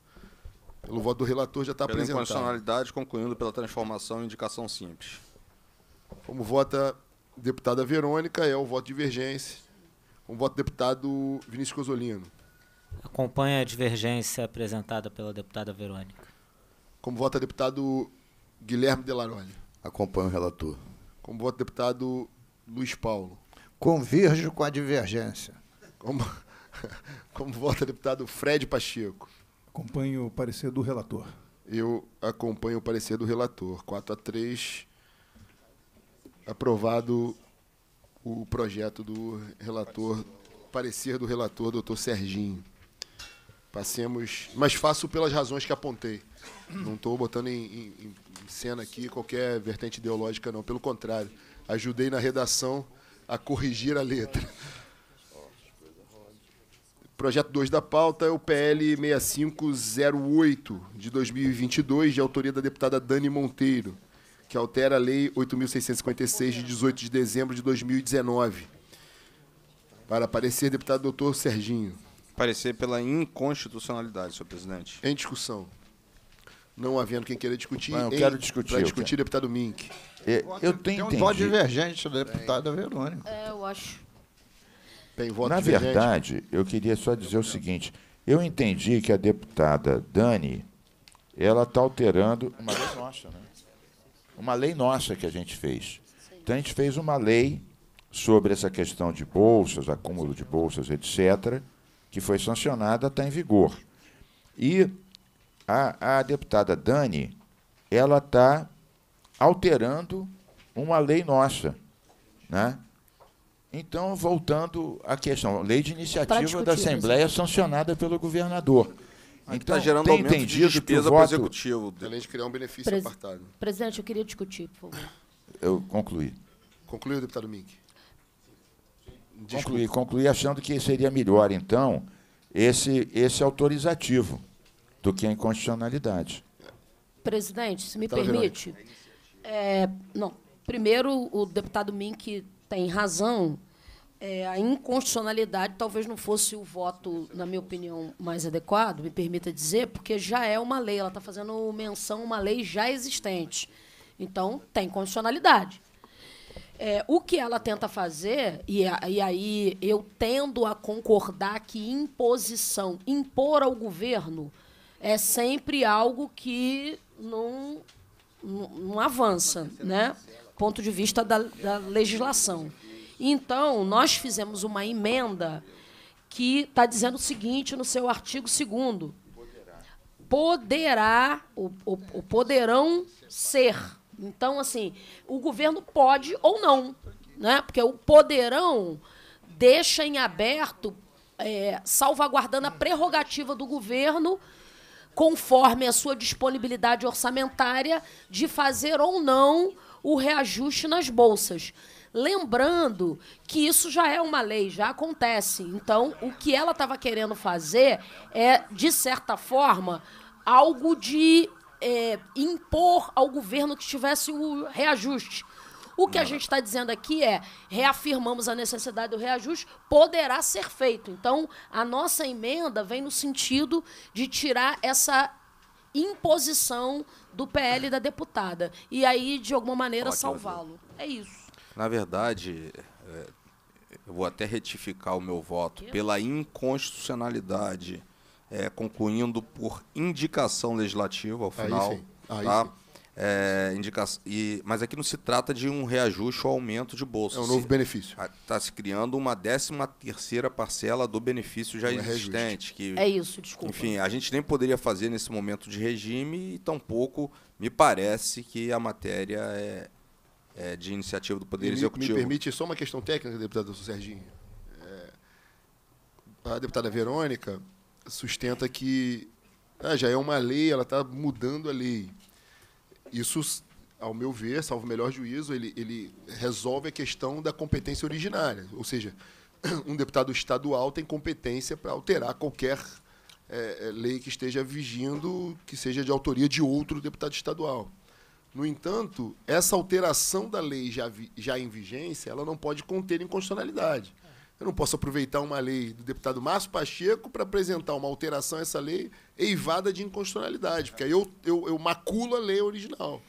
pelo voto do relator já está apresentado. Pela concluindo pela transformação em indicação simples. Como vota deputada Verônica, é o voto de divergência. Como voto deputado Vinícius Cosolino. Acompanha a divergência apresentada pela deputada Verônica. Como vota deputado Guilherme Delarone. Acompanho o relator. Como vota deputado Luiz Paulo. Convirjo com a divergência. Como, como vota deputado Fred Pacheco. Acompanho o parecer do relator. Eu acompanho o parecer do relator. 4 a 3. Aprovado o projeto do relator, parecer do relator, doutor Serginho passemos. Mas faço pelas razões que apontei. Não estou botando em, em, em, cena aqui qualquer vertente ideológica, não. Pelo contrário, ajudei na redação a corrigir a letra. Projeto 2 da pauta é o PL 6508 de 2022, de autoria da deputada Dani Monteiro, que altera a Lei 8.656, de 18 de dezembro de 2019. Para aparecer, deputado doutor Serginho parecer pela inconstitucionalidade, senhor presidente. Em discussão. Não havendo quem queira discutir. Não, eu em, quero discutir. Para discutir, deputado Mink. É, eu tenho Tem um voto divergente da deputada Verônica. É, eu acho. Tem voto Na divergente. verdade, eu queria só dizer o seguinte. Eu entendi que a deputada Dani, ela está alterando uma lei nossa, né? Uma lei nossa que a gente fez. Então, a gente fez uma lei sobre essa questão de bolsas, acúmulo de bolsas, etc., que foi sancionada, está em vigor. E a, a deputada Dani, ela está alterando uma lei nossa, né? Então, voltando à questão, lei de iniciativa da Assembleia isso. sancionada pelo governador. Ah, tá então, está gerando aumento de despesa para o executivo. Além de criar um benefício Pres apartado. Presidente, eu queria discutir, por favor. Eu concluí. Concluiu, deputado Mink concluir achando que seria melhor, então, esse, esse autorizativo do que a inconstitucionalidade. Presidente, se me então, permite. É, não, primeiro, o deputado Mink tem razão. É, a inconstitucionalidade talvez não fosse o voto, na minha opinião, mais adequado, me permita dizer, porque já é uma lei, ela está fazendo menção a uma lei já existente. Então, tem constitucionalidade. É, o que ela tenta fazer, e, e aí eu tendo a concordar que imposição, impor ao governo, é sempre algo que não, não, não avança, né? ponto de vista da, da legislação. Então, nós fizemos uma emenda que está dizendo o seguinte no seu artigo 2 poderá, o, o poderão ser então, assim, o governo pode ou não, né? Porque o poderão deixa em aberto, é, salvaguardando a prerrogativa do governo, conforme a sua disponibilidade orçamentária, de fazer ou não o reajuste nas bolsas. Lembrando que isso já é uma lei, já acontece. Então, o que ela estava querendo fazer é, de certa forma, algo de é, impor ao governo que tivesse o reajuste. O que a gente está dizendo aqui é reafirmamos a necessidade do reajuste, poderá ser feito. Então, a nossa emenda vem no sentido de tirar essa imposição do PL da deputada e aí, de alguma maneira, salvá-lo. É isso. Na verdade, é, eu vou até retificar o meu voto pela inconstitucionalidade é, concluindo por indicação legislativa ao final. Aí sim. Aí tá? sim. É, indica e, mas aqui não se trata de um reajuste ou aumento de bolsa. É um novo se, benefício. Está se criando uma 13 terceira parcela do benefício já um existente. Que, é isso, desculpa. Enfim, a gente nem poderia fazer nesse momento de regime e tampouco me parece que a matéria é, é de iniciativa do Poder me, Executivo. Me permite só uma questão técnica, deputado Serginho. É, a deputada Verônica sustenta que ah, já é uma lei, ela está mudando a lei. Isso, ao meu ver, salvo o melhor juízo, ele, ele resolve a questão da competência originária. Ou seja, um deputado estadual tem competência para alterar qualquer é, é, lei que esteja vigindo que seja de autoria de outro deputado estadual. No entanto, essa alteração da lei já, vi, já em vigência, ela não pode conter inconstitucionalidade. Eu não posso aproveitar uma lei do deputado Márcio Pacheco para apresentar uma alteração a essa lei eivada de inconstitucionalidade, porque aí eu, eu, eu maculo a lei original.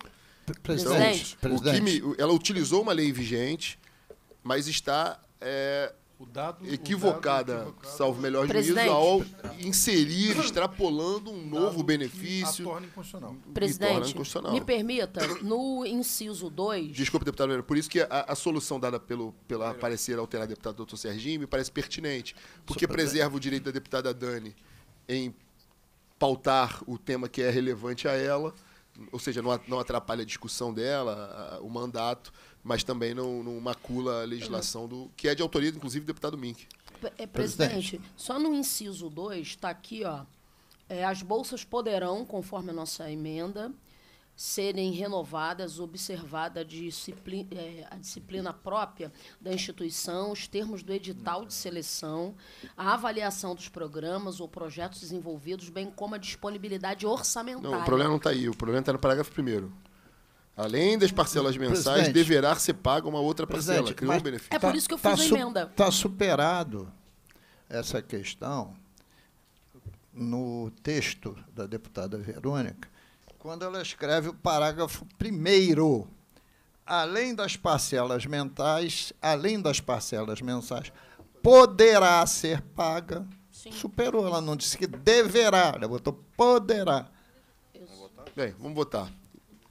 Presidente, então, presidente. Me, ela utilizou uma lei vigente, mas está é, o dado, equivocada, o dado salvo melhor Presidente. juízo, ao inserir, extrapolando um novo benefício. torna inconstitucional. Presidente, torna inconstitucional. me permita, no inciso 2... Desculpe, deputado Vera, por isso que a, a solução dada pelo, pela Melhor. parecer alterada deputado doutor Serginho me parece pertinente, porque preserva o direito da deputada Dani em pautar o tema que é relevante a ela, ou seja, não atrapalha a discussão dela, a, o mandato, mas também não, não macula a legislação do que é de autoria, inclusive, do deputado Mink. É, presidente, só no inciso 2 está aqui, ó. É, as bolsas poderão, conforme a nossa emenda, serem renovadas, observada a disciplina, é, a disciplina própria da instituição, os termos do edital de seleção, a avaliação dos programas ou projetos desenvolvidos, bem como a disponibilidade orçamentária. Não, o problema não está aí, o problema está no parágrafo primeiro. Além das parcelas mensais, Presidente. deverá ser paga uma outra parcela. Criou um benefício. É por tá- isso que eu tá fiz tá, a emenda. Está su superado essa questão no texto da deputada Verônica, quando ela escreve o parágrafo primeiro. Além das parcelas mentais, além das parcelas mensais, poderá ser paga. Sim. Superou, ela não disse que deverá, ela botou poderá. Bem, vamos votar.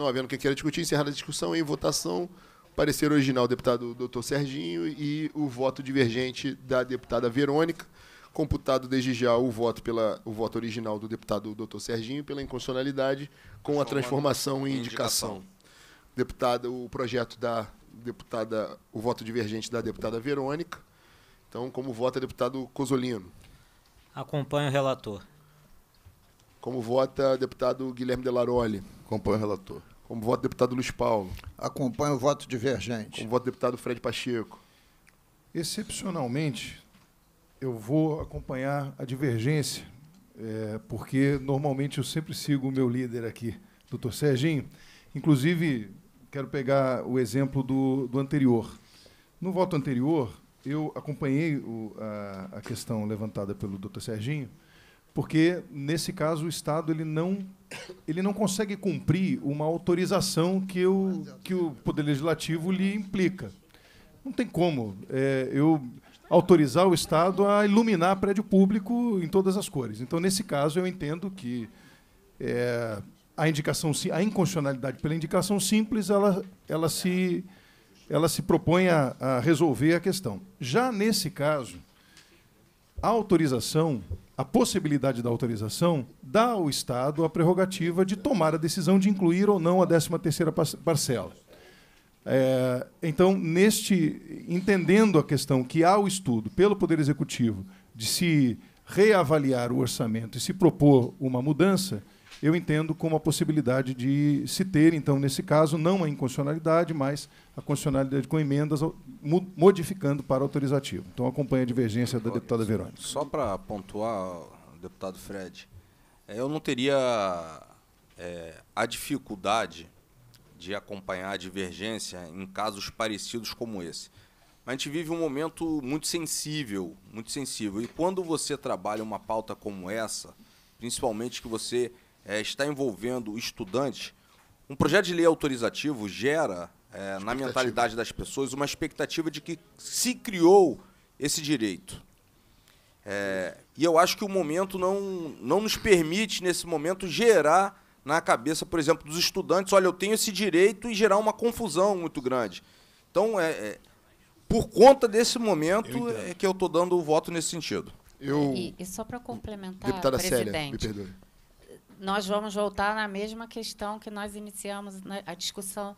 Não havendo quem queira discutir, encerrada a discussão em votação. Parecer original, deputado doutor Serginho, e o voto divergente da deputada Verônica computado desde já o voto pela o voto original do deputado doutor Serginho pela inconstitucionalidade com a transformação em indicação. Deputada, o projeto da deputada, o voto divergente da deputada Verônica. Então, como vota deputado Cozolino? Acompanho o relator. Como vota deputado Guilherme Delaroli? Acompanho o relator. Como voto do deputado Luiz Paulo. Acompanho o voto divergente. Como voto do deputado Fred Pacheco. Excepcionalmente, eu vou acompanhar a divergência, é, porque normalmente eu sempre sigo o meu líder aqui, doutor Serginho. Inclusive, quero pegar o exemplo do, do anterior. No voto anterior, eu acompanhei o, a, a, questão levantada pelo doutor Serginho, porque nesse caso o Estado ele não ele não consegue cumprir uma autorização que o, que o Poder Legislativo lhe implica. Não tem como é, eu autorizar o Estado a iluminar prédio público em todas as cores. Então, nesse caso, eu entendo que é, a indicação, a inconstitucionalidade pela indicação simples, ela, ela, se, ela se propõe a, a resolver a questão. Já nesse caso, a autorização a possibilidade da autorização dá ao Estado a prerrogativa de tomar a decisão de incluir ou não a 13ª parcela. É, então, neste entendendo a questão que há o estudo pelo Poder Executivo de se reavaliar o orçamento e se propor uma mudança, eu entendo como a possibilidade de se ter, então, nesse caso, não a inconstitucionalidade, mas a constitucionalidade com emendas modificando para autorizativo. Então, acompanha a divergência da deputada Verônica. Só para pontuar, deputado Fred, é, eu não teria é, a dificuldade de acompanhar a divergência em casos parecidos como esse. Mas a gente vive um momento muito sensível, muito sensível. E quando você trabalha uma pauta como essa, principalmente que você é, está envolvendo estudantes, um projeto de lei autorizativo gera é, na mentalidade das pessoas uma expectativa de que se criou esse direito. É, e eu acho que o momento não, não nos permite, nesse momento, gerar na cabeça, por exemplo, dos estudantes: olha, eu tenho esse direito e gerar uma confusão muito grande. Então, é, é por conta desse momento é que eu estou dando o voto nesse sentido. Eu, e, e só para complementar, deputada presidente, Célia, me perdoe nós vamos voltar na mesma questão que nós iniciamos na, né, a discussão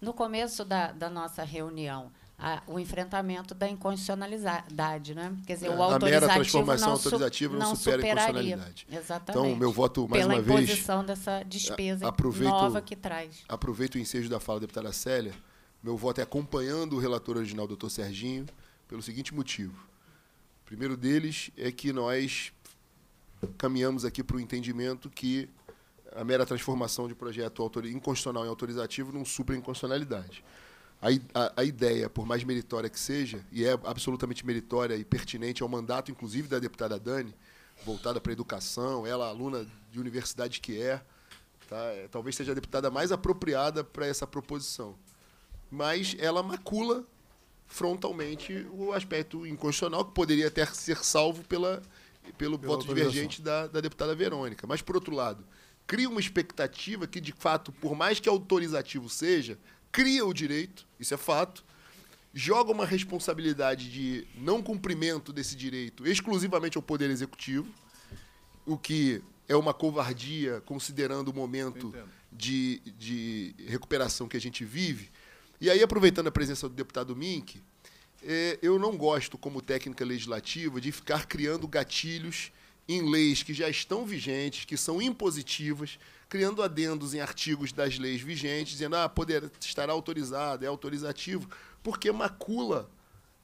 no começo da, da nossa reunião. A, o enfrentamento da inconstitucionalidade, né? Quer dizer, é, o autorizativo a mera transformação não autorizativa não, não supera superaria. a inconstitucionalidade. Então, Exatamente. Então, meu voto mais uma vez. Pela imposição dessa despesa nova que traz. Aproveito o ensejo da fala da deputada Célia. Meu voto é acompanhando o relator original, doutor Serginho, pelo seguinte motivo. O primeiro deles é que nós caminhamos aqui para o entendimento que a mera transformação de projeto inconstitucional em autorizativo não supra a inconstitucionalidade. A, a, a, ideia, por mais meritória que seja, e é absolutamente meritória e pertinente ao mandato, inclusive, da deputada Dani, voltada para a educação, ela aluna de universidade que é, tá? É, talvez seja a deputada mais apropriada para essa proposição. Mas ela macula frontalmente o aspecto inconstitucional que poderia até ser salvo pela pelo Pela voto divergente da, da deputada Verônica. Mas, por outro lado, cria uma expectativa que, de fato, por mais que autorizativo seja, cria o direito, isso é fato, joga uma responsabilidade de não cumprimento desse direito exclusivamente ao Poder Executivo, o que é uma covardia, considerando o momento de, de recuperação que a gente vive. E aí, aproveitando a presença do deputado Mink, é, eu não gosto, como técnica legislativa, de ficar criando gatilhos em leis que já estão vigentes, que são impositivas, criando adendos em artigos das leis vigentes, dizendo ah, poder, estará autorizado, é autorizativo, porque macula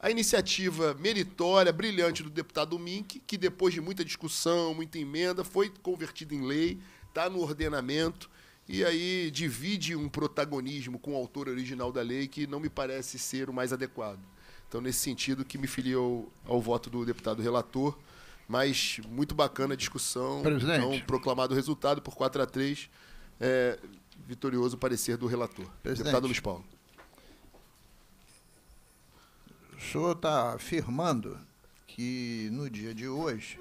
a iniciativa meritória, brilhante do deputado Mink, que depois de muita discussão, muita emenda, foi convertida em lei, está no ordenamento, e aí divide um protagonismo com o autor original da lei que não me parece ser o mais adequado. Então, nesse sentido, que me filiou ao voto do deputado relator. Mas muito bacana a discussão. Presidente. Então, proclamado o resultado por 4 a 3 é, vitorioso parecer do relator. Presidente. Deputado Luiz Paulo. O senhor está afirmando que no dia de hoje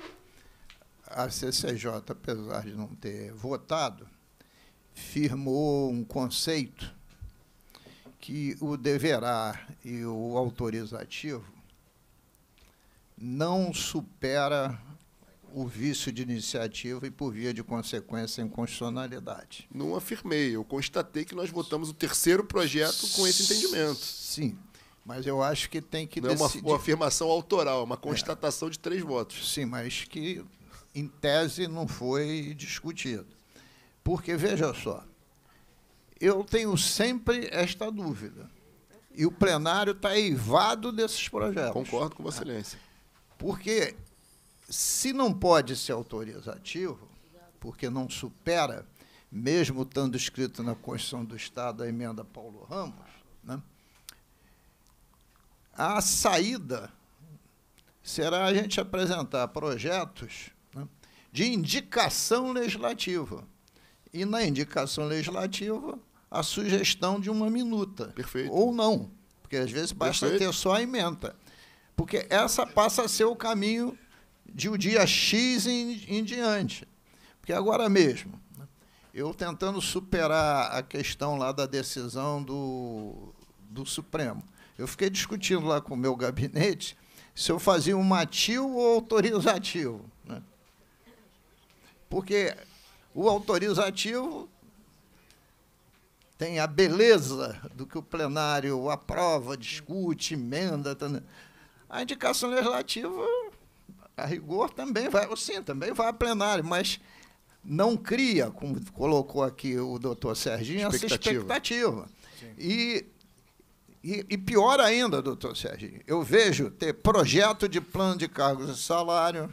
a CCJ, apesar de não ter votado, firmou um conceito que o deverá e o autorizativo não supera o vício de iniciativa e, por via de consequência, inconstitucionalidade. Não afirmei, eu constatei que nós votamos o terceiro projeto com esse entendimento. Sim, mas eu acho que tem que Não decidir. é uma, uma, afirmação autoral, é uma constatação é. de três votos. Sim, mas que, em tese, não foi discutido. Porque, veja só, eu tenho sempre esta dúvida. E o plenário está eivado desses projetos. Concordo com Vossa Excelência. Porque se não pode ser autorizativo, porque não supera, mesmo estando escrito na Constituição do Estado a emenda Paulo Ramos, né, a saída será a gente apresentar projetos né, de indicação legislativa. E na indicação legislativa, a sugestão de uma minuta. Perfeito. Ou não, porque às vezes basta Perfeito. ter só a emenda. Porque essa passa a ser o caminho de o um dia X em, em diante. Porque agora mesmo, né, eu tentando superar a questão lá da decisão do, do Supremo, eu fiquei discutindo lá com o meu gabinete se eu fazia um matil ou autorizativo. Né? Porque o autorizativo tem a beleza do que o plenário aprova, discute, emenda. Tá a indicação legislativa, a rigor, também vai, sim, também vai a plenário, mas não cria, como colocou aqui o doutor Serginho, expectativa. essa expectativa. E, e, e, pior ainda, doutor Serginho, eu vejo ter projeto de plano de cargos e salário,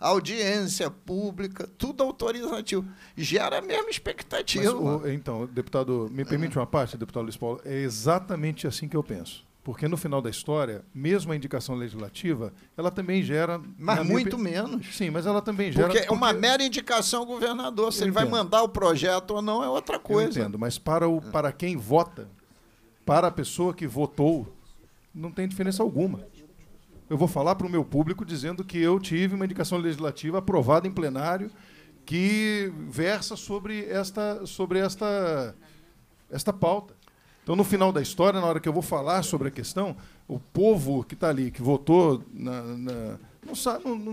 audiência pública, tudo autorizativo. Gera a mesma expectativa. Mas, o, então, deputado, me permite uma parte, deputado Luiz Paulo? É exatamente assim que eu penso. Porque no final da história, mesmo a indicação legislativa, ela também gera. Mas muito minha... menos. Sim, mas ela também gera. Porque é uma porque... mera indicação ao governador. Se eu ele entendo. vai mandar o projeto ou não é outra coisa. Eu entendo, mas para, o, para quem vota, para a pessoa que votou, não tem diferença alguma eu vou falar para o meu público dizendo que eu tive uma indicação legislativa aprovada em plenário que versa sobre esta, sobre esta, esta pauta. Então, no final da história, na hora que eu vou falar sobre a questão, o povo que está ali, que votou na, na não sabe, não, não,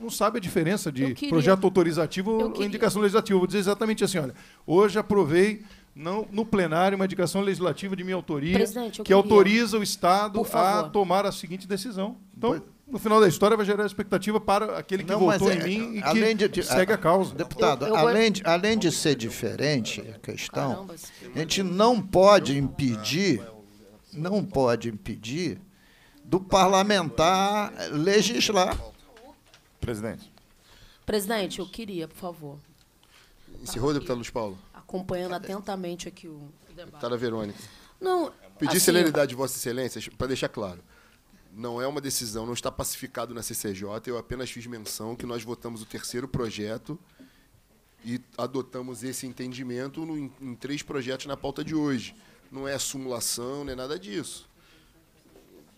não, sabe a diferença de queria, projeto autorizativo ou indicação legislativa. Eu vou dizer exatamente assim: olha, hoje aprovei não, no plenário, uma indicação legislativa de minha autoria que queria. autoriza o Estado a tomar a seguinte decisão. Então, no final da história, vai gerar expectativa para aquele que não, votou é, em mim e além que de, segue a, a causa. Deputado, eu, eu além, de, além de ser diferente a questão, Caramba, a gente não pode impedir, não pode impedir do parlamentar legislar. Presidente. Presidente, eu queria, por favor. Encerrou, deputado Luiz Paulo acompanhando atentamente aqui o debate. Deputada tá Verônica. Não, Pedir assim, celeridade de Vossa Excelência, para deixar claro. Não é uma decisão, não está pacificado na CCJ, eu apenas fiz menção que nós votamos o terceiro projeto e adotamos esse entendimento no, em, em três projetos na pauta de hoje. Não é simulação, não é nada disso.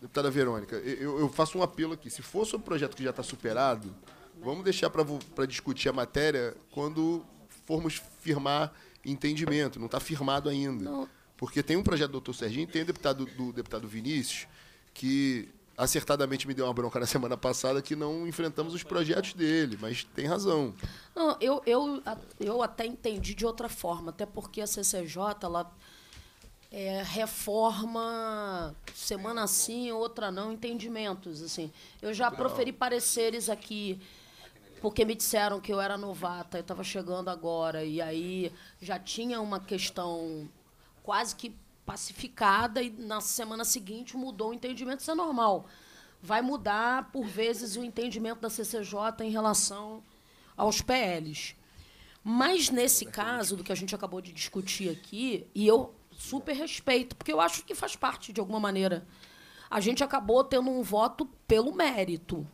Deputada Verônica, eu, eu faço um apelo aqui. Se for sobre um projeto que já está superado, vamos deixar para discutir a matéria quando formos firmar entendimento, não está firmado ainda. Não. Porque tem um projeto do doutor Serginho, tem o deputado, do deputado Vinícius, que acertadamente me deu uma bronca na semana passada que não enfrentamos os projetos dele, mas tem razão. Não, eu, eu, eu até entendi de outra forma, até porque a CCJ ela, é, reforma semana sim, outra não, entendimentos. assim. Eu já proferi pareceres aqui porque me disseram que eu era novata, eu estava chegando agora, e aí já tinha uma questão quase que pacificada, e na semana seguinte mudou o entendimento, isso é normal. Vai mudar, por vezes, o entendimento da CCJ em relação aos PLs. Mas, nesse caso, do que a gente acabou de discutir aqui, e eu super respeito, porque eu acho que faz parte, de alguma maneira. A gente acabou tendo um voto pelo mérito,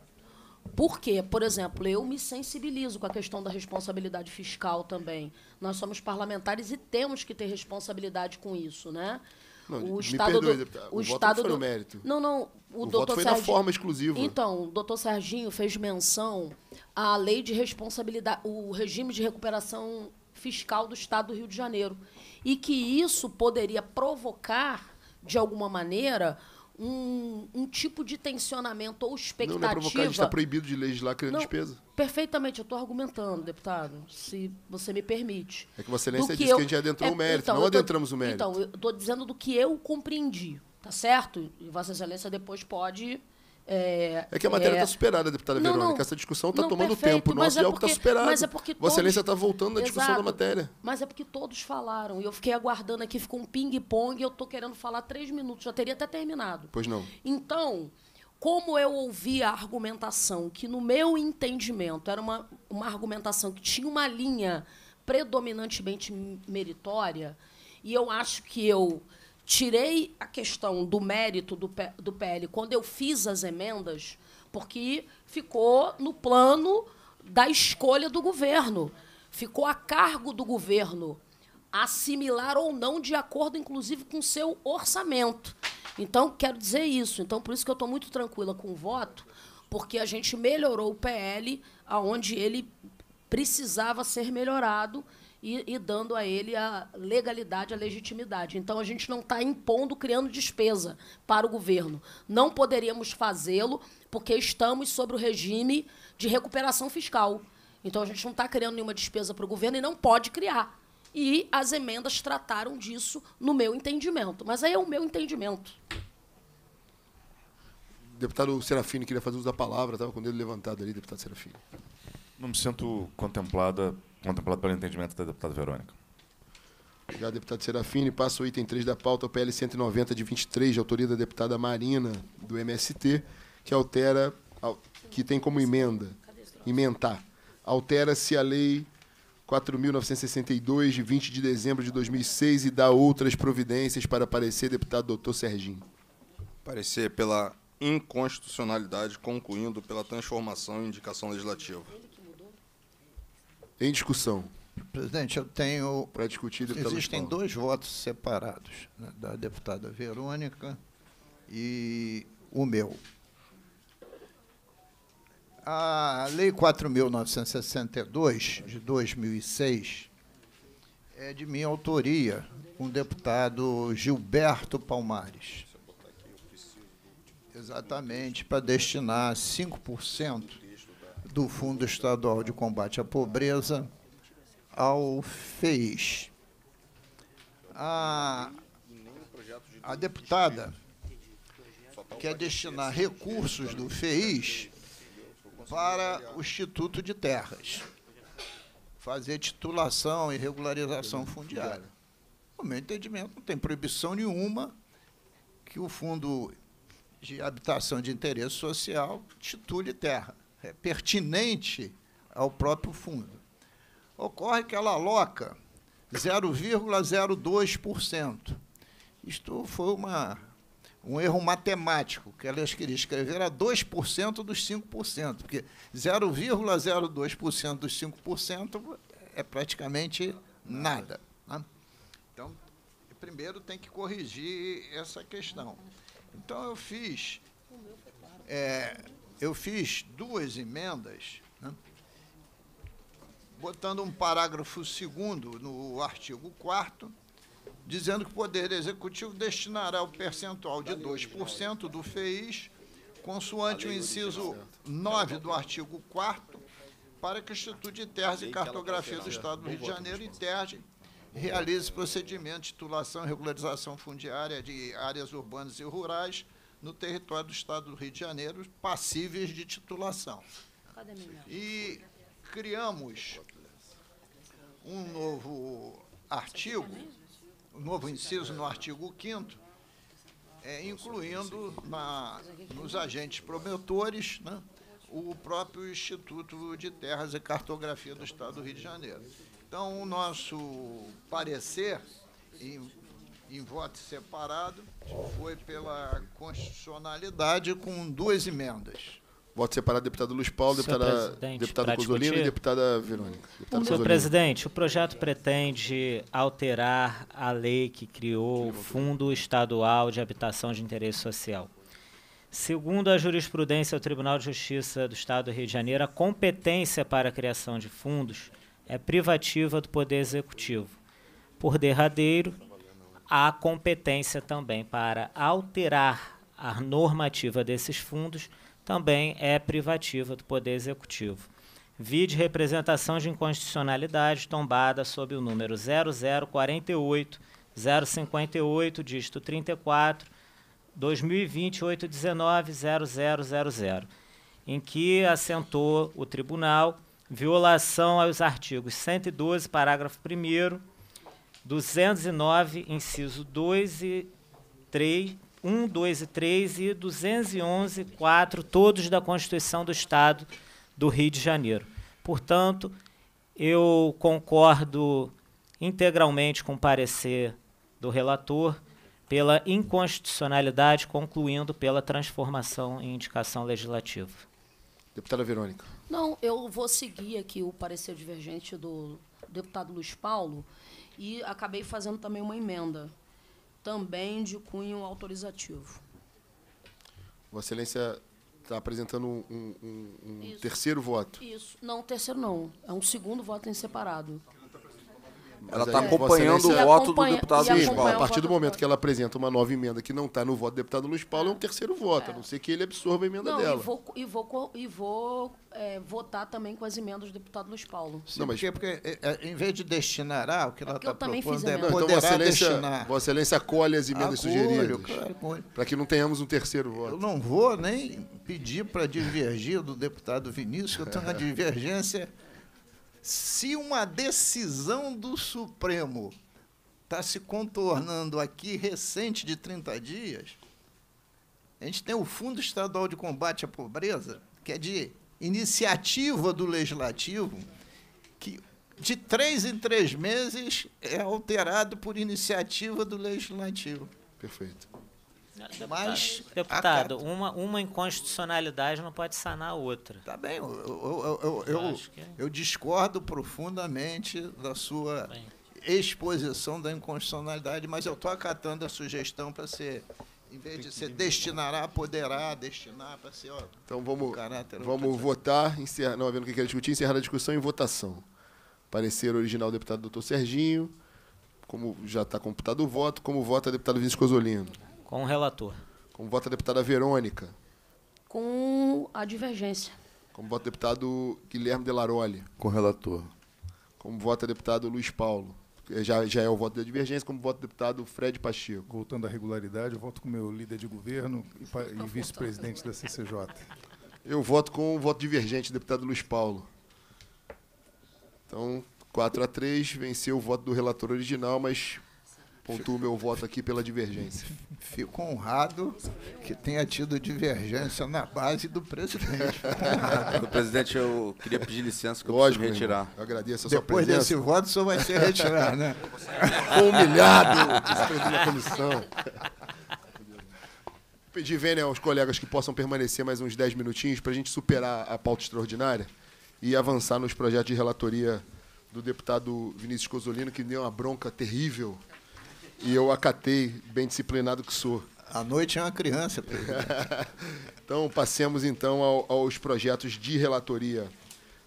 porque, por exemplo, eu me sensibilizo com a questão da responsabilidade fiscal também. Nós somos parlamentares e temos que ter responsabilidade com isso, né? Não, o estado perdoe, do, o, o estado do mérito. Não, não, o, o doutor foi Serginho, forma exclusiva. Então, o doutor Serginho fez menção à lei de responsabilidade, o regime de recuperação fiscal do estado do Rio de Janeiro e que isso poderia provocar de alguma maneira um, um tipo de tensionamento ou expectativa. Não, não é provocar, a gente está proibido de legislar criando não, despesa. Perfeitamente, eu estou argumentando, deputado, se você me permite. É que Vossa Excelência disse eu, que a gente adentrou é, o mérito, então, não adentramos tô, o mérito. Então, eu estou dizendo do que eu compreendi, tá certo? E Vossa Excelência depois pode é, é que a matéria está é... Tá superada, deputada não, Verônica. Não, Essa discussão está tomando perfeito, tempo nosso é e é algo está superado. Mas é porque todos... Vossa Excelência está voltando à discussão Exato, da matéria. Mas é porque todos falaram. E eu fiquei aguardando aqui, ficou um ping-pong, e eu estou querendo falar três minutos, já teria até terminado. Pois não. Então, como eu ouvi a argumentação, que no meu entendimento era uma, uma argumentação que tinha uma linha predominantemente meritória, e eu acho que eu tirei a questão do mérito do, do PL quando eu fiz as emendas, porque ficou no plano da escolha do governo. Ficou a cargo do governo assimilar ou não, de acordo, inclusive, com o seu orçamento. Então, quero dizer isso. Então, por isso que eu estou muito tranquila com o voto, porque a gente melhorou o PL aonde ele precisava ser melhorado e, e dando a ele a legalidade, a legitimidade. Então, a gente não está impondo, criando despesa para o governo. Não poderíamos fazê-lo porque estamos sobre o regime de recuperação fiscal. Então, a gente não está criando nenhuma despesa para o governo e não pode criar. E as emendas trataram disso, no meu entendimento. Mas aí é o meu entendimento deputado Serafini queria fazer uso da palavra, estava com o dedo levantado ali, deputado Serafini. Não me sinto contemplada contemplado pelo entendimento da deputada Verônica. Obrigado, deputado Serafini. Passa o item 3 da pauta, o PL 190 de 23, de autoria da deputada Marina, do MST, que altera, que tem como emenda, ementar, altera-se a lei 4.962, de 20 de dezembro de 2006, e dá outras providências para parecer, deputado doutor Serginho. Parecer pela inconstitucionalidade, concluindo pela transformação em indicação legislativa em discussão? Presidente, eu tenho. Para discutir, Existem Paulo. dois votos separados, né, da deputada Verônica e o meu. A Lei 4.962, de 2006, é de minha autoria, com o deputado Gilberto Palmares. Exatamente, para destinar 5% do Fundo Estadual de Combate à Pobreza ao FEIS. A, a deputada quer destinar recursos do FEIS para o Instituto de Terras, fazer titulação e regularização fundiária. No meu entendimento, não tem proibição nenhuma que o Fundo de Habitação de Interesse Social titule terra. É, pertinente ao próprio fundo. Ocorre que ela aloca 0,02%. Isto foi uma, um erro matemático, que ela queria escrever era 2% dos 5%, porque 0,02% dos 5% é praticamente nada. Né? Então, primeiro tem que corrigir essa questão. Então, eu fiz. É, eu fiz duas emendas, né, botando um parágrafo segundo no artigo 4 dizendo que o Poder Executivo destinará o percentual de 2% do FEIS, consoante o inciso 9 tá do artigo 4 para que o Instituto de Terras e Cartografia do Estado do Rio de Janeiro, interge realize procedimento de titulação e regularização fundiária de áreas urbanas e rurais, no território do Estado do Rio de Janeiro, passíveis de titulação. E criamos um novo artigo, um novo inciso no artigo 5 é, incluindo na, nos agentes promotores né, o próprio Instituto de Terras e Cartografia do Estado do Rio de Janeiro. Então, o nosso parecer, em em voto separado, foi pela constitucionalidade com duas emendas. Voto separado, deputado Luiz Paulo, deputada, deputado e deputada Verônica. Senhor presidente, o projeto pretende alterar a lei que criou o Fundo Estadual de Habitação de Interesse Social. Segundo a jurisprudência do Tribunal de Justiça do Estado do Rio de Janeiro, a competência para a criação de fundos é privativa do Poder Executivo. Por derradeiro, a competência também para alterar a normativa desses fundos, também é privativa do Poder Executivo. Vide representação de inconstitucionalidade tombada sob o número 0048 058 dígito 34 2020 819 0000, em que assentou o tribunal violação aos artigos 112, parágrafo 1 209, inciso 2 e 3, 1, 2 e 3 e 211, 4, todos da Constituição do Estado do Rio de Janeiro. Portanto, eu concordo integralmente com o parecer do relator pela inconstitucionalidade, concluindo pela transformação em indicação legislativa. Deputada Verônica. Não, eu vou seguir aqui o parecer divergente do deputado Luiz Paulo e acabei fazendo também uma emenda, também de cunho autorizativo. Vossa Excelência está apresentando um, um, um terceiro voto. Isso. Não, terceiro não. É um segundo voto em separado. Ela está acompanhando o voto acompanha, do deputado Luiz Paulo. A partir do momento que ela apresenta uma nova emenda que não está no voto do deputado Luiz Paulo, é um terceiro é. voto, é. a não ser que ele absorva a emenda não, dela. E vou, e vou, e vou é, votar também com as emendas do deputado Luiz Paulo. Sim, não, mas... porque, porque é, é em vez de destinará, ah, o que ela é está propondo é não, então, Vossa Excelência, destinar. Vossa Excelência acolhe as emendas acolho, sugeridas. Claro, para que não tenhamos um terceiro voto. Eu não vou nem pedir para divergir do deputado Vinícius, que eu tenho uma divergência se uma decisão do Supremo está se contornando aqui recente de 30 dias, a gente tem o Fundo Estadual de Combate à Pobreza, que é de iniciativa do Legislativo, que de três em três meses é alterado por iniciativa do Legislativo. Perfeito. Deputado, mas deputado, uma, uma inconstitucionalidade não pode sanar a outra. Tá bem, eu, eu, eu, eu, que... É. eu discordo profundamente da sua tá bem. exposição da inconstitucionalidade, mas eu estou acatando a sugestão para ser em vez de ser destinará, poderá destinar para ser. Ó, então vamos, vamos votar, encerrar, não havendo o que quer discutir, encerrar a discussão em votação. Parecer original do deputado doutor Serginho, como já está computado o voto, como vota deputado Vinícius Cosolino. Com o relator. Como vota a deputada Verônica? Com a divergência. Como vota o deputado Guilherme Delaroli? Com o relator. Como vota o deputado Luiz Paulo? É, já, já é o voto da divergência, como voto o deputado Fred Pacheco. Voltando à regularidade, eu voto com o meu líder de governo e, e vice-presidente da CCJ. Eu voto com o voto divergente, deputado Luiz Paulo. Então, 4 a 3, venceu o voto do relator original, mas pontuo meu voto aqui pela divergência. Fico honrado que tenha tido divergência na base do presidente. presidente, eu queria pedir licença que Lógico, eu vou retirar. Irmão. Eu agradeço a Depois sua presença. Depois desse voto, o senhor vai ser retirado, né? Humilhado, presidente da comissão. Pedir vênia aos colegas que possam permanecer mais uns 10 minutinhos para a gente superar a pauta extraordinária e avançar nos projetos de relatoria do deputado Vinícius Cosolino, que deu uma bronca terrível e eu acatei, bem disciplinado que sou. A noite é uma criança. então, passemos então ao, aos projetos de relatoria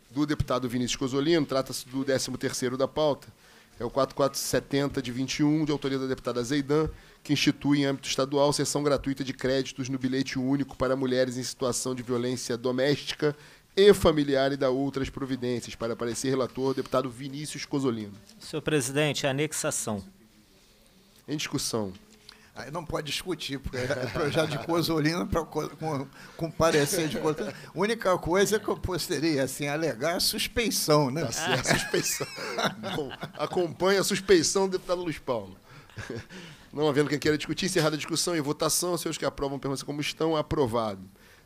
do deputado Vinícius Cozolino. Trata-se do 13º da pauta. É o 4470 de 21, de autoria da deputada Zeidan, que institui em âmbito estadual sessão gratuita de créditos no bilhete único para mulheres em situação de violência doméstica e familiar e da outras providências. Para aparecer relator, deputado Vinícius Cozolino. Senhor presidente, anexação em discussão. Aí não pode discutir, porque é projeto de Cozolina pra, com, com parecer de Cozolina. A única coisa que eu poderia assim, alegar é a suspeição, né? Tá assim, certo, suspeição. Bom, acompanha a suspeição do deputado Luiz Paulo. Não havendo quem queira discutir, encerrada a discussão e votação, senhores que aprovam, permaneçam como estão, aprovado.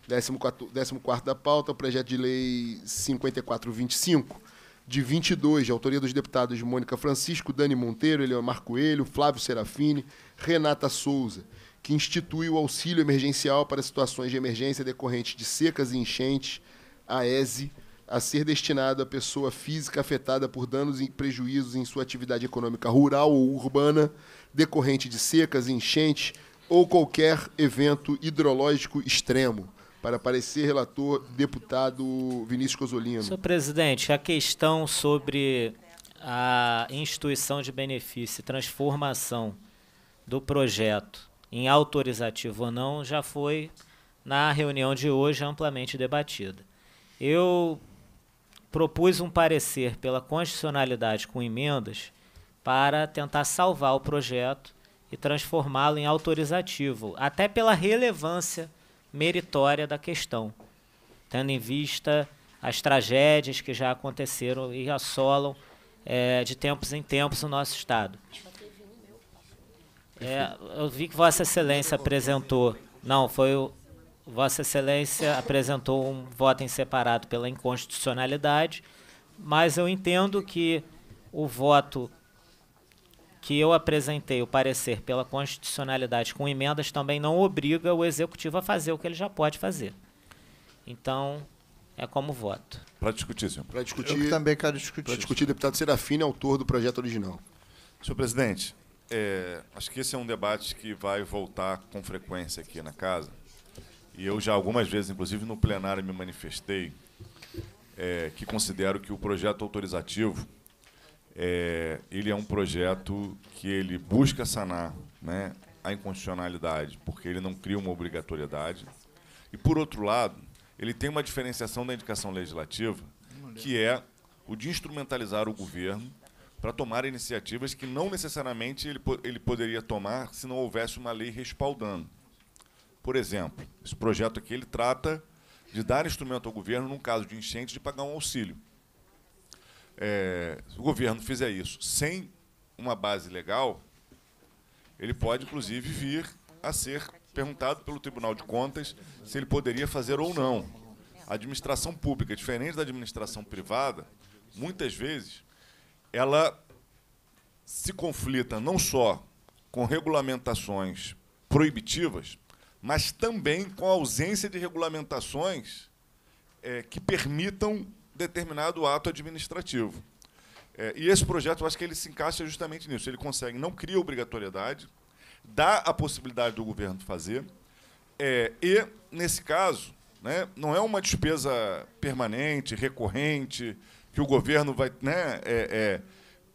14 da pauta, o projeto de lei 5425 de 22, de autoria dos deputados Mônica Francisco, Dani Monteiro, Eleomar Coelho, Flávio Serafini, Renata Souza, que institui o auxílio emergencial para situações de emergência decorrentes de secas e enchentes, a ESE, a ser destinado à pessoa física afetada por danos e prejuízos em sua atividade econômica rural ou urbana, decorrente de secas, enchentes ou qualquer evento hidrológico extremo para parecer, relator, deputado Vinícius Cosolino. Senhor presidente, a questão sobre a instituição de benefício e transformação do projeto em autorizativo ou não já foi, na reunião de hoje, amplamente debatida. Eu propus um parecer pela constitucionalidade com emendas para tentar salvar o projeto e transformá-lo em autorizativo, até pela relevância meritória da questão, tendo em vista as tragédias que já aconteceram e assolam é, de tempos em tempos o nosso Estado. É, eu vi que Vossa Excelência apresentou. Não, foi o. Vossa Excelência apresentou um voto em separado pela inconstitucionalidade, mas eu entendo que o voto que eu apresentei o parecer pela constitucionalidade com emendas também não obriga o executivo a fazer o que ele já pode fazer. Então, é como voto. Para discutir, senhor. Para discutir. Eu também quero discutir. Para discutir, deputado Serafim, autor do projeto original. Senhor presidente, é, acho que esse é um debate que vai voltar com frequência aqui na casa. E eu já algumas vezes, inclusive no plenário, me manifestei é, que considero que o projeto autorizativo é, ele é um projeto que ele busca sanar né, a inconstitucionalidade, porque ele não cria uma obrigatoriedade. E, por outro lado, ele tem uma diferenciação da indicação legislativa, que é o de instrumentalizar o governo para tomar iniciativas que não necessariamente ele, ele poderia tomar se não houvesse uma lei respaldando. Por exemplo, esse projeto aqui ele trata de dar instrumento ao governo, num caso de enchente, de pagar um auxílio é, se o governo fizer isso sem uma base legal, ele pode, inclusive, vir a ser perguntado pelo Tribunal de Contas se ele poderia fazer ou não. A administração pública, diferente da administração privada, muitas vezes, ela se conflita não só com regulamentações proibitivas, mas também com a ausência de regulamentações é, que permitam determinado ato administrativo. É, e esse projeto, eu acho que ele se encaixa justamente nisso. Ele consegue, não cria obrigatoriedade, dá a possibilidade do governo fazer, é, e, nesse caso, né, não é uma despesa permanente, recorrente, que o governo vai, né, é, é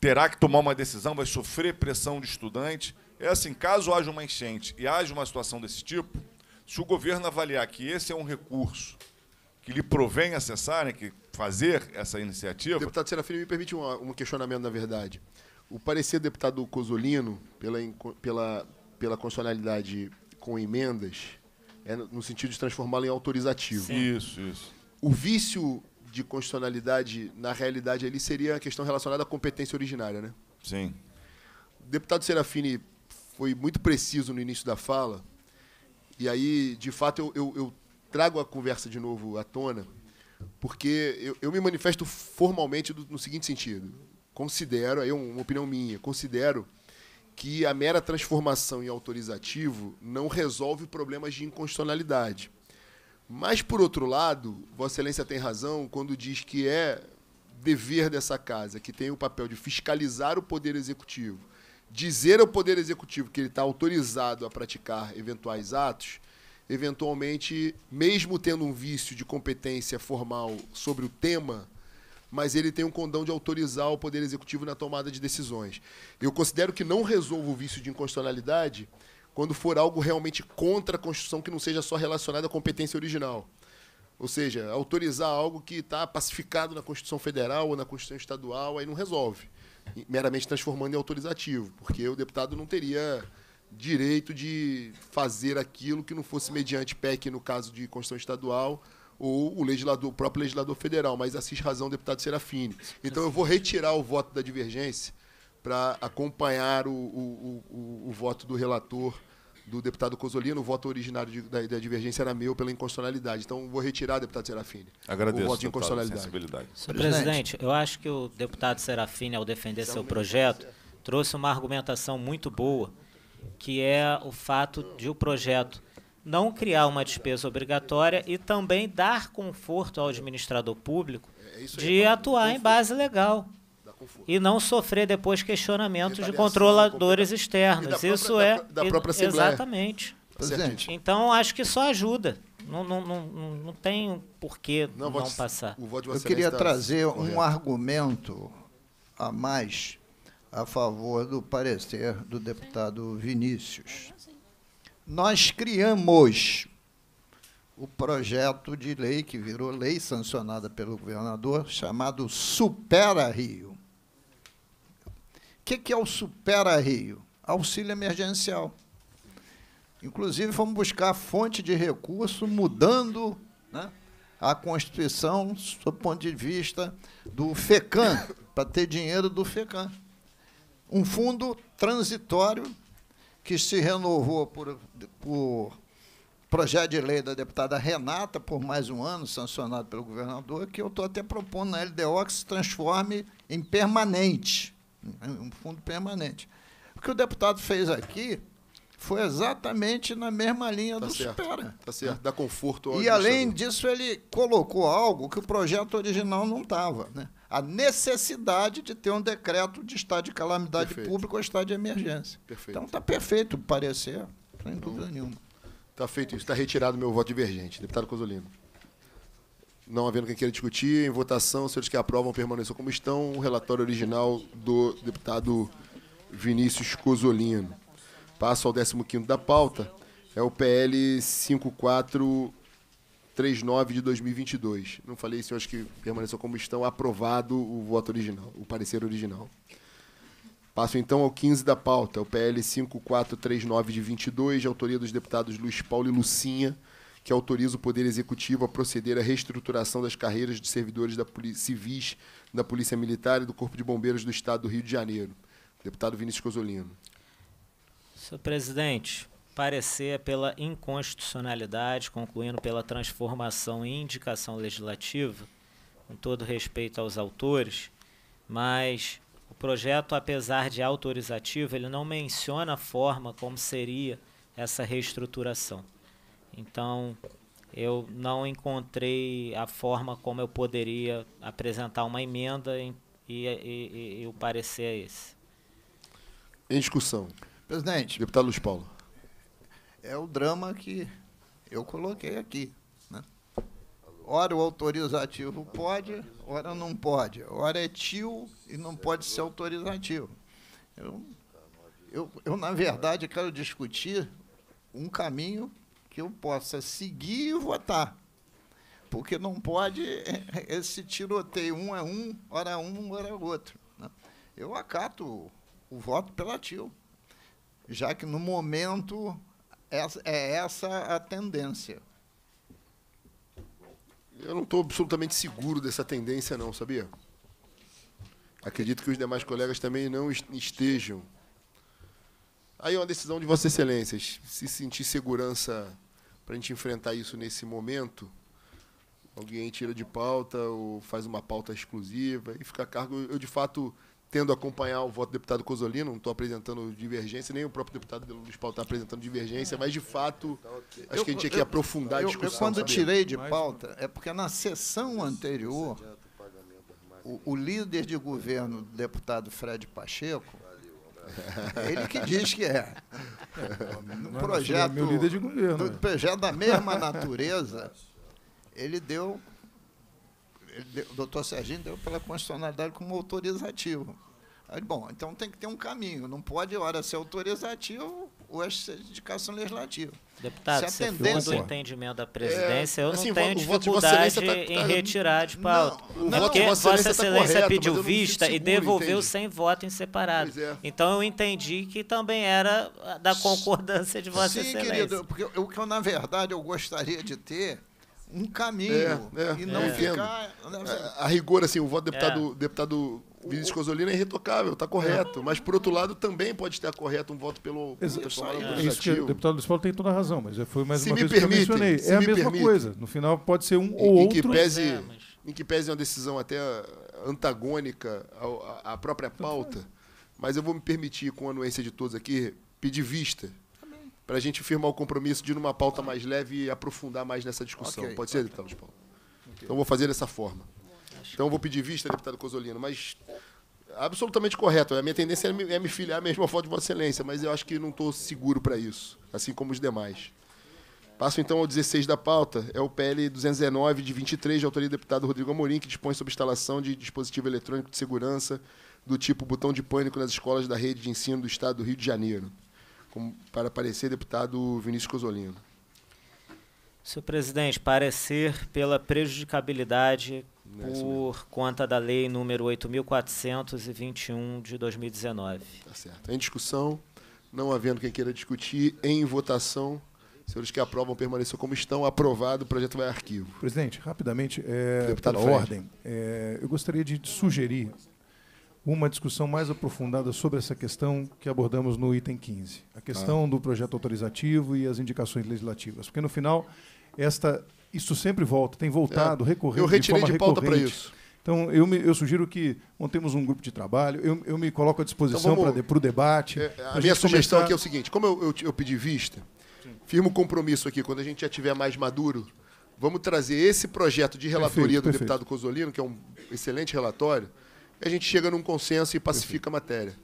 terá que tomar uma decisão, vai sofrer pressão de estudante. É assim, caso haja uma enchente e haja uma situação desse tipo, se o governo avaliar que esse é um recurso que lhe provém acessar, né, que fazer essa iniciativa. Deputado Serafim, me permite um, um questionamento, na verdade. O parecer do deputado Cosolino, pela, pela, pela constitucionalidade com emendas, é no sentido de transformá-lo em autorizativo. Sim. Isso, isso. O vício de constitucionalidade, na realidade, ali seria a questão relacionada à competência originária, né? Sim. O deputado Serafini foi muito preciso no início da fala, e aí, de fato, eu, eu, eu trago a conversa de novo à tona, porque eu, eu me manifesto formalmente do, no seguinte sentido. Considero, aí é uma opinião minha, considero que a mera transformação em autorizativo não resolve problemas de inconstitucionalidade. Mas, por outro lado, Vossa Excelência tem razão quando diz que é dever dessa casa, que tem o papel de fiscalizar o Poder Executivo, dizer ao Poder Executivo que ele está autorizado a praticar eventuais atos, eventualmente, mesmo tendo um vício de competência formal sobre o tema, mas ele tem um condão de autorizar o Poder Executivo na tomada de decisões. Eu considero que não resolvo o vício de inconstitucionalidade quando for algo realmente contra a Constituição que não seja só relacionado à competência original. Ou seja, autorizar algo que está pacificado na Constituição Federal ou na Constituição Estadual, aí não resolve. Meramente transformando em autorizativo, porque o deputado não teria direito de fazer aquilo que não fosse mediante PEC, no caso de Constituição Estadual, ou o, legislador, o próprio legislador federal, mas assiste razão o deputado Serafini. Então eu vou retirar o voto da divergência para acompanhar o, o, o, o, voto do relator, do deputado Cosolino. O voto originário de, da, da, divergência era meu pela inconstitucionalidade. Então vou retirar, deputado Serafini. Agradeço, o voto de inconstitucionalidade. Senhor presidente, eu acho que o deputado Serafini, ao defender seu projeto, trouxe uma argumentação muito boa que é o fato de o projeto não criar uma despesa obrigatória e também dar conforto ao administrador público é, é de é atuar em base legal e não sofrer depois questionamentos de controladores externos. Isso é da, própria Assembleia. exatamente. Tá Presidente. Então acho que só ajuda. Não, não, não, não tem porquê não, não passar. Eu queria tá trazer um argumento a mais a favor do parecer do deputado Vinícius. Nós criamos o projeto de lei que virou lei sancionada pelo governador, chamado Supera Rio. O que, é o Supera Rio? Auxílio emergencial. Inclusive, fomos buscar fonte de recurso mudando né, a Constituição, do ponto de vista do FECAM, para ter dinheiro do FECAM um fundo transitório que se renovou por, por projeto de lei da deputada Renata por mais um ano, sancionado pelo governador, que eu estou até propondo na LDO que se transforme em permanente, um fundo permanente. O que o deputado fez aqui foi exatamente na mesma linha tá do certo, Supera. Está certo, dá conforto ao E, além disso, ele colocou algo que o projeto original não estava, né? a necessidade de ter um decreto de estado de calamidade perfeito. pública ou estado de emergência. Perfeito. Então está perfeito o parecer, sem então, dúvida nenhuma. Está feito isso. Está retirado meu voto divergente. Deputado Cozolino. Não havendo quem queira discutir, em votação, os senhores que aprovam permaneçam como estão. O relatório original do deputado Vinícius Cozolino. Passo ao 15 da pauta. É o PL 54... 39 de 2022. Não falei isso, eu acho que permaneceu como estão, aprovado o voto original, o parecer original. Passo então ao 15 da pauta, o PL 5439 de 22, de autoria dos deputados Luiz Paulo e Lucinha, que autoriza o Poder Executivo a proceder à reestruturação das carreiras de servidores da civis da Polícia Militar e do Corpo de Bombeiros do Estado do Rio de Janeiro. Deputado Vinícius Cosolino. Senhor presidente, parecer pela inconstitucionalidade, concluindo pela transformação em indicação legislativa, com todo respeito aos autores, mas o projeto, apesar de autorizativo, ele não menciona a forma como seria essa reestruturação. Então, eu não encontrei a forma como eu poderia apresentar uma emenda e, e, e, e o parecer é esse. Em discussão. Presidente. Deputado Luiz Paulo é o drama que eu coloquei aqui. Né? Ora o autorizativo pode, ora não pode. Ora é tio e não pode ser autorizativo. Eu, eu, eu, na verdade, quero discutir um caminho que eu possa seguir e votar. Porque não pode é, é, esse tiroteio, um é um, ora um, ora outro. Né? Eu acato o voto pela tio, já que no momento essa, é essa a tendência. Eu não estou absolutamente seguro dessa tendência, não, sabia? Acredito que os demais colegas também não estejam. Aí é uma decisão de Vossa Excelência Se sentir segurança para a gente enfrentar isso nesse momento, alguém tira de pauta ou faz uma pauta exclusiva e fica a cargo. Eu, de fato, tendo a acompanhar o voto do deputado Cosolino, não estou apresentando divergência, nem o próprio deputado Luiz Paulo está apresentando divergência, mas de fato tá acho que a gente tinha que aprofundar a discussão. Eu, quando tirei de pauta, é porque na sessão anterior, o, o líder de governo, deputado Fred Pacheco, ele que diz que é. No é projeto, meu líder de governo, é. projeto da mesma natureza, ele deu o doutor Serginho deu pela constitucionalidade como autorizativo. Aí, bom, então tem que ter um caminho. Não pode, ora, ser autorizativo ou é de indicação legislativa. Deputado, se a tendência... o entendimento da presidência, é, eu não assim, tenho dificuldade tá, tá, em retirar de pauta. Não, não, porque Vossa Excelência, tá pediu vista seguro, e devolveu entendi. sem voto em separado. É. Então eu entendi que também era da concordância de Vossa Sim, Excelência. Sim, querido, porque o que eu, na verdade, eu gostaria de ter um caminho é, é, e não é. ficar. Assim. A, a, rigor, assim, o voto do é. deputado, deputado Vinícius Cosolino é irretocável, está correto. É. Mas, por outro lado, também pode estar correto um voto pelo deputado é Isso que o deputado Luiz Paulo tem toda a razão, mas foi mais se uma vez que eu mencionei. Se é a me mesma coisa. No final, pode ser um em, ou em outro. Que pese, mas... Em que pese uma decisão até antagônica à, à própria pauta, mas eu vou me permitir, com a anuência de todos aqui, pedir vista para a gente firmar o compromisso de ir numa pauta mais leve e aprofundar mais nessa discussão. Okay. Pode ser, deputado Luiz Paulo? Okay. Então vou fazer dessa forma. Então vou pedir vista, deputado Cosolino, mas absolutamente correto. A minha tendência é me, é me filiar mesmo a foto de Vossa Excelência, mas eu acho que não estou seguro para isso, assim como os demais. Passo então ao 16 da pauta, é o PL 219 de 23, de autoria do deputado Rodrigo Amorim, que dispõe sobre instalação de dispositivo eletrônico de segurança do tipo botão de pânico nas escolas da rede de ensino do Estado do Rio de Janeiro. Como, para parecer, deputado Vinícius Cosolino. Senhor presidente, parecer pela prejudicabilidade é por conta da lei número 8.421 de 2019. Tá certo. Em discussão, não havendo quem queira discutir, em votação, senhores que aprovam permaneçam como estão, aprovado, o projeto vai a arquivo. Presidente, rapidamente, é, Deputado pela Fred. ordem, é, eu gostaria de sugerir uma discussão mais aprofundada sobre essa questão que abordamos no item 15, a questão ah. do projeto autorizativo e as indicações legislativas, porque no final esta isso sempre volta, tem voltado, é, recorrendo. Eu retirei de, forma de pauta para isso. Então, eu, me, eu, sugiro que montemos um grupo de trabalho, eu, eu me coloco à disposição então para o debate. É, a minha sugestão começar... aqui é o seguinte: como eu, eu, eu pedi vista, firmo um compromisso aqui, quando a gente já estiver mais maduro, vamos trazer esse projeto de relatoria perfeito, do perfeito. deputado Cosolino, que é um excelente relatório, a gente chega num consenso e pacifica a matéria.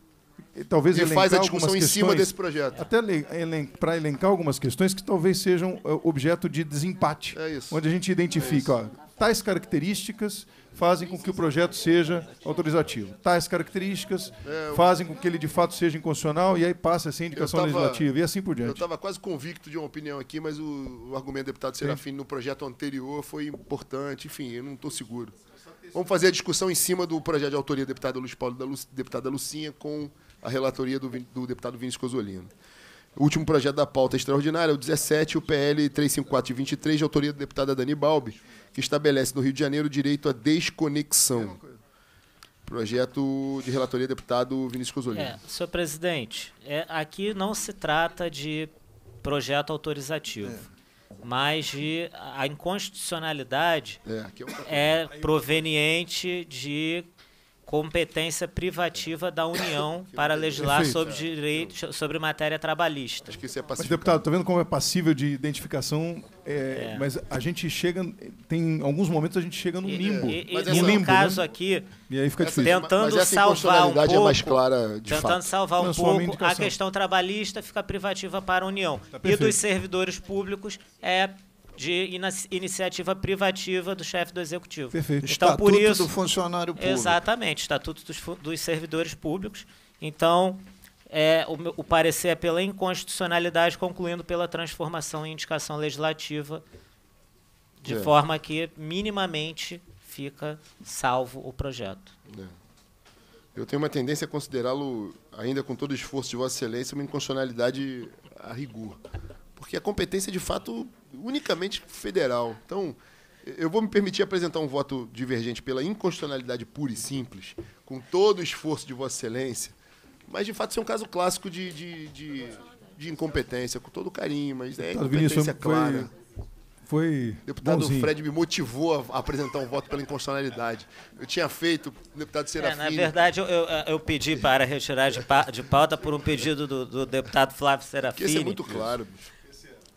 E talvez e faz a discussão em cima desse projeto. Até elen para elencar algumas questões que talvez sejam eh, objeto de desempate. É isso. Onde a gente identifica, é ó, tais características fazem com que o projeto seja autorizativo. Tais características é, fazem com que ele de fato seja inconstitucional e aí passa sem indicação tava, legislativa e assim por diante. Eu estava quase convicto de uma opinião aqui, mas o, o argumento do deputado Serafim Sim. no projeto anterior foi importante. Enfim, eu não estou seguro. Vamos fazer a discussão em cima do projeto de autoria do deputado Luiz Paulo da Lu, deputada Lucinha com a relatoria do, do deputado Vinícius Cosolino. O último projeto da pauta extraordinária, é o 17, o PL 354 de 23, de autoria da deputada Dani Balbi, que estabelece no Rio de Janeiro o direito à desconexão. É projeto de relatoria deputado Vinícius Cosolino. É, senhor presidente, é, aqui não se trata de projeto autorizativo. É mas de a inconstitucionalidade é, é, é, proveniente de competência privativa da União para legislar sobre direito, sobre matéria trabalhista. Acho que isso é passível. deputado, estou vendo como é passível de identificação? É, é. Mas a gente chega, tem alguns momentos a gente chega no limbo. E, e, e no limbo, caso né? aqui, e aí fica essa, difícil. É tentando salvar um pouco, é mais clara de tentando fato. salvar um pouco a questão trabalhista fica privativa para a União tá e dos servidores públicos é de iniciativa privativa do chefe do executivo. Perfeito. Então, Estatuto por isso, do funcionário público. Exatamente, Estatuto dos, dos servidores públicos. Então, é, o, o parecer é pela inconstitucionalidade, concluindo pela transformação em indicação legislativa, de é. forma que minimamente fica salvo o projeto. É. Eu tenho uma tendência a considerá-lo, ainda com todo o esforço de Vossa Excelência, uma inconstitucionalidade a rigor. Porque a competência, de fato, unicamente federal. Então, eu vou me permitir apresentar um voto divergente pela inconstitucionalidade pura e simples, com todo o esforço de Vossa Excelência, mas de fato isso é um caso clássico de, de, de, de incompetência, com todo carinho, mas é incompetência clara. Foi. O deputado bonzinho. Fred me motivou a apresentar um voto pela inconstitucionalidade. Eu tinha feito, deputado Serafim. É, na verdade, eu, eu, eu, pedi para retirar de, pauta por um pedido do, do deputado Flávio Serafim. Isso é muito claro, bicho.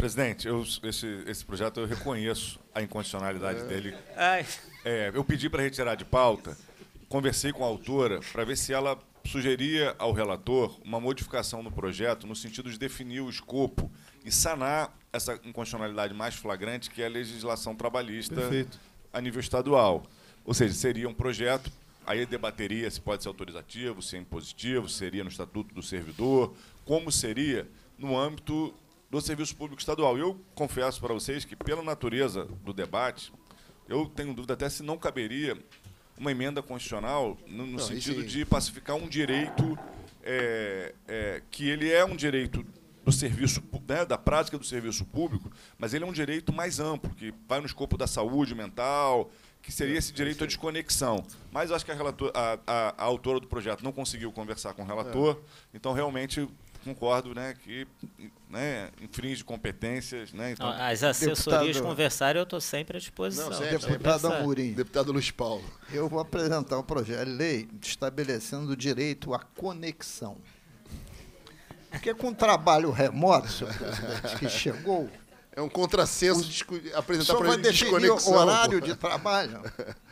Presidente, eu, esse, esse projeto eu reconheço a incondicionalidade é. dele. É, eu pedi para retirar de pauta, conversei com a autora para ver se ela sugeria ao relator uma modificação no projeto no sentido de definir o escopo e sanar essa incondicionalidade mais flagrante que é a legislação trabalhista Perfeito. a nível estadual. Ou seja, seria um projeto, aí debateria se pode ser autorizativo, se é impositivo, seria no Estatuto do Servidor, como seria no âmbito do Serviço Público Estadual. eu confesso para vocês que, pela natureza do debate, eu tenho dúvida até se não caberia uma emenda constitucional no, no não, sentido de pacificar um direito é, é, que ele é um direito do serviço, né, da prática do serviço público, mas ele é um direito mais amplo, que vai no escopo da saúde mental, que seria é, esse é direito à desconexão. Mas acho que a, relator, a, a, a autora do projeto não conseguiu conversar com o relator, é. então realmente concordo, né, que né, infringe competências, né? Então, as assessorias deputado, conversarem eu estou sempre à disposição. Não, sempre, deputado Amorim. Deputado Luiz Paulo. Eu vou apresentar um projeto de lei estabelecendo o direito à conexão. Porque com o trabalho remoto, senhor presidente, que chegou... É um contrassenso apresentar para ele desconexão. O horário de trabalho...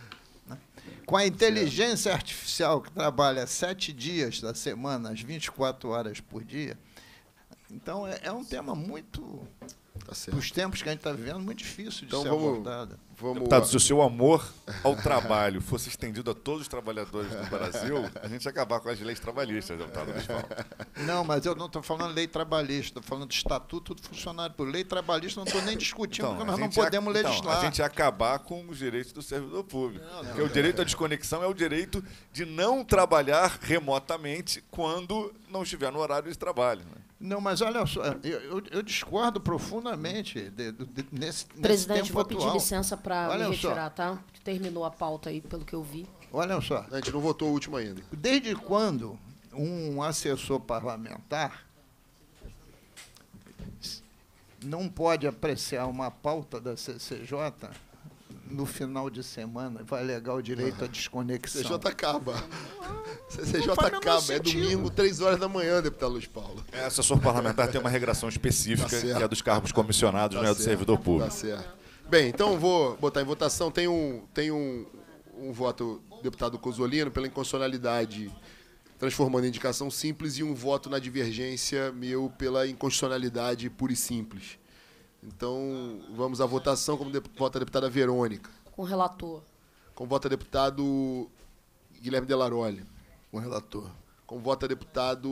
Com a inteligência artificial que trabalha sete dias da semana, as 24 horas por dia. Então, é, é um tema muito Tá certo. Os tempos que a gente está vivendo, muito difícil de então, ser vamos, abordada. Vamos Deputado, se o seu amor ao trabalho fosse estendido a todos os trabalhadores do Brasil, a gente ia acabar com as leis trabalhistas, deputado Bisbal. Não, mas eu não estou falando lei trabalhista, estou falando do estatuto do funcionário por Lei trabalhista não estou nem discutindo, então, porque nós não podemos legislar. Então, a gente ia acabar com os direitos do servidor público. Não, porque não, o direito à desconexão é o direito de não trabalhar remotamente quando não estiver no horário de trabalho. Né? Não, mas olha só, eu, eu, eu discordo profundamente de, de, de, nesse, Presidente, nesse pedi atual. pedir licença para me retirar, só. tá? Terminou a pauta aí, pelo que eu vi. Olha só. A gente não votou o último ainda. Desde quando um assessor parlamentar não pode apreciar uma pauta da CCJ no final de semana vai legal o direito à desconexão. CJ acaba. CJ acaba, é domingo, 3 horas da manhã, deputado Luiz Paulo. É, assessor parlamentar tem uma regração específica, tá que é dos cargos comissionados, tá não é do servidor tá público. Tá certo. Bem, então vou botar em votação. Tem um, tem um, um voto deputado Cosolino pela inconstitucionalidade, transformando em indicação simples, e um voto na divergência meu pela inconstitucionalidade pura e simples. Então, vamos à votação. Como vota a deputada Verônica. Com relator. Como vota deputado Guilherme Delaroli. Com relator. Como vota deputado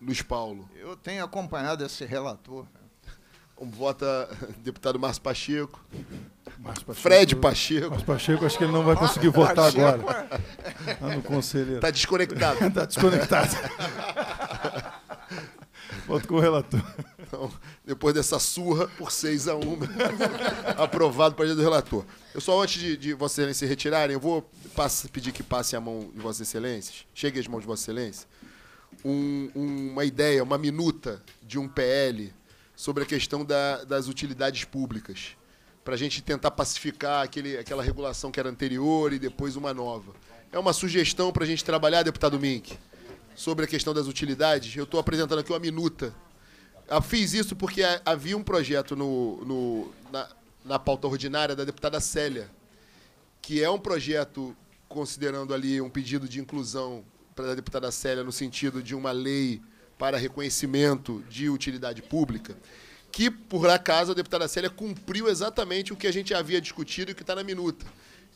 Luiz Paulo. Eu tenho acompanhado esse relator. Como vota deputado Márcio Pacheco. Márcio Pacheco. Fred Pacheco. Márcio Pacheco, acho que ele não vai conseguir votar Pacheco. agora. Ah, no conselheiro. Está desconectado. Está desconectado. Voto com o relator. Então, depois dessa surra, por 6 a 1 aprovado para dia do relator. Eu só, antes de, de vocês se retirarem, eu vou pedir que passe a mão de Vossa Excelência, chegue as mãos de Vossa Excelência, um, um, uma ideia, uma minuta de um PL sobre a questão da, das utilidades públicas, para a gente tentar pacificar aquele, aquela regulação que era anterior e depois uma nova. É uma sugestão para a gente trabalhar, deputado Mink, sobre a questão das utilidades. Eu estou apresentando aqui uma minuta eu fiz isso porque havia um projeto no, no na, na, pauta ordinária da deputada Célia, que é um projeto considerando ali um pedido de inclusão para a deputada Célia no sentido de uma lei para reconhecimento de utilidade pública, que, por acaso, a deputada Célia cumpriu exatamente o que a gente havia discutido e que está na minuta.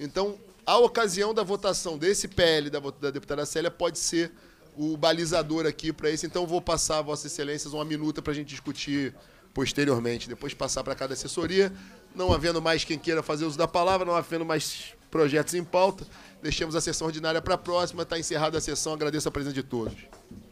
Então, a ocasião da votação desse PL da, da deputada Célia pode ser o balizador aqui para isso, então vou passar, Vossa Excelências, uma minuta para a gente discutir posteriormente, depois passar para cada assessoria. Não havendo mais quem queira fazer uso da palavra, não havendo mais projetos em pauta, deixemos a sessão ordinária para a próxima. Está encerrada a sessão, agradeço a presença de todos.